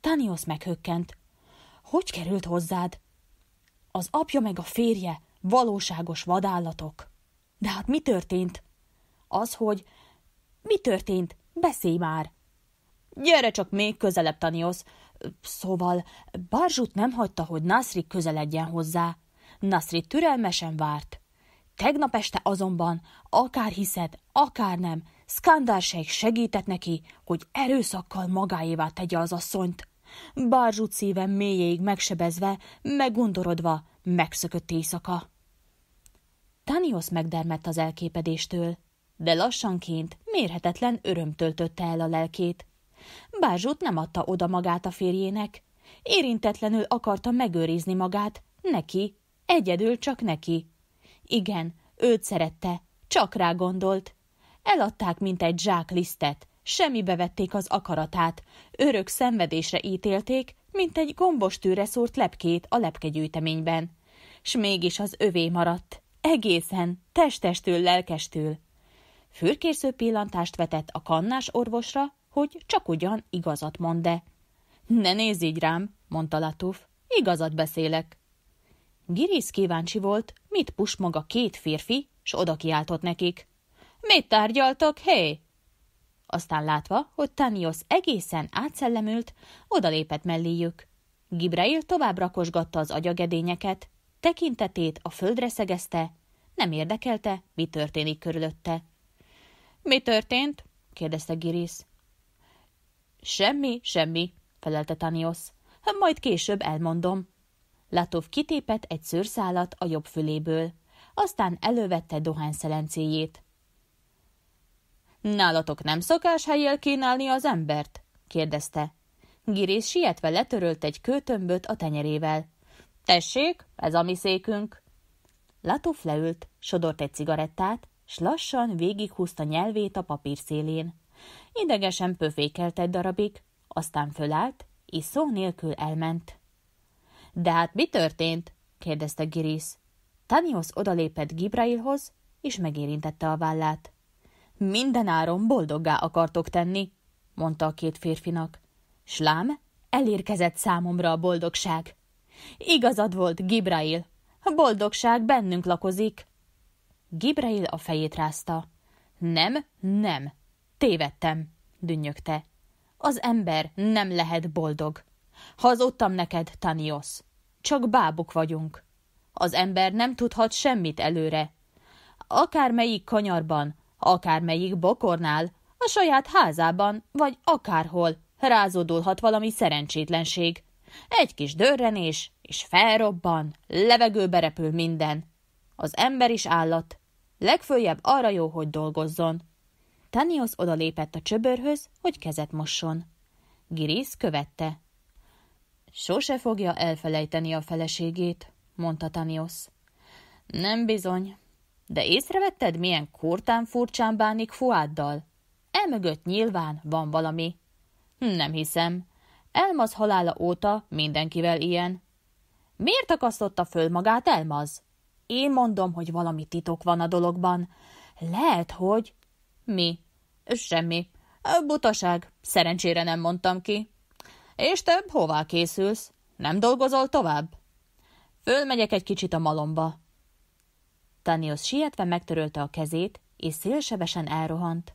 Tanios meghökkent hogy került hozzád? Az apja meg a férje valóságos vadállatok. De hát mi történt? Az, hogy mi történt? Beszélj már! Gyere csak még közelebb, Taniosz! Szóval, Barzsut nem hagyta, hogy Nasri közeledjen hozzá. Nasri türelmesen várt. Tegnap este azonban, akár hiszed, akár nem, Skandarseik segített neki, hogy erőszakkal magáévá tegye az asszonyt. Barzsút szívem mélyéig megsebezve, megundorodva, megszökött éjszaka. Tanios megdermett az elképedéstől, de lassanként mérhetetlen öröm töltötte el a lelkét. Bárzsút nem adta oda magát a férjének, érintetlenül akarta megőrizni magát, neki, egyedül csak neki. Igen, őt szerette, csak rá gondolt. Eladták, mint egy zsák lisztet, semmibe vették az akaratát, örök szenvedésre ítélték, mint egy gombos tűre szórt lepkét a lepkegyűjteményben. S mégis az övé maradt, egészen, testestől, lelkestől. Fürkésző pillantást vetett a kannás orvosra, hogy csak ugyan igazat mond-e. Ne nézz így rám, mondta Latuf, igazat beszélek. Girisz kíváncsi volt, mit pus maga két férfi, s oda kiáltott nekik. Mit tárgyaltok, hé? Hey? Aztán látva, hogy Tanios egészen átszellemült, odalépett melléjük. Gibrail tovább rakosgatta az agyagedényeket, tekintetét a földre szegezte, nem érdekelte, mi történik körülötte. – Mi történt? – kérdezte Girisz. – Semmi, semmi – felelte Tanios. Hát – Majd később elmondom. Latov kitépett egy szőrszálat a jobb füléből, aztán elővette szelencéjét. Nálatok nem szokás helyjel kínálni az embert? kérdezte. Girész sietve letörölt egy kőtömböt a tenyerével. Tessék, ez a mi székünk. Latuf leült, sodort egy cigarettát, s lassan végighúzta nyelvét a papír szélén. Idegesen pöfékelt egy darabig, aztán fölállt, és szó nélkül elment. De hát mi történt? kérdezte Girész. Tanios odalépett Gibrailhoz, és megérintette a vállát. Mindenáron boldoggá akartok tenni, mondta a két férfinak. Slám, elérkezett számomra a boldogság. Igazad volt, Gibrail. A boldogság bennünk lakozik. Gibrail a fejét rázta. Nem, nem, tévedtem, dünnyögte. Az ember nem lehet boldog. Hazudtam neked, Taniosz. Csak bábuk vagyunk. Az ember nem tudhat semmit előre. Akármelyik kanyarban, Akármelyik bokornál, a saját házában, vagy akárhol rázódulhat valami szerencsétlenség. Egy kis dörrenés, és felrobban, levegőbe repül minden. Az ember is állat. Legfőjebb arra jó, hogy dolgozzon. Tanios odalépett a csöbörhöz, hogy kezet mosson. Giris követte. Sose fogja elfelejteni a feleségét, mondta Tanios. Nem bizony, de észrevetted, milyen kurtán-furcsán bánik Fuáddal? Emögött nyilván van valami. Hm, nem hiszem. Elmaz halála óta mindenkivel ilyen. Miért akasztotta föl magát Elmaz? Én mondom, hogy valami titok van a dologban. Lehet, hogy... Mi? Semmi. Butaság. Szerencsére nem mondtam ki. És te hová készülsz? Nem dolgozol tovább? Fölmegyek egy kicsit a malomba. Tanios sietve megtörölte a kezét, és szélsebesen elrohant.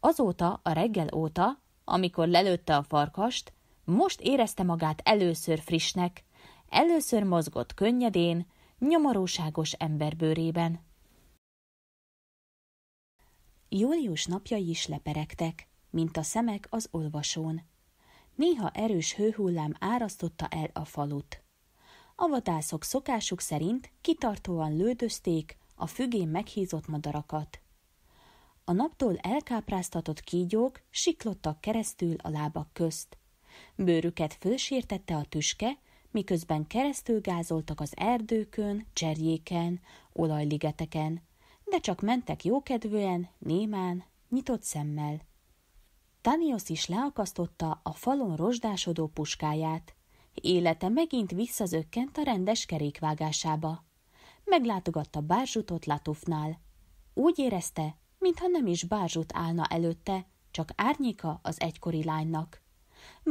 Azóta, a reggel óta, amikor lelőtte a farkast, most érezte magát először frissnek, először mozgott könnyedén, nyomorúságos emberbőrében. Július napjai is leperegtek, mint a szemek az olvasón. Néha erős hőhullám árasztotta el a falut. A vadászok szokásuk szerint kitartóan lődözték, a fügén meghízott madarakat. A naptól elkápráztatott kígyók siklottak keresztül a lábak közt. Bőrüket fölsértette a tüske, miközben keresztül gázoltak az erdőkön, cserjéken, olajligeteken, de csak mentek jókedvűen, némán, nyitott szemmel. Tanios is leakasztotta a falon rozsdásodó puskáját. Élete megint visszazökkent a rendes kerékvágásába meglátogatta Bázsutot Latufnál. Úgy érezte, mintha nem is Bázsut állna előtte, csak árnyéka az egykori lánynak.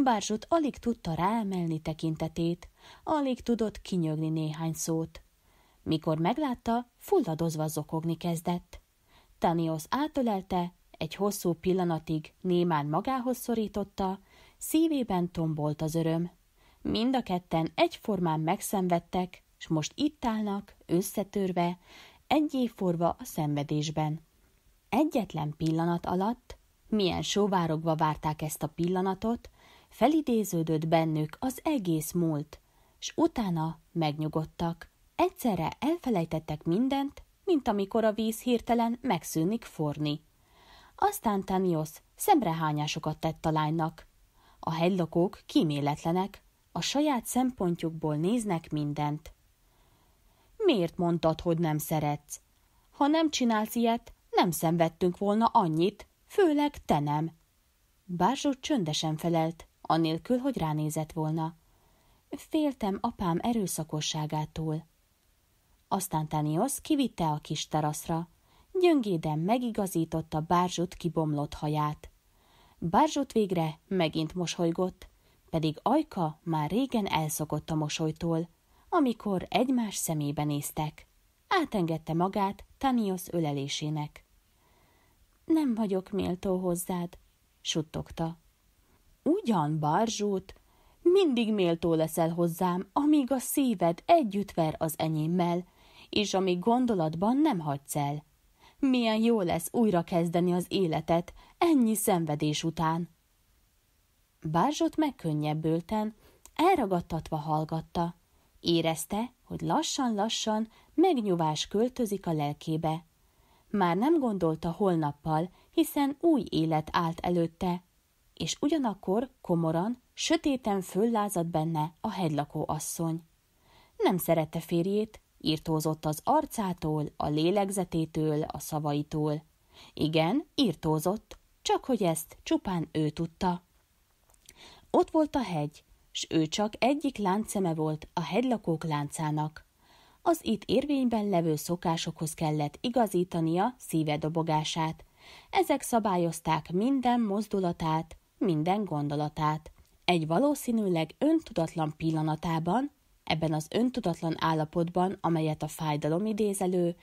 Bárzsut alig tudta ráemelni tekintetét, alig tudott kinyögni néhány szót. Mikor meglátta, fulladozva zokogni kezdett. Tanios átölelte, egy hosszú pillanatig némán magához szorította, szívében tombolt az öröm. Mind a ketten egyformán megszenvedtek, és most itt állnak, összetörve, forva a szenvedésben. Egyetlen pillanat alatt, milyen sóvárogva várták ezt a pillanatot, felidéződött bennük az egész múlt, s utána megnyugodtak. Egyszerre elfelejtettek mindent, mint amikor a víz hirtelen megszűnik forni. Aztán Tanios szemrehányásokat tett a lánynak. A hegylakók kíméletlenek, a saját szempontjukból néznek mindent. Miért mondtad, hogy nem szeretsz? Ha nem csinálsz ilyet, nem szenvedtünk volna annyit, főleg te nem. Bázsó csöndesen felelt, anélkül, hogy ránézett volna. Féltem apám erőszakosságától. Aztán tanios kivitte a kis teraszra. Gyöngéden megigazította Bárzsot kibomlott haját. Bárzsot végre megint mosolygott, pedig Ajka már régen elszokott a mosolytól amikor egymás szemébe néztek. Átengedte magát Tanios ölelésének. Nem vagyok méltó hozzád, suttogta. Ugyan, Barzsút, mindig méltó leszel hozzám, amíg a szíved együtt ver az enyémmel, és amíg gondolatban nem hagysz el. Milyen jó lesz újra kezdeni az életet ennyi szenvedés után. Bárzsot megkönnyebbülten, elragadtatva hallgatta. Érezte, hogy lassan-lassan megnyugvás költözik a lelkébe. Már nem gondolta holnappal, hiszen új élet állt előtte, és ugyanakkor komoran, sötéten föllázadt benne a hegylakó asszony. Nem szerette férjét, írtózott az arcától, a lélegzetétől, a szavaitól. Igen, írtózott, csak hogy ezt csupán ő tudta. Ott volt a hegy, s ő csak egyik lánceme volt a hegylakók láncának. Az itt érvényben levő szokásokhoz kellett igazítania szíve dobogását. Ezek szabályozták minden mozdulatát, minden gondolatát. Egy valószínűleg öntudatlan pillanatában, ebben az öntudatlan állapotban, amelyet a fájdalom idéz elő,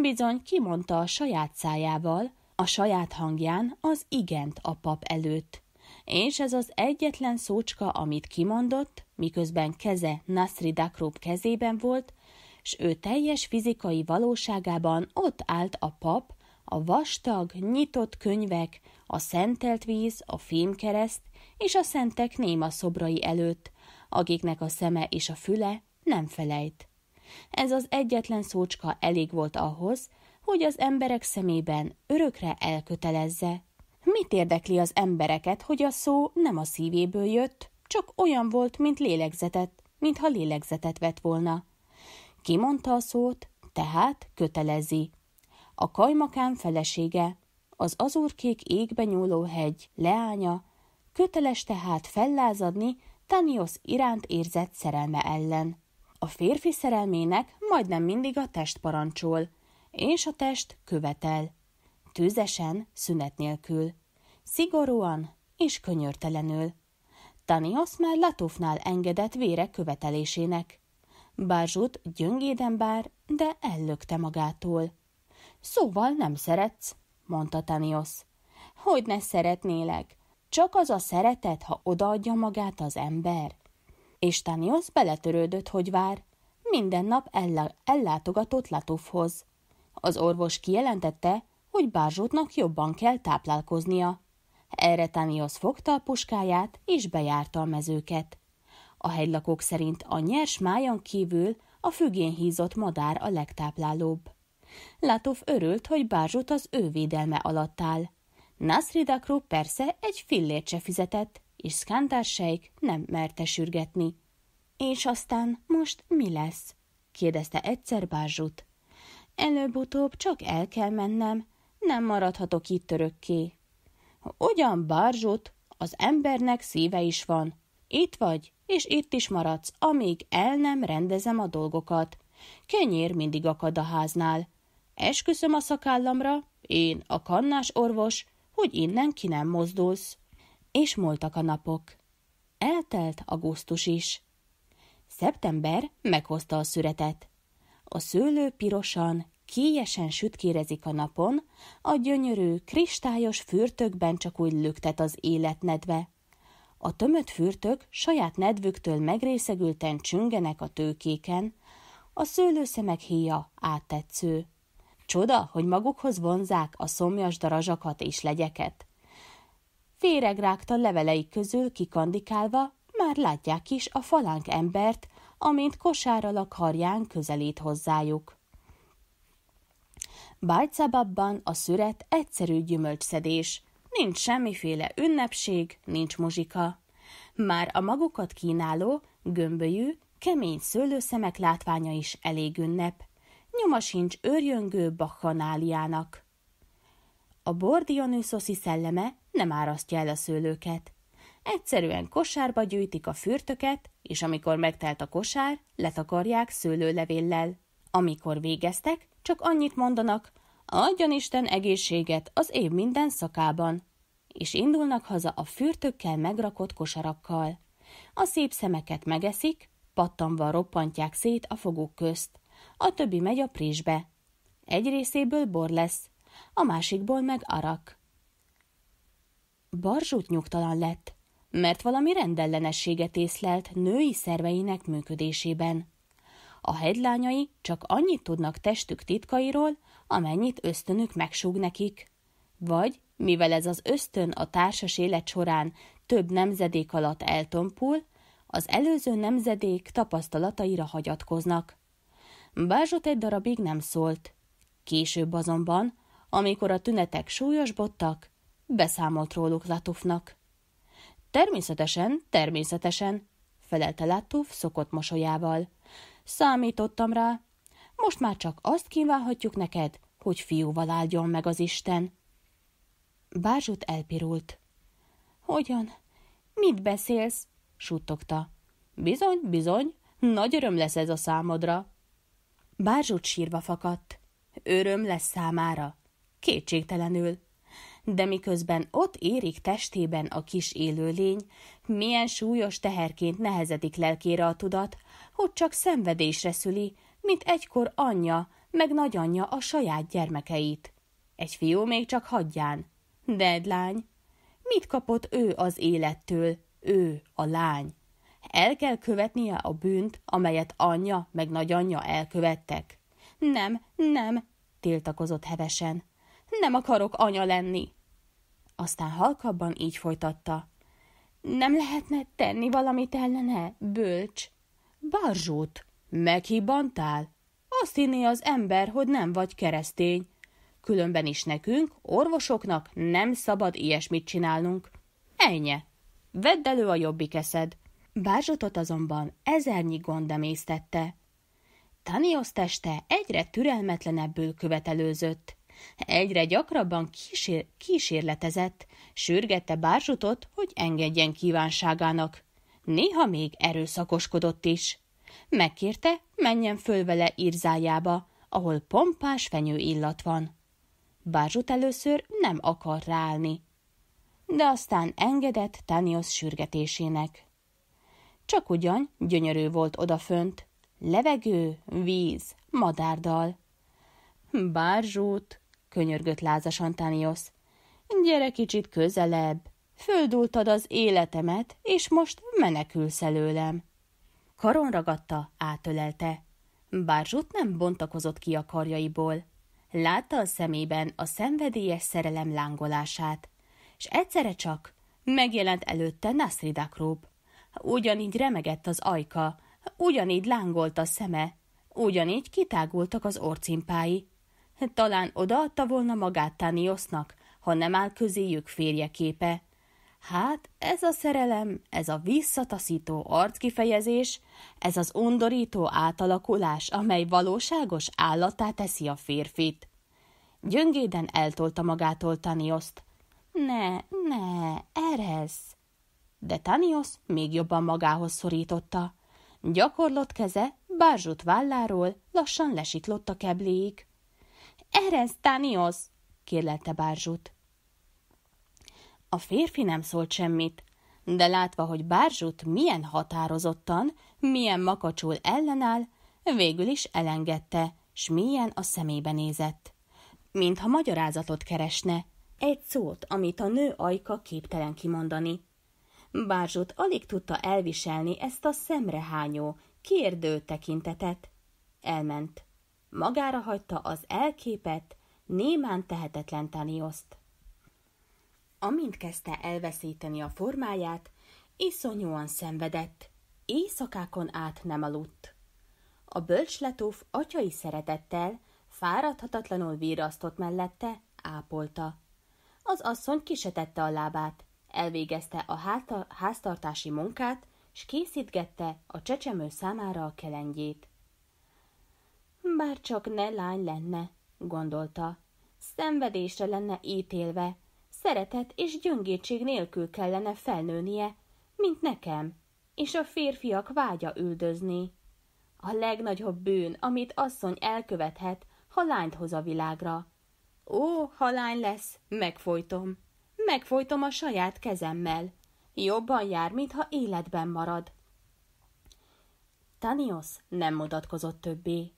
bizony kimondta a saját szájával, a saját hangján az igent a pap előtt. És ez az egyetlen szócska, amit kimondott, miközben keze Nasri Dakrób kezében volt, s ő teljes fizikai valóságában ott állt a pap, a vastag, nyitott könyvek, a szentelt víz, a fémkereszt és a szentek néma szobrai előtt, akiknek a szeme és a füle nem felejt. Ez az egyetlen szócska elég volt ahhoz, hogy az emberek szemében örökre elkötelezze Mit érdekli az embereket, hogy a szó nem a szívéből jött, csak olyan volt, mint lélegzetet, mintha lélegzetet vett volna. Kimondta a szót, tehát kötelezi. A kajmakán felesége, az azurkék égbe nyúló hegy, leánya, köteles tehát fellázadni Taniosz iránt érzett szerelme ellen. A férfi szerelmének majdnem mindig a test parancsol, és a test követel. Tűzesen, szünet nélkül. Szigorúan és könyörtelenül. Tanios már Latufnál engedett vére követelésének. Bázsut gyöngéden bár, de ellökte magától. Szóval nem szeretsz, mondta Tanios. Hogy ne szeretnélek? Csak az a szeretet, ha odaadja magát az ember. És Tanios beletörődött, hogy vár. Minden nap ellá- ellátogatott Latufhoz. Az orvos kijelentette, hogy Bázsutnak jobban kell táplálkoznia. Erre Tanios fogta a puskáját, és bejárta a mezőket. A hegylakók szerint a nyers májon kívül a fügén hízott madár a legtáplálóbb. Latov örült, hogy Bázsot az ő védelme alatt áll. Nasridakró persze egy fillért se fizetett, és Skandar sejk nem merte sürgetni. És aztán most mi lesz? kérdezte egyszer Bázsut. Előbb-utóbb csak el kell mennem, nem maradhatok itt örökké. Ugyan barzsut, az embernek szíve is van. Itt vagy, és itt is maradsz, amíg el nem rendezem a dolgokat. Kenyér mindig akad a háznál. Esküszöm a szakállamra, én, a kannás orvos, hogy innen ki nem mozdulsz. És múltak a napok. Eltelt augusztus is. Szeptember meghozta a szüretet. A szőlő pirosan, kélyesen sütkérezik a napon, a gyönyörű, kristályos fürtökben csak úgy lüktet az élet nedve. A tömött fürtök saját nedvüktől megrészegülten csüngenek a tőkéken, a szőlőszemek héja áttetsző. Csoda, hogy magukhoz vonzák a szomjas darazsakat és legyeket. rágta leveleik közül kikandikálva már látják is a falánk embert, amint kosár harján közelít hozzájuk. Bájcababban a szüret egyszerű gyümölcsszedés, nincs semmiféle ünnepség, nincs muzsika. Már a magukat kínáló, gömbölyű, kemény szőlőszemek látványa is elég ünnep. Nyoma sincs őrjöngő bakkanáliának. A bordionűszoszi szelleme nem árasztja el a szőlőket. Egyszerűen kosárba gyűjtik a fürtöket, és amikor megtelt a kosár, letakarják szőlőlevéllel. Amikor végeztek, csak annyit mondanak, adjon Isten egészséget az év minden szakában, és indulnak haza a fürtökkel megrakott kosarakkal. A szép szemeket megeszik, pattanva roppantják szét a foguk közt, a többi megy a présbe. Egy részéből bor lesz, a másikból meg arak. Barzsút nyugtalan lett, mert valami rendellenességet észlelt női szerveinek működésében a hegylányai csak annyit tudnak testük titkairól, amennyit ösztönük megsúg nekik. Vagy, mivel ez az ösztön a társas élet során több nemzedék alatt eltompul, az előző nemzedék tapasztalataira hagyatkoznak. Bázsot egy darabig nem szólt. Később azonban, amikor a tünetek bottak, beszámolt róluk Latufnak. Természetesen, természetesen, felelte Latuf szokott mosolyával. Számítottam rá. Most már csak azt kívánhatjuk neked, hogy fiúval áldjon meg az Isten. Bázsut elpirult. Hogyan? Mit beszélsz? suttogta. Bizony, bizony, nagy öröm lesz ez a számodra. Bázsut sírva fakadt. Öröm lesz számára. Kétségtelenül. De miközben ott érik testében a kis élőlény, milyen súlyos teherként nehezedik lelkére a tudat, hogy csak szenvedésre szüli, mint egykor anyja, meg nagyanyja a saját gyermekeit. Egy fiú még csak hagyján. De lány, mit kapott ő az élettől, ő, a lány? El kell követnie a bűnt, amelyet anyja meg nagyanyja elkövettek. Nem, nem, tiltakozott hevesen. Nem akarok anya lenni. Aztán halkabban így folytatta. Nem lehetne tenni valamit ellene, bölcs? Barzsót, meghibantál? Azt hinné az ember, hogy nem vagy keresztény. Különben is nekünk, orvosoknak nem szabad ilyesmit csinálnunk. Ennyi. Vedd elő a jobbik eszed. Bárzsotot azonban ezernyi gond emésztette. Tanios teste egyre türelmetlenebbül követelőzött. Egyre gyakrabban kísér kísérletezett, sürgette Bárzsotot, hogy engedjen kívánságának néha még erőszakoskodott is. Megkérte, menjen föl vele írzájába, ahol pompás fenyő illat van. Bázsut először nem akar ráállni, de aztán engedett Tanios sürgetésének. Csak ugyan gyönyörű volt odafönt, levegő, víz, madárdal. Bárzsút, könyörgött lázasan Tanios, gyere kicsit közelebb, földultad az életemet, és most menekülsz előlem. Karon ragadta, átölelte. Bár Zsut nem bontakozott ki a karjaiból. Látta a szemében a szenvedélyes szerelem lángolását, és egyszerre csak megjelent előtte Nasridakrób. Ugyanígy remegett az ajka, ugyanígy lángolt a szeme, ugyanígy kitágultak az orcimpái. Talán odaadta volna magát Taniosznak, ha nem áll közéjük férje képe, Hát ez a szerelem, ez a visszataszító arckifejezés, ez az undorító átalakulás, amely valóságos állattá teszi a férfit. Gyöngéden eltolta magától Tanioszt. Ne, ne, eresz! De Taniosz még jobban magához szorította. Gyakorlott keze Bázsut válláról lassan lesiklott a kebléig. Erez, Taniosz! kérlelte Bázsut. A férfi nem szólt semmit, de látva, hogy Bárzsut milyen határozottan, milyen makacsul ellenáll, végül is elengedte, s milyen a szemébe nézett. Mintha magyarázatot keresne, egy szót, amit a nő ajka képtelen kimondani. Bárzsut alig tudta elviselni ezt a szemrehányó, kérdő tekintetet. Elment. Magára hagyta az elképet, némán tehetetlen tanioszt amint kezdte elveszíteni a formáját, iszonyúan szenvedett, éjszakákon át nem aludt. A letóf atyai szeretettel, fáradhatatlanul vírasztott mellette, ápolta. Az asszony kisetette a lábát, elvégezte a háztartási munkát, s készítgette a csecsemő számára a kelengyét. Bár csak ne lány lenne, gondolta, szenvedésre lenne ítélve, szeretet és gyöngétség nélkül kellene felnőnie, mint nekem, és a férfiak vágya üldözni. A legnagyobb bűn, amit asszony elkövethet, ha lányt hoz a világra. Ó, ha lány lesz, megfojtom. Megfojtom a saját kezemmel. Jobban jár, mintha életben marad. Tanios nem mutatkozott többé.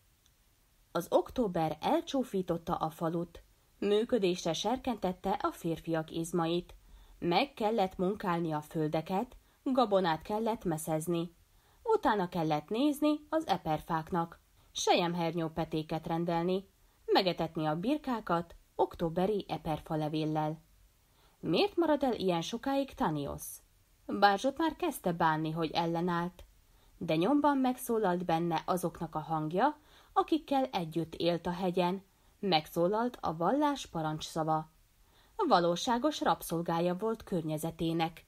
Az október elcsúfította a falut, Működése serkentette a férfiak izmait. Meg kellett munkálni a földeket, gabonát kellett meszezni. Utána kellett nézni az eperfáknak, sejemhernyó petéket rendelni, megetetni a birkákat októberi eperfa levéllel. Miért marad el ilyen sokáig Taniosz? Bárzsot már kezdte bánni, hogy ellenállt, de nyomban megszólalt benne azoknak a hangja, akikkel együtt élt a hegyen, megszólalt a vallás parancsszava. Valóságos rabszolgája volt környezetének.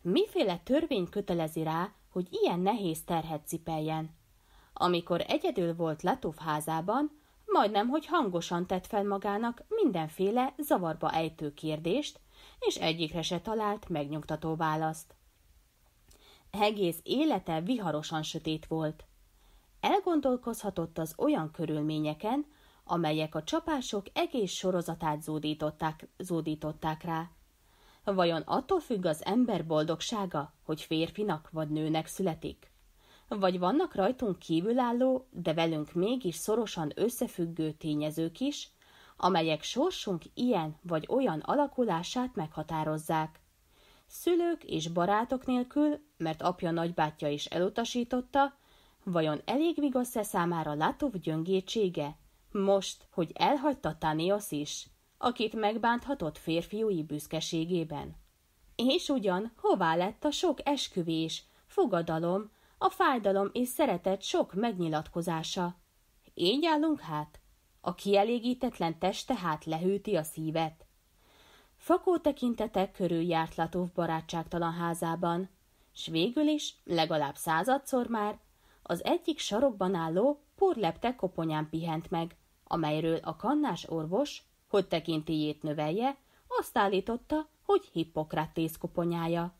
Miféle törvény kötelezi rá, hogy ilyen nehéz terhet cipeljen? Amikor egyedül volt Latov házában, majdnem, hogy hangosan tett fel magának mindenféle zavarba ejtő kérdést, és egyikre se talált megnyugtató választ. Egész élete viharosan sötét volt. Elgondolkozhatott az olyan körülményeken, amelyek a csapások egész sorozatát zúdították, zúdították rá. Vajon attól függ az ember boldogsága, hogy férfinak vagy nőnek születik? Vagy vannak rajtunk kívülálló, de velünk mégis szorosan összefüggő tényezők is, amelyek sorsunk ilyen vagy olyan alakulását meghatározzák? Szülők és barátok nélkül, mert apja nagybátyja is elutasította, vajon elég vigasz-e számára Látov gyöngétsége, most, hogy elhagyta Tanios is, akit megbánthatott férfiúi büszkeségében. És ugyan hová lett a sok esküvés, fogadalom, a fájdalom és szeretet sok megnyilatkozása? Így állunk hát? A kielégítetlen test tehát lehűti a szívet. Fakó tekintetek körül járt Latov barátságtalan házában, s végül is, legalább századszor már, az egyik sarokban álló porlepte koponyán pihent meg, amelyről a kannás orvos, hogy tekintélyét növelje, azt állította, hogy Hippokratész koponyája.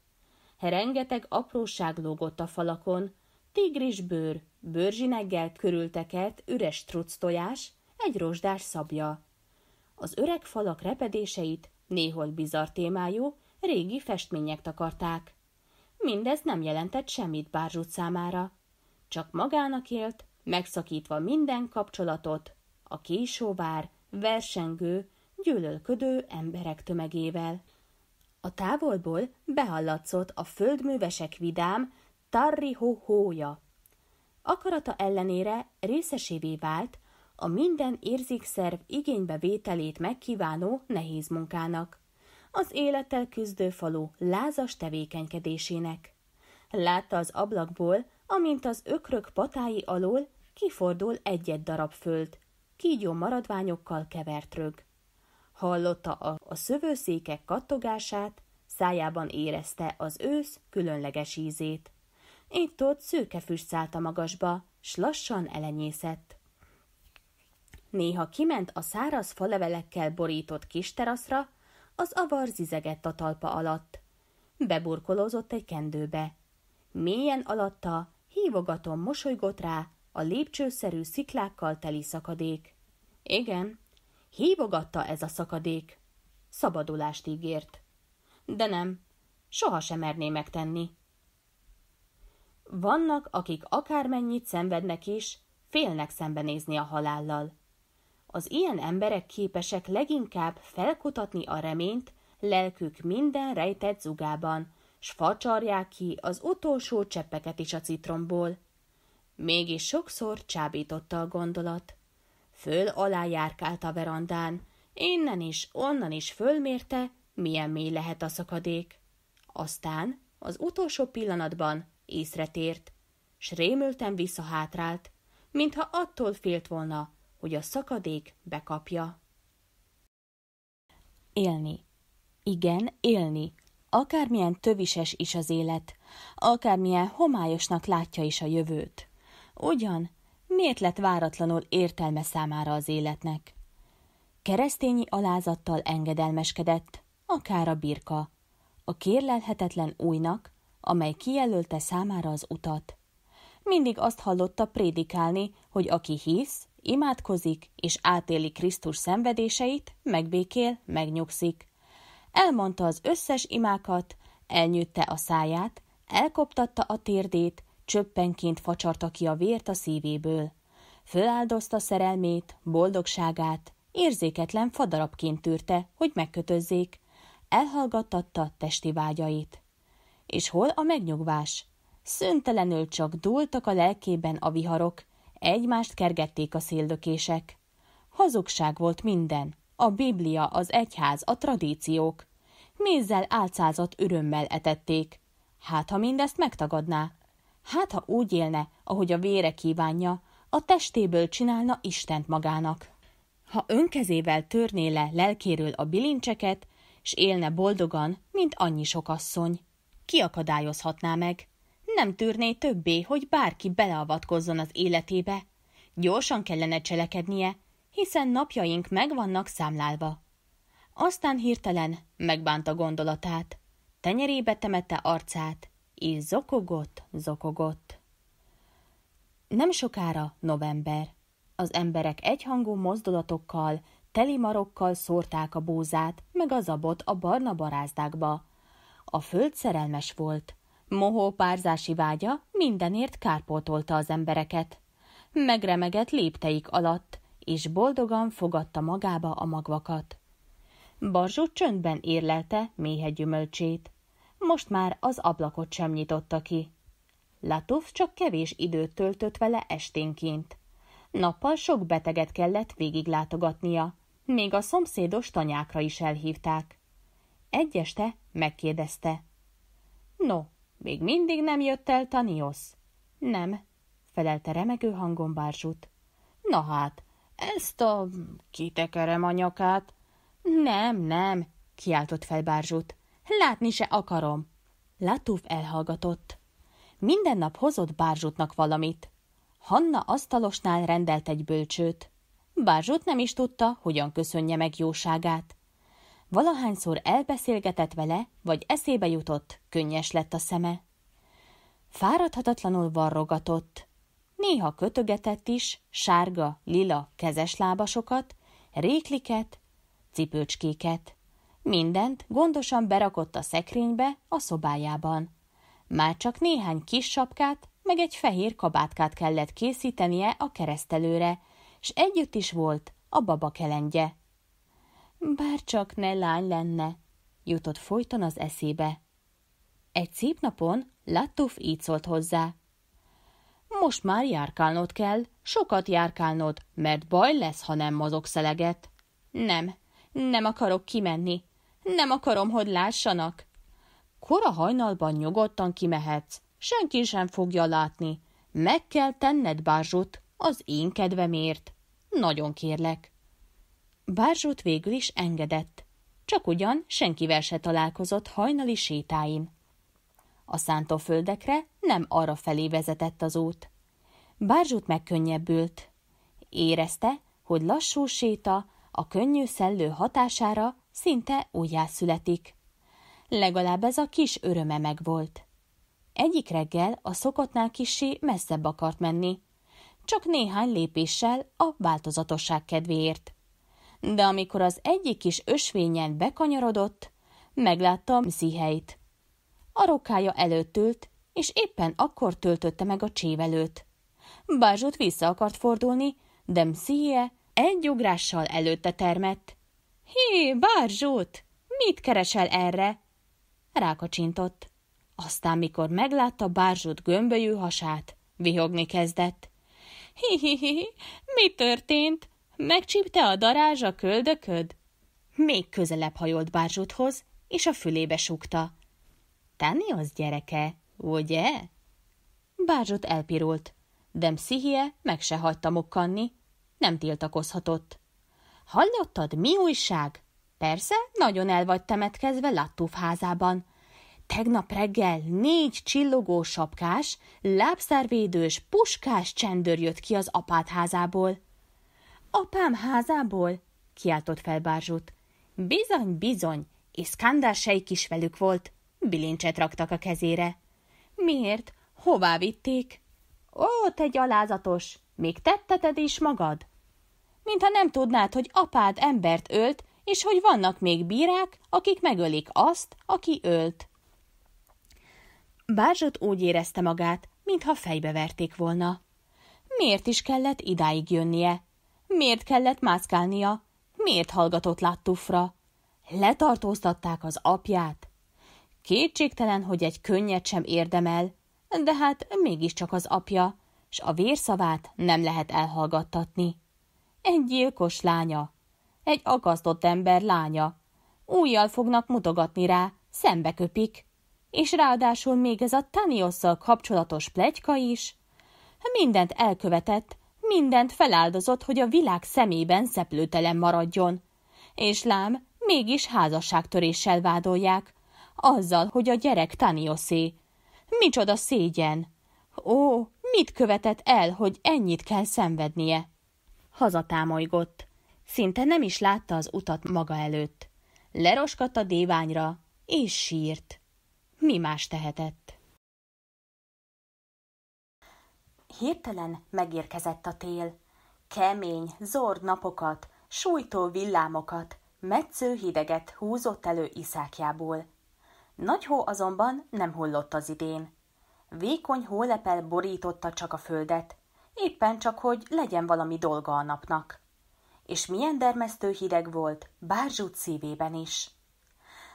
Rengeteg apróság lógott a falakon, tigris bőr, bőrzsineggel körültekert üres truc tojás, egy rozsdás szabja. Az öreg falak repedéseit néhol bizarr témájú, régi festmények takarták. Mindez nem jelentett semmit Bárzsut számára. Csak magának élt, megszakítva minden kapcsolatot a késóvár versengő, gyűlölködő emberek tömegével. A távolból behallatszott a földművesek vidám tarri ho hója. Akarata ellenére részesévé vált a minden érzékszerv igénybe vételét megkívánó nehéz munkának, az élettel küzdő falu lázas tevékenykedésének. Látta az ablakból, amint az ökrök patái alól kifordul egy-egy darab föld, kígyó maradványokkal kevert rög. Hallotta a, a szövőszékek kattogását, szájában érezte az ősz különleges ízét. Itt-ott szőke füst szállt a magasba, s lassan elenyészett. Néha kiment a száraz falevelekkel borított kis teraszra, az avar zizegett a talpa alatt. Beburkolózott egy kendőbe. Mélyen alatta hívogatom mosolygott rá, a lépcsőszerű sziklákkal teli szakadék. Igen, hívogatta ez a szakadék. Szabadulást ígért. De nem, soha sem merné megtenni. Vannak, akik akármennyit szenvednek is, félnek szembenézni a halállal. Az ilyen emberek képesek leginkább felkutatni a reményt lelkük minden rejtett zugában, s facsarják ki az utolsó cseppeket is a citromból. Mégis sokszor csábította a gondolat. Föl alá járkált a verandán, innen is, onnan is fölmérte, milyen mély lehet a szakadék. Aztán az utolsó pillanatban észre tért, s rémülten visszahátrált, mintha attól félt volna, hogy a szakadék bekapja. Élni. Igen, élni. Akármilyen tövises is az élet, akármilyen homályosnak látja is a jövőt. Ugyan, miért lett váratlanul értelme számára az életnek? Keresztényi alázattal engedelmeskedett, akár a birka, a kérlelhetetlen újnak, amely kijelölte számára az utat. Mindig azt hallotta prédikálni, hogy aki hisz, imádkozik és átéli Krisztus szenvedéseit, megbékél, megnyugszik. Elmondta az összes imákat, elnyűtte a száját, elkoptatta a térdét, csöppenként facsarta ki a vért a szívéből. Föláldozta szerelmét, boldogságát, érzéketlen fadarabként tűrte, hogy megkötözzék, elhallgattatta testi vágyait. És hol a megnyugvás? Szüntelenül csak dúltak a lelkében a viharok, egymást kergették a széldökések. Hazugság volt minden, a Biblia, az egyház, a tradíciók. Mézzel álcázott örömmel etették. Hát, ha mindezt megtagadná, Hát, ha úgy élne, ahogy a vére kívánja, a testéből csinálna Istent magának. Ha önkezével törné le lelkéről a bilincseket, s élne boldogan, mint annyi sok asszony. Ki akadályozhatná meg? Nem törné többé, hogy bárki beleavatkozzon az életébe. Gyorsan kellene cselekednie, hiszen napjaink meg vannak számlálva. Aztán hirtelen megbánta gondolatát. Tenyerébe temette arcát, és zokogott, zokogott. Nem sokára november. Az emberek egyhangú mozdulatokkal, telimarokkal szórták a búzát, meg a zabot a barna barázdákba. A föld szerelmes volt. Mohó párzási vágya mindenért kárpótolta az embereket. Megremegett lépteik alatt, és boldogan fogadta magába a magvakat. Barzsó csöndben érlelte méhegyümölcsét most már az ablakot sem nyitotta ki. Latov csak kevés időt töltött vele esténként. Nappal sok beteget kellett végiglátogatnia, még a szomszédos tanyákra is elhívták. Egy este megkérdezte. No, még mindig nem jött el Taniosz? Nem, felelte remegő hangon bársut. Na hát, ezt a... kitekerem a nyakát. Nem, nem, kiáltott fel Bárzsut. Látni se akarom. Latúf elhallgatott. Minden nap hozott Bárzsutnak valamit. Hanna asztalosnál rendelt egy bölcsőt. Bárzsut nem is tudta, hogyan köszönje meg jóságát. Valahányszor elbeszélgetett vele, vagy eszébe jutott, könnyes lett a szeme. Fáradhatatlanul varrogatott. Néha kötögetett is, sárga, lila, kezes lábasokat, rékliket, cipőcskéket. Mindent gondosan berakott a szekrénybe, a szobájában. Már csak néhány kis sapkát, meg egy fehér kabátkát kellett készítenie a keresztelőre, s együtt is volt a baba kelengye. Bár csak ne lány lenne, jutott folyton az eszébe. Egy szép napon Lattuf így szólt hozzá. Most már járkálnod kell, sokat járkálnod, mert baj lesz, ha nem mozogsz eleget. Nem, nem akarok kimenni, nem akarom, hogy lássanak. Kora hajnalban nyugodtan kimehetsz. Senki sem fogja látni. Meg kell tenned Bárzsot, az én kedvemért. Nagyon kérlek. Bárzsot végül is engedett. Csak ugyan senkivel se találkozott hajnali sétáin. A szántóföldekre nem arra felé vezetett az út. Bárzsot megkönnyebbült. Érezte, hogy lassú séta a könnyű szellő hatására szinte újjászületik. Legalább ez a kis öröme megvolt. Egyik reggel a szokottnál kisé messzebb akart menni, csak néhány lépéssel a változatosság kedvéért. De amikor az egyik kis ösvényen bekanyarodott, meglátta Mszihelyt. A rokája előtt ült, és éppen akkor töltötte meg a csévelőt. Bázsut vissza akart fordulni, de mszíje egy ugrással előtte termett, Hé, Bárzsút, mit keresel erre? Rákacsintott. Aztán, mikor meglátta Bárzsút gömbölyű hasát, vihogni kezdett. Hi, hi, hi, hi mi történt? Megcsípte a darázs a köldököd? Még közelebb hajolt Bárzsúthoz, és a fülébe súgta. Tenni az gyereke, ugye? Bárzsot elpirult, de Mszihie meg se hagyta mokkanni, nem tiltakozhatott. Hallottad, mi újság? Persze, nagyon el vagy temetkezve Lattuf házában. Tegnap reggel négy csillogó sapkás, lábszárvédős, puskás csendőr jött ki az apád házából. Apám házából? kiáltott fel Bárzsut. Bizony, bizony, Iszkándár sejk is velük volt. Bilincset raktak a kezére. Miért? Hová vitték? Ó, te gyalázatos! Még tetteted is magad? mintha nem tudnád, hogy apád embert ölt, és hogy vannak még bírák, akik megölik azt, aki ölt. Bázsot úgy érezte magát, mintha fejbe verték volna. Miért is kellett idáig jönnie? Miért kellett mászkálnia? Miért hallgatott láttufra? Letartóztatták az apját. Kétségtelen, hogy egy könnyet sem érdemel, de hát mégiscsak az apja, s a vérszavát nem lehet elhallgattatni. Egy gyilkos lánya. Egy akasztott ember lánya. Újjal fognak mutogatni rá, szembeköpik. És ráadásul még ez a Taniosszal kapcsolatos plegyka is. Mindent elkövetett, mindent feláldozott, hogy a világ szemében szeplőtelen maradjon. És lám, mégis házasságtöréssel vádolják. Azzal, hogy a gyerek Tanioszé. Micsoda szégyen! Ó, mit követett el, hogy ennyit kell szenvednie? hazatámolygott. Szinte nem is látta az utat maga előtt. Leroskadt a déványra, és sírt. Mi más tehetett? Hirtelen megérkezett a tél. Kemény, zord napokat, sújtó villámokat, metsző hideget húzott elő iszákjából. Nagy hó azonban nem hullott az idén. Vékony hólepel borította csak a földet, éppen csak, hogy legyen valami dolga a napnak. És milyen dermesztő hideg volt, Bárzsút szívében is.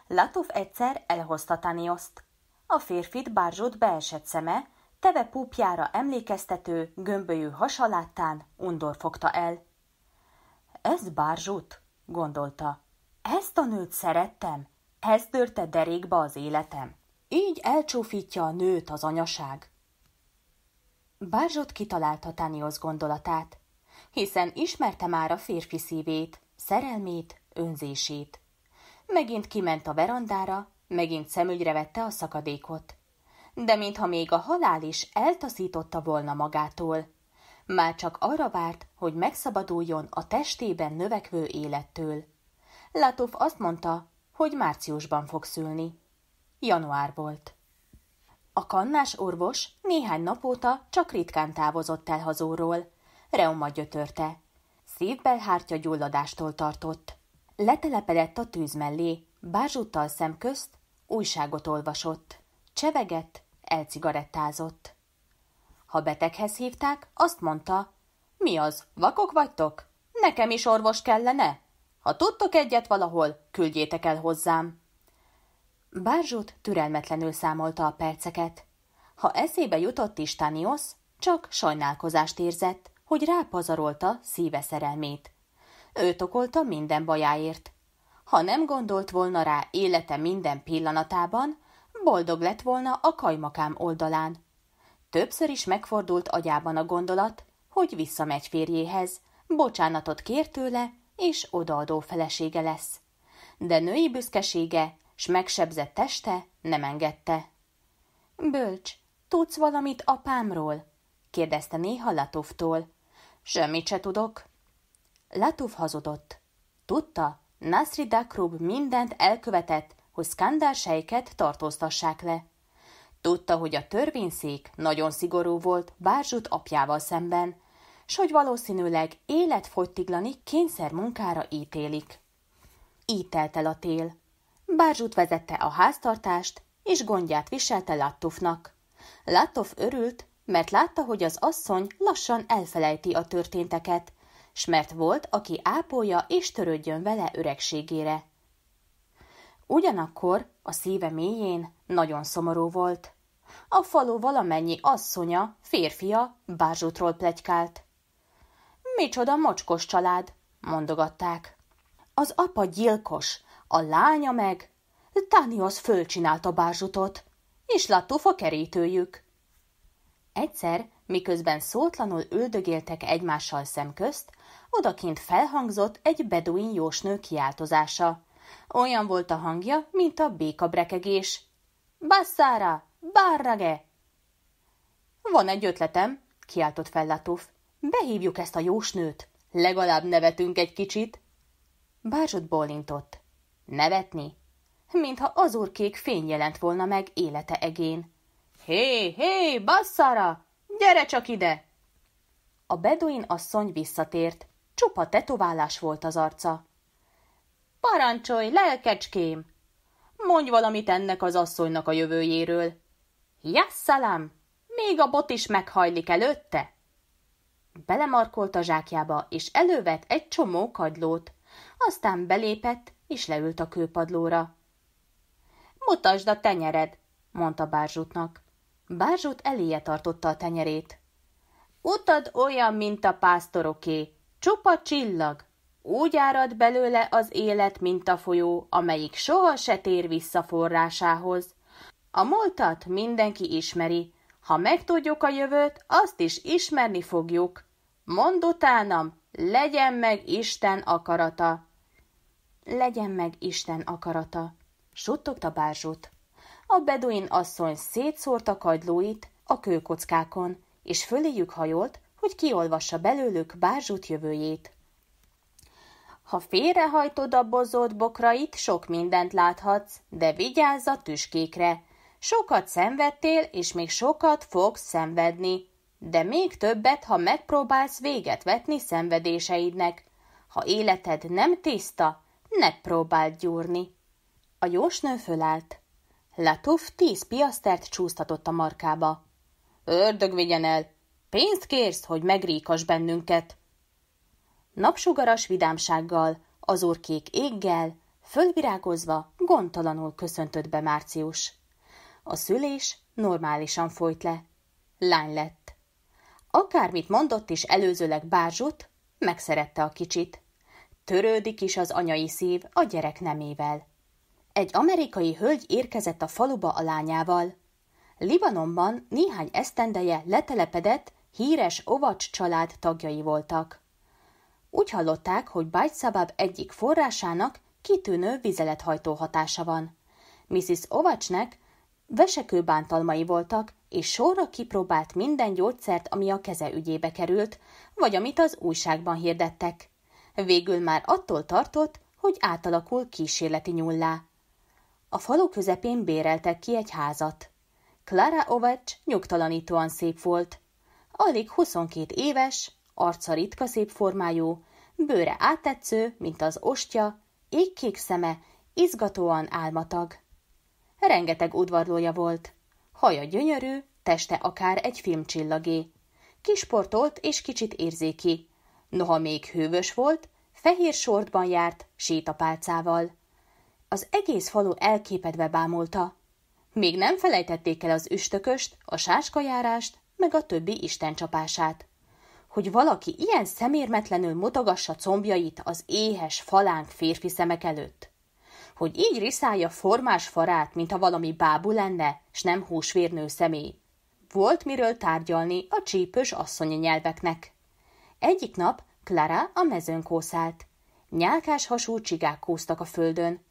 Latov egyszer elhozta Tanioszt. A férfit Bárzsút beesett szeme, teve púpjára emlékeztető, gömbölyű hasaláttán undor fogta el. Ez Bárzsút, gondolta. Ezt a nőt szerettem, ez törte derékba az életem. Így elcsúfítja a nőt az anyaság. Bázsot kitalálta Taniosz gondolatát, hiszen ismerte már a férfi szívét, szerelmét, önzését. Megint kiment a verandára, megint szemügyre vette a szakadékot. De mintha még a halál is eltaszította volna magától. Már csak arra várt, hogy megszabaduljon a testében növekvő élettől. Látov azt mondta, hogy márciusban fog szülni. Január volt. A kannás orvos néhány nap óta csak ritkán távozott el hazóról. Reuma gyötörte. Szívbelhártya gyulladástól tartott. Letelepedett a tűz mellé, bázsuttal szemközt újságot olvasott. Csevegett, elcigarettázott. Ha beteghez hívták, azt mondta, mi az, vakok vagytok? Nekem is orvos kellene? Ha tudtok egyet valahol, küldjétek el hozzám. Bázsút türelmetlenül számolta a perceket. Ha eszébe jutott Istániosz, csak sajnálkozást érzett, hogy rápazarolta szíve szerelmét. Őt okolta minden bajáért. Ha nem gondolt volna rá élete minden pillanatában, boldog lett volna a kajmakám oldalán. Többször is megfordult agyában a gondolat, hogy visszamegy férjéhez, bocsánatot kér tőle, és odaadó felesége lesz. De női büszkesége s megsebzett teste nem engedte. Bölcs, tudsz valamit apámról? kérdezte néha Latovtól. Semmit se tudok. Latov hazudott. Tudta, Nasri Dakrub mindent elkövetett, hogy skandársejket tartóztassák le. Tudta, hogy a törvényszék nagyon szigorú volt Bárzsut apjával szemben, s hogy valószínűleg életfogytiglani kényszer munkára ítélik. Ítelt el a tél. Bárzsút vezette a háztartást, és gondját viselte Lattofnak. Lattov örült, mert látta, hogy az asszony lassan elfelejti a történteket, s mert volt, aki ápolja és törődjön vele öregségére. Ugyanakkor a szíve mélyén nagyon szomorú volt. A falu valamennyi asszonya, férfia Bárzsútról plegykált. Micsoda mocskos család, mondogatták. Az apa gyilkos, a lánya meg, fölcsinált fölcsinálta bázsutot, és a kerítőjük. Egyszer, miközben szótlanul üldögéltek egymással szemközt, odakint felhangzott egy beduin jósnő kiáltozása. Olyan volt a hangja, mint a béka brekegés. Basszára! Bárrage! Van egy ötletem, kiáltott fel Latuf. Behívjuk ezt a jósnőt, legalább nevetünk egy kicsit. Bázsot bólintott. Nevetni? Mintha azurkék fény jelent volna meg élete egén. Hé, hé, basszára! Gyere csak ide! A beduin asszony visszatért, csupa tetoválás volt az arca. Parancsolj, lelkecském! Mondj valamit ennek az asszonynak a jövőjéről. Jasszalám! Még a bot is meghajlik előtte! Belemarkolt a zsákjába, és elővet egy csomó kagylót, aztán belépett, és leült a kőpadlóra. Mutasd a tenyered, mondta Bárzsutnak. Bárzsut eléje tartotta a tenyerét. Utad olyan, mint a pásztoroké, csupa csillag. Úgy árad belőle az élet, mint a folyó, amelyik soha se tér vissza forrásához. A múltat mindenki ismeri, ha megtudjuk a jövőt, azt is ismerni fogjuk. Mond utánam, legyen meg Isten akarata legyen meg Isten akarata, suttogta Bárzsut. A beduin asszony szétszórta kagylóit a kőkockákon, és föléjük hajolt, hogy kiolvassa belőlük Bárzsut jövőjét. Ha félrehajtod a bozolt bokrait, sok mindent láthatsz, de vigyázz a tüskékre. Sokat szenvedtél, és még sokat fogsz szenvedni. De még többet, ha megpróbálsz véget vetni szenvedéseidnek. Ha életed nem tiszta, ne próbáld gyúrni. A jósnő fölállt. Latuf tíz piasztert csúsztatott a markába. Ördög vigyen el! Pénzt kérsz, hogy megríkas bennünket! Napsugaras vidámsággal, az orkék éggel, fölvirágozva, gondtalanul köszöntött be Március. A szülés normálisan folyt le. Lány lett. Akármit mondott is előzőleg Bázsut, megszerette a kicsit. Törődik is az anyai szív a gyerek nemével. Egy amerikai hölgy érkezett a faluba a lányával. Libanonban néhány esztendeje letelepedett, híres Ovacs család tagjai voltak. Úgy hallották, hogy Bajtszabab egyik forrásának kitűnő vizelethajtó hatása van. Mrs. Ovacsnek vesekő bántalmai voltak, és sorra kipróbált minden gyógyszert, ami a keze ügyébe került, vagy amit az újságban hirdettek. Végül már attól tartott, hogy átalakul kísérleti nyullá. A falu közepén béreltek ki egy házat. Clara Ovecs nyugtalanítóan szép volt. Alig 22 éves, arca ritka szép formájú, bőre áttetsző, mint az ostya, égkék szeme, izgatóan álmatag. Rengeteg udvarlója volt. Haja gyönyörű, teste akár egy filmcsillagé. Kisportolt és kicsit érzéki, Noha még hűvös volt, fehér sortban járt, sétapálcával. Az egész falu elképedve bámulta. Még nem felejtették el az üstököst, a sáskajárást, meg a többi istencsapását. Hogy valaki ilyen szemérmetlenül mutogassa combjait az éhes falánk férfi szemek előtt. Hogy így riszálja formás farát, mintha valami bábú lenne, s nem húsvérnő személy. Volt miről tárgyalni a csípős asszonyi nyelveknek. Egyik nap Clara a mezőn kószált. Nyálkás hasú csigák kóztak a földön.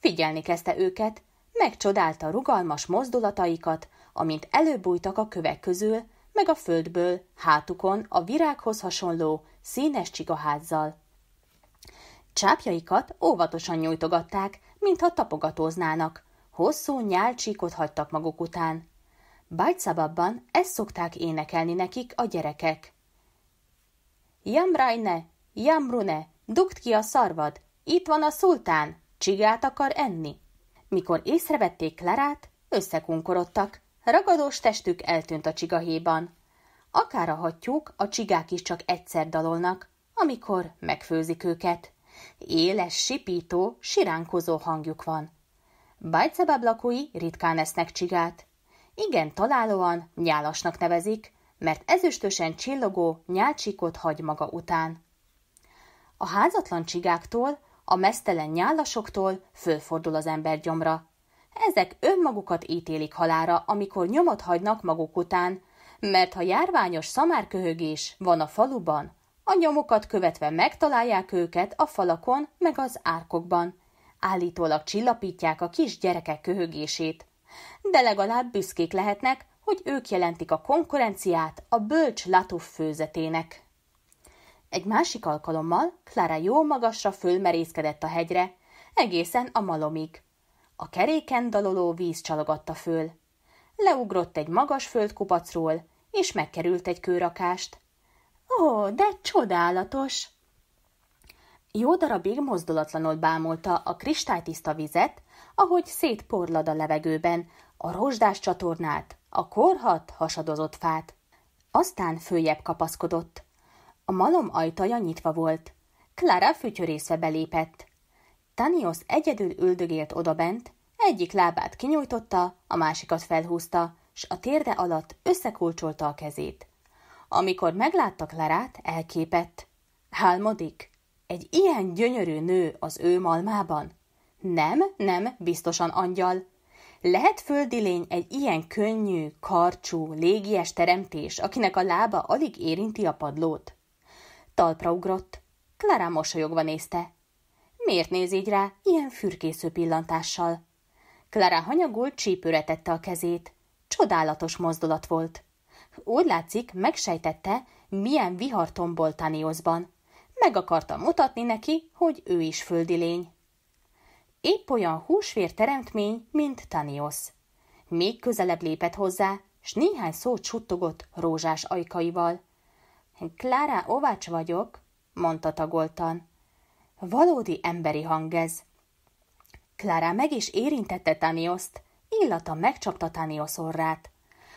Figyelni kezdte őket, megcsodálta rugalmas mozdulataikat, amint előbújtak a kövek közül, meg a földből, hátukon a virághoz hasonló színes csigaházzal. Csápjaikat óvatosan nyújtogatták, mintha tapogatóznának. Hosszú nyálcsíkot hagytak maguk után. Bajcababban ezt szokták énekelni nekik a gyerekek. Jamrajne, jamrune, dugd ki a szarvad, itt van a szultán, csigát akar enni. Mikor észrevették Klarát, összekunkorodtak, ragadós testük eltűnt a csigahéban. Akár a hattyúk, a csigák is csak egyszer dalolnak, amikor megfőzik őket. Éles, sipító, siránkozó hangjuk van. Bajcebab lakói ritkán esznek csigát. Igen találóan nyálasnak nevezik, mert ezüstösen csillogó nyálcsikot hagy maga után. A házatlan csigáktól, a mesztelen nyálasoktól fölfordul az ember gyomra. Ezek önmagukat ítélik halára, amikor nyomot hagynak maguk után, mert ha járványos szamárköhögés van a faluban, a nyomokat követve megtalálják őket a falakon meg az árkokban. Állítólag csillapítják a kis gyerekek köhögését. De legalább büszkék lehetnek, hogy ők jelentik a konkurenciát a bölcs latov főzetének. Egy másik alkalommal Clara jó magasra fölmerészkedett a hegyre, egészen a malomig. A keréken daloló víz csalogatta föl. Leugrott egy magas földkupacról, és megkerült egy kőrakást. Ó, de csodálatos! Jó darabig mozdulatlanul bámulta a kristálytiszta vizet, ahogy szétporlad a levegőben, a rozsdás csatornát, a korhat hasadozott fát. Aztán főjebb kapaszkodott. A malom ajtaja nyitva volt. Klára fütyörészve belépett. Tanios egyedül üldögélt odabent, egyik lábát kinyújtotta, a másikat felhúzta, s a térde alatt összekulcsolta a kezét. Amikor megláttak Larát, elképett. Hálmodik? Egy ilyen gyönyörű nő az ő malmában? Nem, nem, biztosan angyal. Lehet földi lény egy ilyen könnyű, karcsú, légies teremtés, akinek a lába alig érinti a padlót? Talpra ugrott. Klara mosolyogva nézte. Miért néz így rá, ilyen fürkésző pillantással? Klara hanyagolt csípőre tette a kezét. Csodálatos mozdulat volt. Úgy látszik, megsejtette, milyen vihar tombolt Taniosban. Meg akarta mutatni neki, hogy ő is földi lény. Épp olyan húsvér teremtmény, mint Taniosz. Még közelebb lépett hozzá, s néhány szót suttogott rózsás ajkaival. Klára Ovács vagyok, mondta tagoltan. Valódi emberi hang ez. Klára meg is érintette Tanioszt, illata megcsapta Taniosz orrát.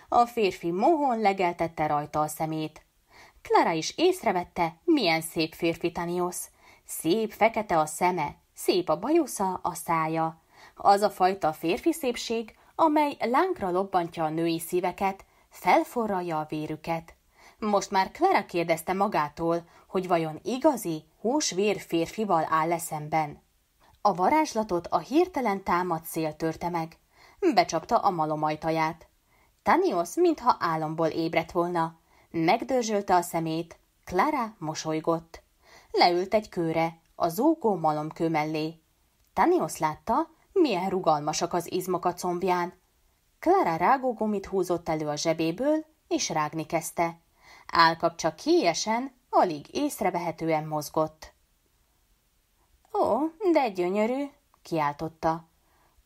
A férfi mohon legeltette rajta a szemét. Klára is észrevette, milyen szép férfi Taniosz. Szép fekete a szeme, Szép a bajusza, a szája. Az a fajta férfi szépség, amely lángra lobbantja a női szíveket, felforralja a vérüket. Most már Clara kérdezte magától, hogy vajon igazi, húsvér férfival áll -e szemben. A varázslatot a hirtelen támad szél törte meg. Becsapta a malomajtaját. Tanios mintha álomból ébredt volna. Megdörzsölte a szemét, Clara mosolygott. Leült egy kőre, a zúgó malomkő mellé. Tanios látta, milyen rugalmasak az izmok a combján. Clara rágógumit húzott elő a zsebéből, és rágni kezdte. csak kéjesen, alig észrevehetően mozgott. Ó, de gyönyörű, kiáltotta.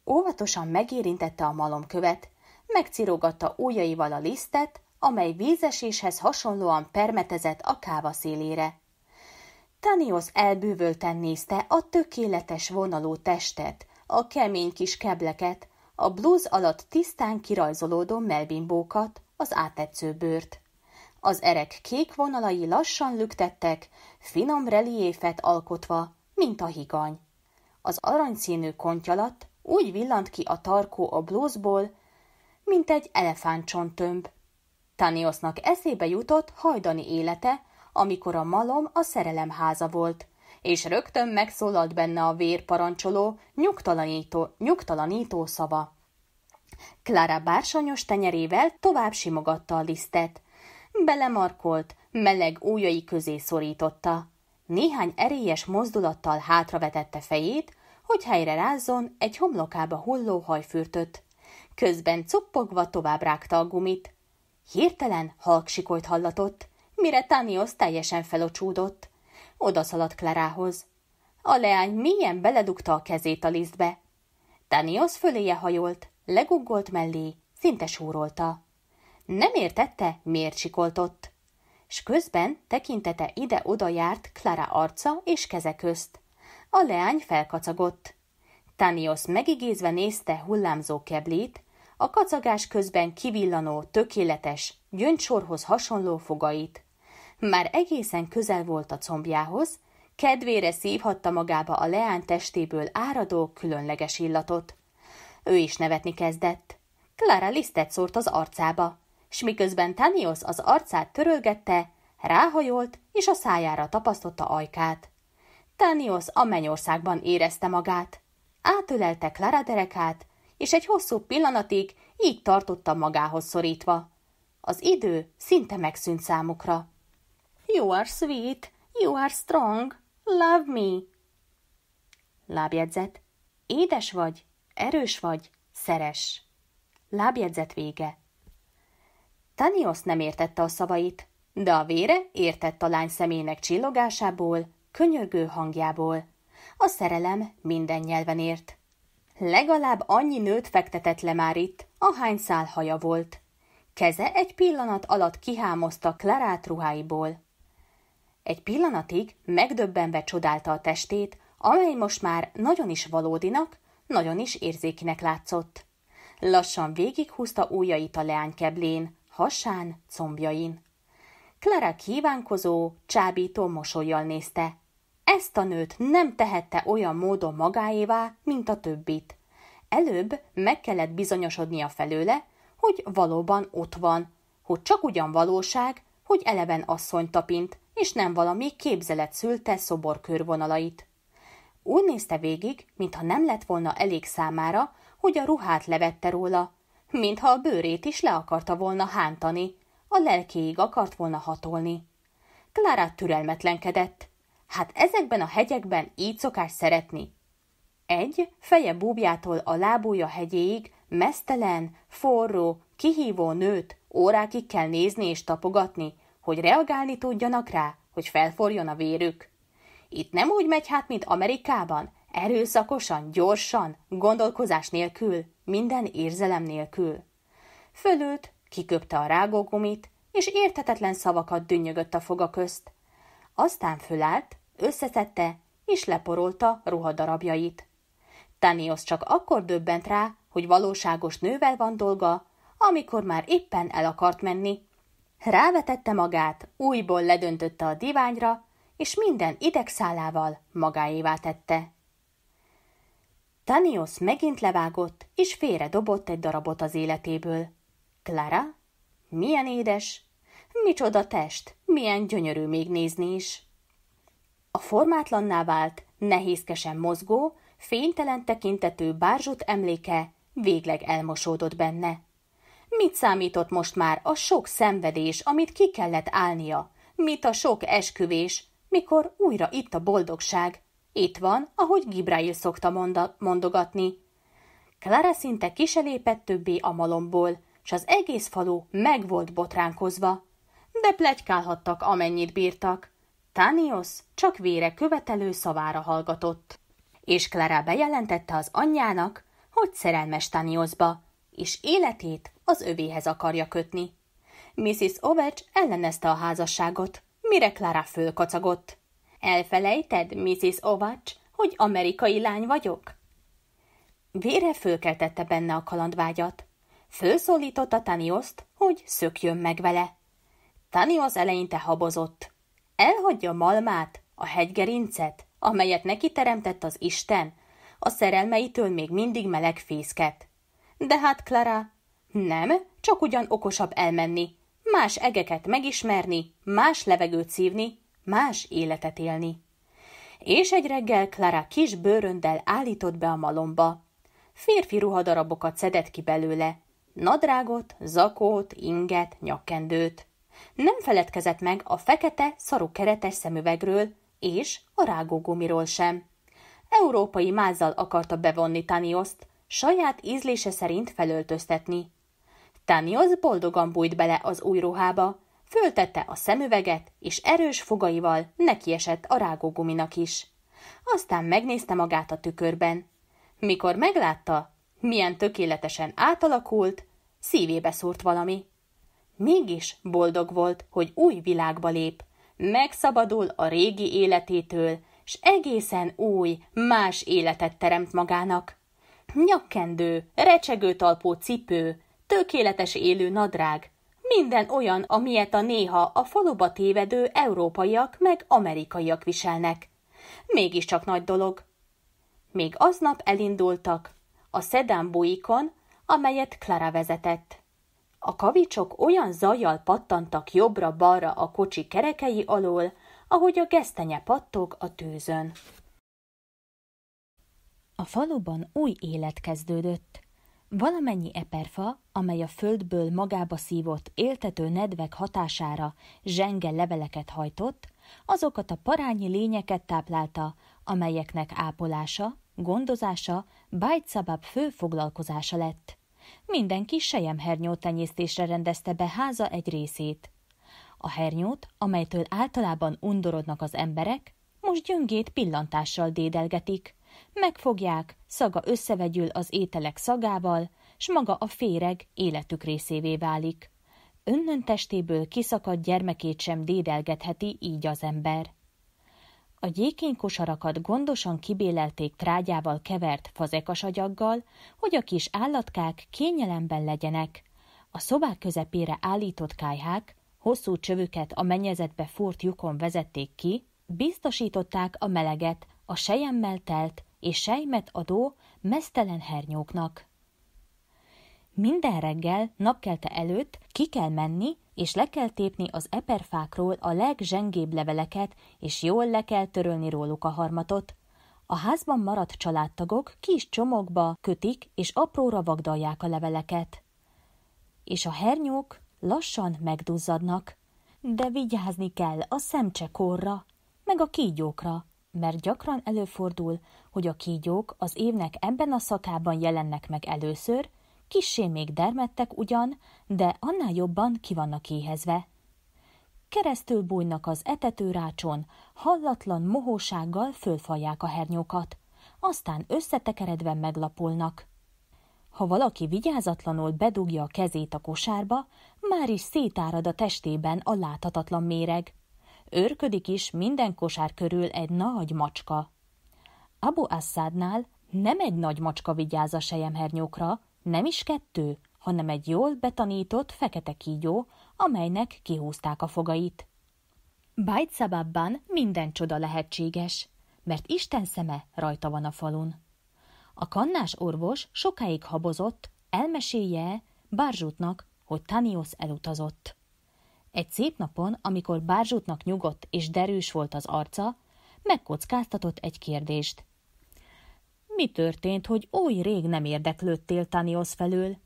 Óvatosan megérintette a malomkövet, megcirogatta ujjaival a lisztet, amely vízeséshez hasonlóan permetezett a káva szélére. Tanios elbűvölten nézte a tökéletes vonalú testet, a kemény kis kebleket, a blúz alatt tisztán kirajzolódó melbimbókat, az átetsző bőrt. Az erek kék vonalai lassan lüktettek, finom reliéfet alkotva, mint a higany. Az aranyszínű konty úgy villant ki a tarkó a blúzból, mint egy elefántcsontömb. Taniosnak eszébe jutott hajdani élete, amikor a malom a háza volt, és rögtön megszólalt benne a vérparancsoló, nyugtalanító, nyugtalanító szava. Klára bársonyos tenyerével tovább simogatta a lisztet. Belemarkolt, meleg ujjai közé szorította. Néhány erélyes mozdulattal hátravetette fejét, hogy helyre rázzon egy homlokába hulló hajfürtöt. Közben cuppogva tovább rágta a gumit. Hirtelen halksikolt hallatott mire Tanios teljesen felocsúdott. Oda szaladt Klerához. A leány milyen beledugta a kezét a lisztbe. Tanios föléje hajolt, leguggolt mellé, szinte súrolta. Nem értette, miért sikoltott. S közben tekintete ide-oda járt Klara arca és keze közt. A leány felkacagott. Tanios megigézve nézte hullámzó keblét, a kacagás közben kivillanó, tökéletes, gyöngysorhoz hasonló fogait. Már egészen közel volt a combjához, kedvére szívhatta magába a leány testéből áradó, különleges illatot. Ő is nevetni kezdett. Clara lisztet szórt az arcába, s miközben Tanios az arcát törölgette, ráhajolt és a szájára tapasztotta ajkát. Tanios a mennyországban érezte magát. Átölelte Clara derekát, és egy hosszú pillanatig így tartotta magához szorítva. Az idő szinte megszűnt számukra. You are sweet, you are strong, love me. Lábjegyzet. Édes vagy, erős vagy, szeres. Lábjegyzet vége. Tanios nem értette a szavait, de a vére értett a lány szemének csillogásából, könyörgő hangjából. A szerelem minden nyelven ért. Legalább annyi nőt fektetett le már itt, ahány szál haja volt. Keze egy pillanat alatt kihámozta Klarát ruháiból. Egy pillanatig megdöbbenve csodálta a testét, amely most már nagyon is valódinak, nagyon is érzékinek látszott. Lassan végighúzta ujjait a keblén, hasán, combjain. Clara kívánkozó, csábító mosolyjal nézte. Ezt a nőt nem tehette olyan módon magáévá, mint a többit. Előbb meg kellett bizonyosodnia felőle, hogy valóban ott van, hogy csak ugyan valóság, hogy eleven asszony tapint, és nem valami képzelet szülte szobor körvonalait. Úgy nézte végig, mintha nem lett volna elég számára, hogy a ruhát levette róla, mintha a bőrét is le akarta volna hántani, a lelkéig akart volna hatolni. Klára türelmetlenkedett. Hát ezekben a hegyekben így szokás szeretni. Egy, feje búbjától a lábúja hegyéig mesztelen, forró, kihívó nőt órákig kell nézni és tapogatni, hogy reagálni tudjanak rá, hogy felforjon a vérük. Itt nem úgy megy hát, mint Amerikában, erőszakosan, gyorsan, gondolkozás nélkül, minden érzelem nélkül. Fölült, kiköpte a rágógumit, és értetetlen szavakat dünnyögött a foga közt. Aztán fölállt, összetette, és leporolta ruhadarabjait. Tanios csak akkor döbbent rá, hogy valóságos nővel van dolga, amikor már éppen el akart menni, Rávetette magát, újból ledöntötte a diványra, és minden idegszálával magáévá tette. Tanios megint levágott, és félre dobott egy darabot az életéből. Clara? Milyen édes! Micsoda test! Milyen gyönyörű még nézni is! A formátlanná vált, nehézkesen mozgó, fénytelen tekintetű bárzsut emléke végleg elmosódott benne. Mit számított most már a sok szenvedés, amit ki kellett állnia? Mit a sok esküvés, mikor újra itt a boldogság? Itt van, ahogy Gibrail szokta monda mondogatni. Clara szinte kiselépett többé a malomból, s az egész falu meg volt botránkozva. De plegykálhattak, amennyit bírtak. Tánios csak vére követelő szavára hallgatott. És Clara bejelentette az anyjának, hogy szerelmes Taniosba és életét az övéhez akarja kötni. Mrs. Ovech ellenezte a házasságot, mire Clara fölkacagott. Elfelejted, Mrs. Ovech, hogy amerikai lány vagyok? Vére fölkeltette benne a kalandvágyat. Fölszólította Tanioszt, hogy szökjön meg vele. Tanios eleinte habozott. Elhagyja Malmát, a hegygerincet, amelyet neki teremtett az Isten, a szerelmeitől még mindig meleg fészket. De hát, Clara, nem, csak ugyan okosabb elmenni, más egeket megismerni, más levegőt szívni, más életet élni. És egy reggel Clara kis bőröndel állított be a malomba. Férfi ruhadarabokat szedett ki belőle, nadrágot, zakót, inget, nyakkendőt. Nem feledkezett meg a fekete, szarukeretes szemüvegről és a rágógumiról sem. Európai mázzal akarta bevonni Tanioszt, saját ízlése szerint felöltöztetni. Tamios boldogan bújt bele az új ruhába, föltette a szemüveget, és erős fogaival nekiesett a rágóguminak is. Aztán megnézte magát a tükörben. Mikor meglátta, milyen tökéletesen átalakult, szívébe szúrt valami. Mégis boldog volt, hogy új világba lép. Megszabadul a régi életétől, s egészen új, más életet teremt magának. Nyakkendő, recsegő talpú cipő, tökéletes élő nadrág, minden olyan, amilyet a néha a faluba tévedő európaiak meg amerikaiak viselnek. Mégiscsak nagy dolog. Még aznap elindultak, a szedán bujikon, amelyet Clara vezetett. A kavicsok olyan zajjal pattantak jobbra-balra a kocsi kerekei alól, ahogy a gesztenye pattog a tűzön. A faluban új élet kezdődött. Valamennyi eperfa, amely a földből magába szívott éltető nedvek hatására zsenge leveleket hajtott, azokat a parányi lényeket táplálta, amelyeknek ápolása, gondozása Bajtszabab fő foglalkozása lett. Mindenki sejemhernyó tenyésztésre rendezte be háza egy részét. A hernyót, amelytől általában undorodnak az emberek, most gyöngét pillantással dédelgetik – megfogják, szaga összevegyül az ételek szagával, s maga a féreg életük részévé válik. Önnön testéből kiszakadt gyermekét sem dédelgetheti így az ember. A gyékény kosarakat gondosan kibélelték trágyával kevert fazekas agyaggal, hogy a kis állatkák kényelemben legyenek. A szobák közepére állított kájhák, hosszú csövüket a mennyezetbe furt lyukon vezették ki, biztosították a meleget, a sejemmel telt, és sejmet adó mesztelen hernyóknak. Minden reggel napkelte előtt ki kell menni, és le kell tépni az eperfákról a legzsengébb leveleket, és jól le kell törölni róluk a harmatot. A házban maradt családtagok kis csomagba kötik, és apróra vagdalják a leveleket. És a hernyók lassan megduzzadnak. De vigyázni kell a szemcsekorra, meg a kígyókra, mert gyakran előfordul, hogy a kígyók az évnek ebben a szakában jelennek meg először, kissé még dermedtek ugyan, de annál jobban ki vannak éhezve. Keresztül bújnak az etetőrácson, hallatlan mohósággal fölfalják a hernyókat, aztán összetekeredve meglapulnak. Ha valaki vigyázatlanul bedugja a kezét a kosárba, már is szétárad a testében a láthatatlan méreg. Őrködik is minden kosár körül egy nagy macska. Abu Assadnál nem egy nagy macska vigyáz a sejemhernyókra, nem is kettő, hanem egy jól betanított fekete kígyó, amelynek kihúzták a fogait. Bajcababban minden csoda lehetséges, mert Isten szeme rajta van a falun. A kannás orvos sokáig habozott, elmesélje Bárzsútnak, hogy Tanios elutazott. Egy szép napon, amikor Bárzsútnak nyugodt és derűs volt az arca, megkockáztatott egy kérdést mi történt, hogy oly rég nem érdeklődtél Taniosz felől?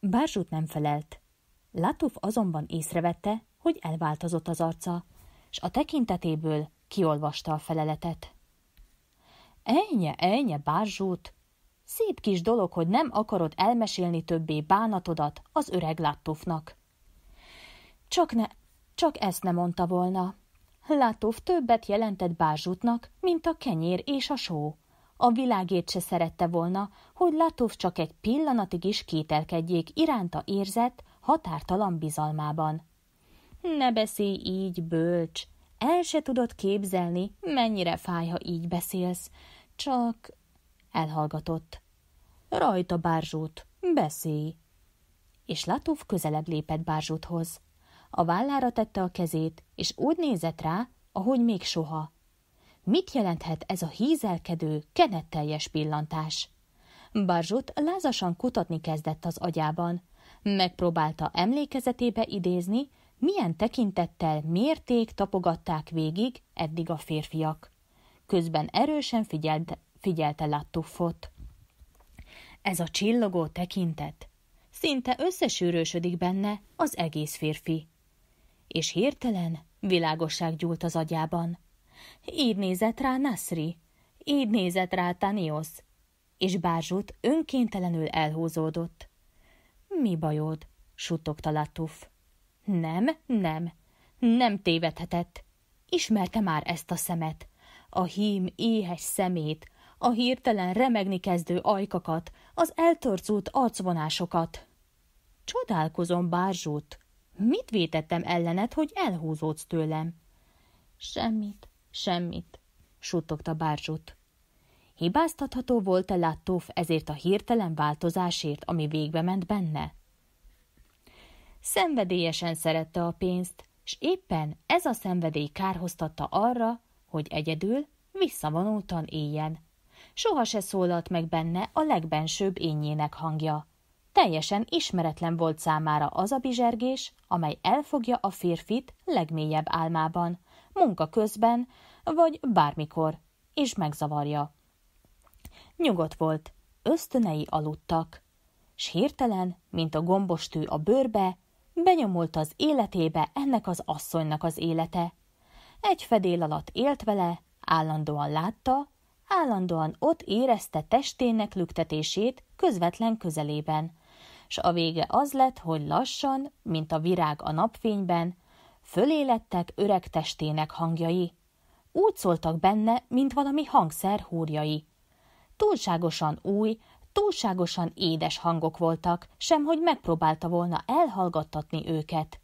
Bársút nem felelt. Latuf azonban észrevette, hogy elváltozott az arca, és a tekintetéből kiolvasta a feleletet. Ennye, ennye, Bársút! Szép kis dolog, hogy nem akarod elmesélni többé bánatodat az öreg Latufnak. Csak ne, csak ezt nem mondta volna. Látov többet jelentett Bázsutnak, mint a kenyér és a só. A világét se szerette volna, hogy Latov csak egy pillanatig is kételkedjék iránta érzett, határtalan bizalmában. Ne beszélj így, bölcs! El se tudod képzelni, mennyire fáj, ha így beszélsz. Csak... Elhallgatott. Rajta Bárzsút, beszélj! És Latov közelebb lépett Bárzsúthoz. A vállára tette a kezét, és úgy nézett rá, ahogy még soha. Mit jelenthet ez a hízelkedő, kenetteljes pillantás? Barzsut lázasan kutatni kezdett az agyában. Megpróbálta emlékezetébe idézni, milyen tekintettel mérték tapogatták végig eddig a férfiak. Közben erősen figyelt, figyelte Lattuffot. Ez a csillogó tekintet. Szinte összesűrősödik benne az egész férfi. És hirtelen világosság gyúlt az agyában. Így nézett rá Nasri, így nézett rá Taniosz, és Bázsut önkéntelenül elhúzódott. Mi bajod? suttogta Latuf. Nem, nem, nem tévedhetett. Ismerte már ezt a szemet, a hím éhes szemét, a hirtelen remegni kezdő ajkakat, az eltorzult arcvonásokat. Csodálkozom, Bázsút, mit vétettem ellened, hogy elhúzódsz tőlem? Semmit, Semmit, suttogta Bárcsút. Hibáztatható volt-e Lattóf ezért a hirtelen változásért, ami végbe ment benne? Szenvedélyesen szerette a pénzt, s éppen ez a szenvedély kárhoztatta arra, hogy egyedül, visszavonultan éljen. Soha se szólalt meg benne a legbensőbb énjének hangja. Teljesen ismeretlen volt számára az a bizsergés, amely elfogja a férfit legmélyebb álmában, munka közben, vagy bármikor, és megzavarja. Nyugodt volt, ösztönei aludtak, s hirtelen, mint a gombostű a bőrbe, benyomult az életébe ennek az asszonynak az élete. Egy fedél alatt élt vele, állandóan látta, állandóan ott érezte testének lüktetését közvetlen közelében, s a vége az lett, hogy lassan, mint a virág a napfényben, Fölélettek öreg testének hangjai, úgy szóltak benne, mint valami hangszer húrjai. Túlságosan új, túlságosan édes hangok voltak, semhogy megpróbálta volna elhallgattatni őket.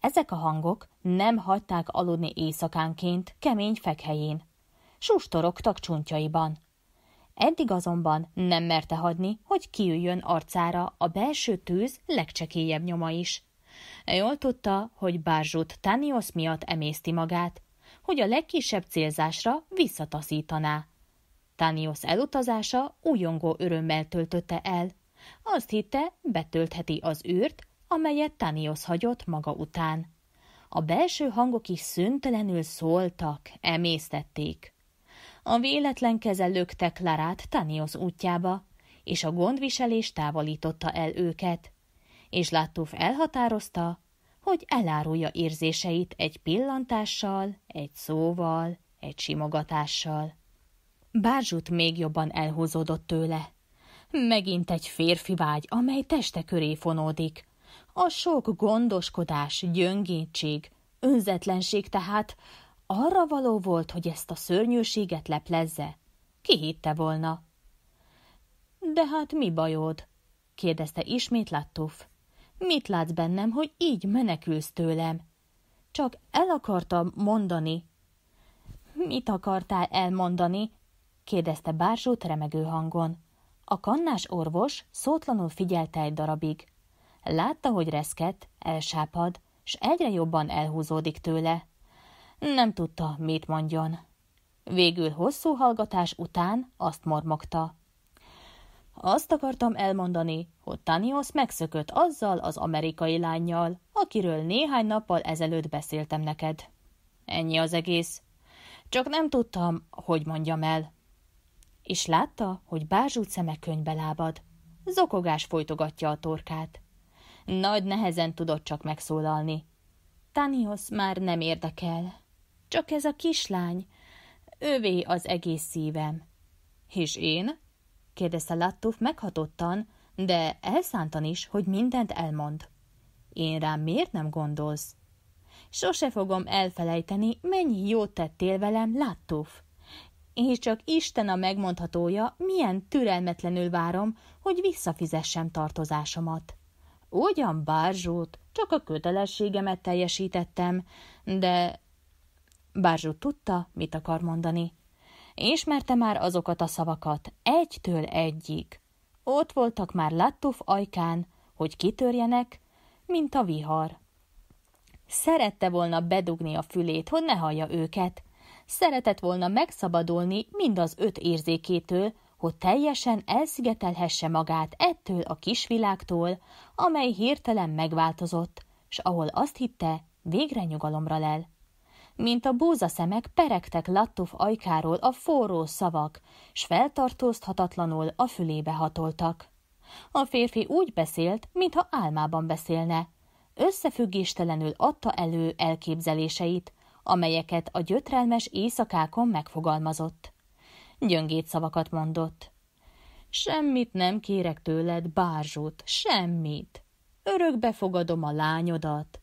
Ezek a hangok nem hagyták aludni éjszakánként kemény fekhelyén. Sustorogtak csontjaiban. Eddig azonban nem merte hagyni, hogy kiüljön arcára a belső tűz legcsekélyebb nyoma is. Jól tudta, hogy Bárzsút Tanios miatt emészti magát, hogy a legkisebb célzásra visszataszítaná. Tanios elutazása újongó örömmel töltötte el. Azt hitte, betöltheti az űrt, amelyet Tanios hagyott maga után. A belső hangok is szüntelenül szóltak, emésztették. A véletlen kezelők lökte Klarát Tanios útjába, és a gondviselés távolította el őket és Láttuf elhatározta, hogy elárulja érzéseit egy pillantással, egy szóval, egy simogatással. Bárzsut még jobban elhúzódott tőle. Megint egy férfi vágy, amely teste köré fonódik. A sok gondoskodás, gyöngétség, önzetlenség tehát arra való volt, hogy ezt a szörnyűséget leplezze. Ki hitte volna? De hát mi bajod? kérdezte ismét Lattuf. Mit látsz bennem, hogy így menekülsz tőlem? Csak el akartam mondani. Mit akartál elmondani? kérdezte bársó remegő hangon. A kannás orvos szótlanul figyelte egy darabig. Látta, hogy reszket, elsápad, s egyre jobban elhúzódik tőle. Nem tudta, mit mondjon. Végül hosszú hallgatás után azt mormogta. Azt akartam elmondani, hogy Tanios megszökött azzal az amerikai lányjal, akiről néhány nappal ezelőtt beszéltem neked. Ennyi az egész. Csak nem tudtam, hogy mondjam el. És látta, hogy bázsult szeme könybe lábad. Zokogás folytogatja a torkát. Nagy nehezen tudott csak megszólalni. Tanios már nem érdekel. Csak ez a kislány. Ővé az egész szívem. És én? kérdezte Lattuf meghatottan, de elszántan is, hogy mindent elmond. Én rám miért nem gondolsz? Sose fogom elfelejteni, mennyi jót tettél velem, Lattuf. És csak Isten a megmondhatója, milyen türelmetlenül várom, hogy visszafizessem tartozásomat. Ugyan Bárzsót, csak a kötelességemet teljesítettem, de... Bárzsó tudta, mit akar mondani. Ismerte már azokat a szavakat, egytől egyig. Ott voltak már Lattuf ajkán, hogy kitörjenek, mint a vihar. Szerette volna bedugni a fülét, hogy ne hallja őket. Szeretett volna megszabadulni mind az öt érzékétől, hogy teljesen elszigetelhesse magát ettől a kisvilágtól, amely hirtelen megváltozott, s ahol azt hitte, végre nyugalomra lel mint a búza szemek peregtek Lattuf ajkáról a forró szavak, s feltartózhatatlanul a fülébe hatoltak. A férfi úgy beszélt, mintha álmában beszélne. Összefüggéstelenül adta elő elképzeléseit, amelyeket a gyötrelmes éjszakákon megfogalmazott. Gyöngét szavakat mondott. Semmit nem kérek tőled, bárzsút, semmit. Örökbe fogadom a lányodat.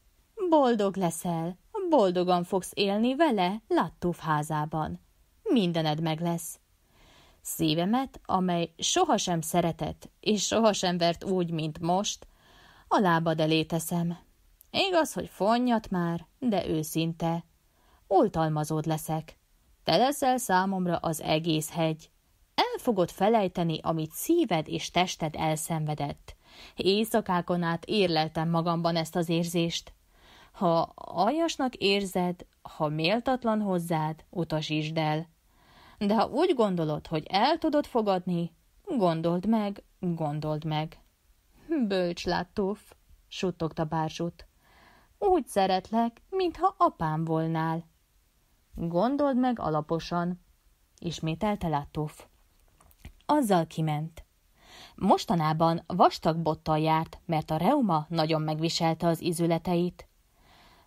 Boldog leszel, Boldogan fogsz élni vele Lattuf házában. Mindened meg lesz. Szívemet, amely sohasem szeretett, és sohasem vert úgy, mint most, a lábad elé teszem. Igaz, hogy fonnyat már, de őszinte. Oltalmazód leszek. Te leszel számomra az egész hegy. El fogod felejteni, amit szíved és tested elszenvedett. Éjszakákon át érleltem magamban ezt az érzést. Ha aljasnak érzed, ha méltatlan hozzád, utasítsd el. De ha úgy gondolod, hogy el tudod fogadni, gondold meg, gondold meg. Bölcs láttóf, suttogta Bársut. Úgy szeretlek, mintha apám volnál. Gondold meg alaposan, ismételte Láttóf. Azzal kiment. Mostanában vastag bottal járt, mert a reuma nagyon megviselte az izületeit.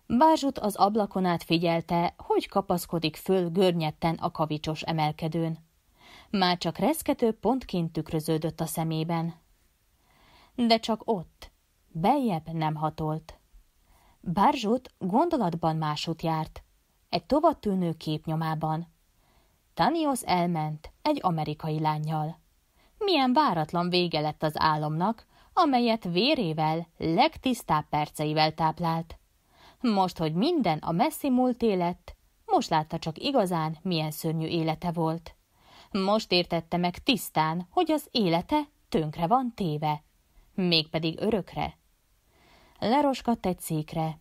Bázsut az ablakon át figyelte, hogy kapaszkodik föl görnyetten a kavicsos emelkedőn. Már csak reszkető pontként tükröződött a szemében. De csak ott, beljebb nem hatolt. Bárzsut gondolatban másút járt, egy kép nyomában. Tanios elment egy amerikai lányjal. Milyen váratlan vége lett az álomnak, amelyet vérével, legtisztább perceivel táplált. Most, hogy minden a messzi múlt élet, most látta csak igazán, milyen szörnyű élete volt. Most értette meg tisztán, hogy az élete tönkre van téve, mégpedig örökre. Leroskadt egy székre.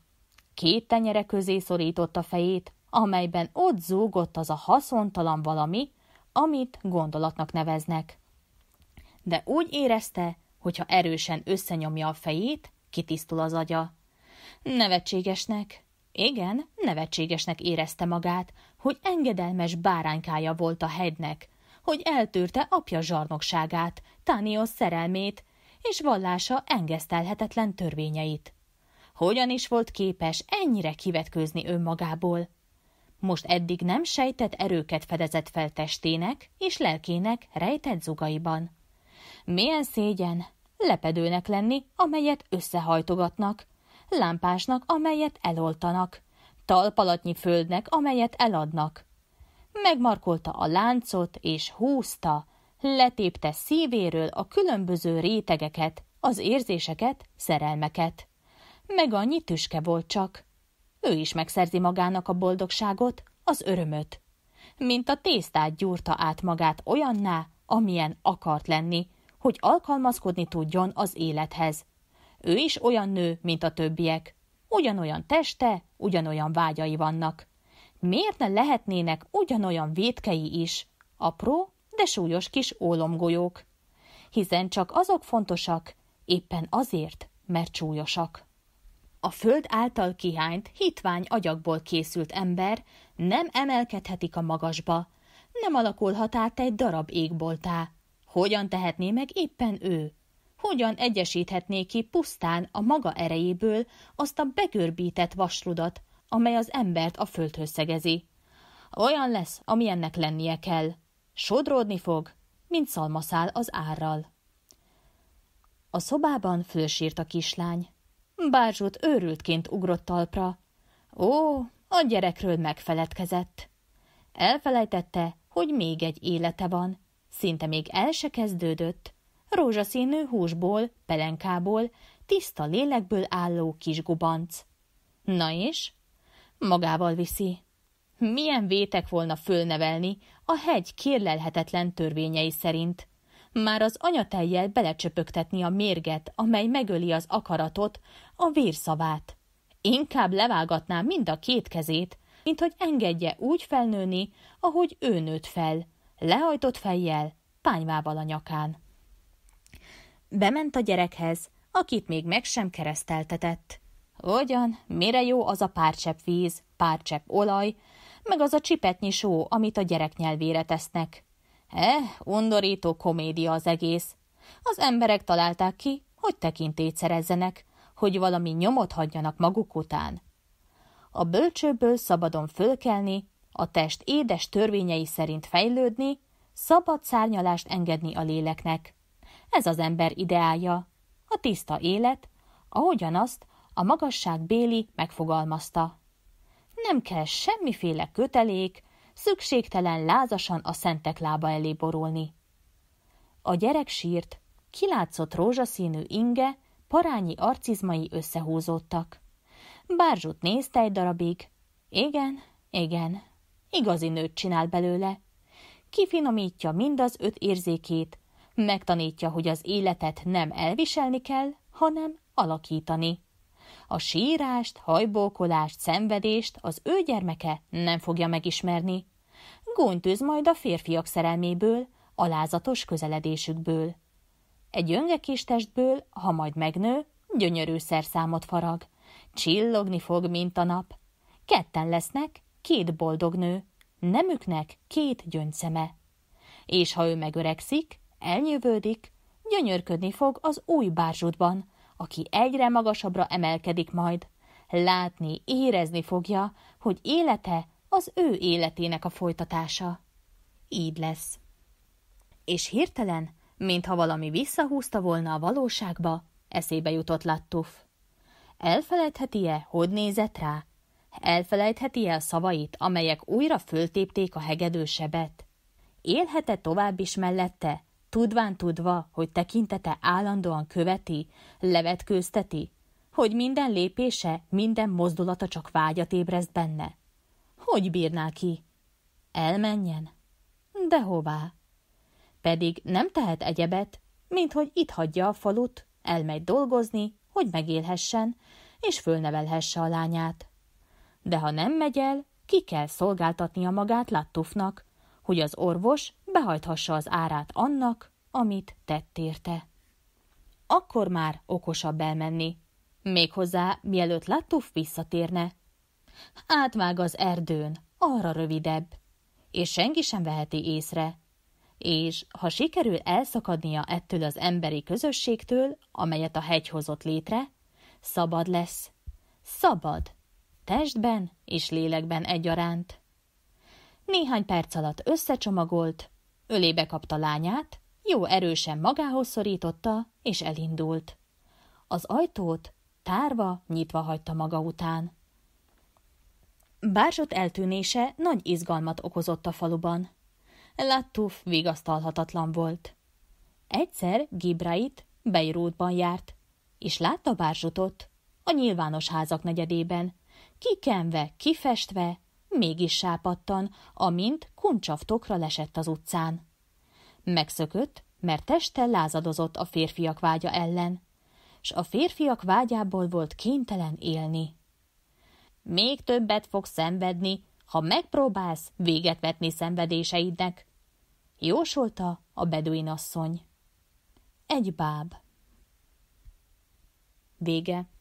Két tenyere közé szorította fejét, amelyben ott zúgott az a haszontalan valami, amit gondolatnak neveznek. De úgy érezte, hogy ha erősen összenyomja a fejét, kitisztul az agya. Nevetségesnek. Igen, nevetségesnek érezte magát, hogy engedelmes báránykája volt a hegynek, hogy eltűrte apja zsarnokságát, Tánios szerelmét és vallása engesztelhetetlen törvényeit. Hogyan is volt képes ennyire kivetkőzni önmagából? Most eddig nem sejtett erőket fedezett fel testének és lelkének rejtett zugaiban. Milyen szégyen, lepedőnek lenni, amelyet összehajtogatnak, lámpásnak, amelyet eloltanak, talpalatnyi földnek, amelyet eladnak. Megmarkolta a láncot és húzta, letépte szívéről a különböző rétegeket, az érzéseket, szerelmeket. Meg annyi tüske volt csak. Ő is megszerzi magának a boldogságot, az örömöt. Mint a tésztát gyúrta át magát olyanná, amilyen akart lenni, hogy alkalmazkodni tudjon az élethez, ő is olyan nő, mint a többiek. Ugyanolyan teste, ugyanolyan vágyai vannak. Miért ne lehetnének ugyanolyan vétkei is? Apró, de súlyos kis ólomgolyók. Hiszen csak azok fontosak, éppen azért, mert súlyosak. A föld által kihányt, hitvány agyakból készült ember nem emelkedhetik a magasba, nem alakulhat át egy darab égboltá. Hogyan tehetné meg éppen ő? hogyan egyesíthetné ki pusztán a maga erejéből azt a begörbített vasrudat, amely az embert a földhöz szegezi. Olyan lesz, amilyennek lennie kell. Sodródni fog, mint szalmaszál az árral. A szobában fölsírt a kislány. Bárzsút őrültként ugrott talpra. Ó, a gyerekről megfeledkezett. Elfelejtette, hogy még egy élete van, szinte még el se kezdődött, rózsaszínű húsból, pelenkából, tiszta lélekből álló kis gubanc. Na és? Magával viszi. Milyen vétek volna fölnevelni a hegy kérlelhetetlen törvényei szerint. Már az anyateljel belecsöpögtetni a mérget, amely megöli az akaratot, a vérszavát. Inkább levágatná mind a két kezét, mint hogy engedje úgy felnőni, ahogy ő nőtt fel, lehajtott fejjel, pányvával a nyakán. Bement a gyerekhez, akit még meg sem kereszteltetett. Ugyan, mire jó az a pár csepp víz, pár csepp olaj, meg az a csipetnyi só, amit a gyerek nyelvére tesznek. Eh, undorító komédia az egész. Az emberek találták ki, hogy tekintét szerezzenek, hogy valami nyomot hagyjanak maguk után. A bölcsőből szabadon fölkelni, a test édes törvényei szerint fejlődni, szabad szárnyalást engedni a léleknek. Ez az ember ideája. A tiszta élet, ahogyan azt a magasság Béli megfogalmazta. Nem kell semmiféle kötelék, szükségtelen lázasan a szentek lába elé borulni. A gyerek sírt, kilátszott rózsaszínű inge, parányi arcizmai összehúzódtak. Bárzsut nézte egy darabig. Igen, igen, igazi nőt csinál belőle. Kifinomítja mind az öt érzékét, Megtanítja, hogy az életet nem elviselni kell, hanem alakítani. A sírást, hajbókolást, szenvedést az ő gyermeke nem fogja megismerni. Gúnytőz majd a férfiak szerelméből, alázatos közeledésükből. Egy kis testből, ha majd megnő, gyönyörű szerszámot farag. Csillogni fog, mint a nap. Ketten lesznek, két boldog nő, nemüknek két gyöngyszeme. És ha ő megöregszik, elnyűvődik, gyönyörködni fog az új bárzsudban, aki egyre magasabbra emelkedik majd. Látni, érezni fogja, hogy élete az ő életének a folytatása. Így lesz. És hirtelen, mintha valami visszahúzta volna a valóságba, eszébe jutott Lattuf. Elfelejtheti-e, hogy nézett rá? Elfelejtheti-e a szavait, amelyek újra föltépték a hegedősebet? Élhet-e tovább is mellette, tudván tudva, hogy tekintete állandóan követi, levetkőzteti, hogy minden lépése, minden mozdulata csak vágyat ébreszt benne. Hogy bírná ki? Elmenjen? De hová? Pedig nem tehet egyebet, mint hogy itt hagyja a falut, elmegy dolgozni, hogy megélhessen, és fölnevelhesse a lányát. De ha nem megy el, ki kell szolgáltatnia magát Lattufnak, hogy az orvos behajthassa az árát annak, amit tett érte. Akkor már okosabb elmenni, méghozzá mielőtt Latuf visszatérne. Átvág az erdőn, arra rövidebb, és senki sem veheti észre. És ha sikerül elszakadnia ettől az emberi közösségtől, amelyet a hegy hozott létre, szabad lesz. Szabad. Testben és lélekben egyaránt. Néhány perc alatt összecsomagolt, Ölébe kapta lányát, jó erősen magához szorította, és elindult. Az ajtót tárva, nyitva hagyta maga után. Bársot eltűnése nagy izgalmat okozott a faluban. Lattuf vigasztalhatatlan volt. Egyszer Gibrait Beirutban járt, és látta Bársutot a nyilvános házak negyedében, kikenve, kifestve, mégis sápadtan, amint kuncsaftokra lesett az utcán. Megszökött, mert teste lázadozott a férfiak vágya ellen, s a férfiak vágyából volt kénytelen élni. Még többet fogsz szenvedni, ha megpróbálsz véget vetni szenvedéseidnek, jósolta a beduin asszony. Egy báb. Vége.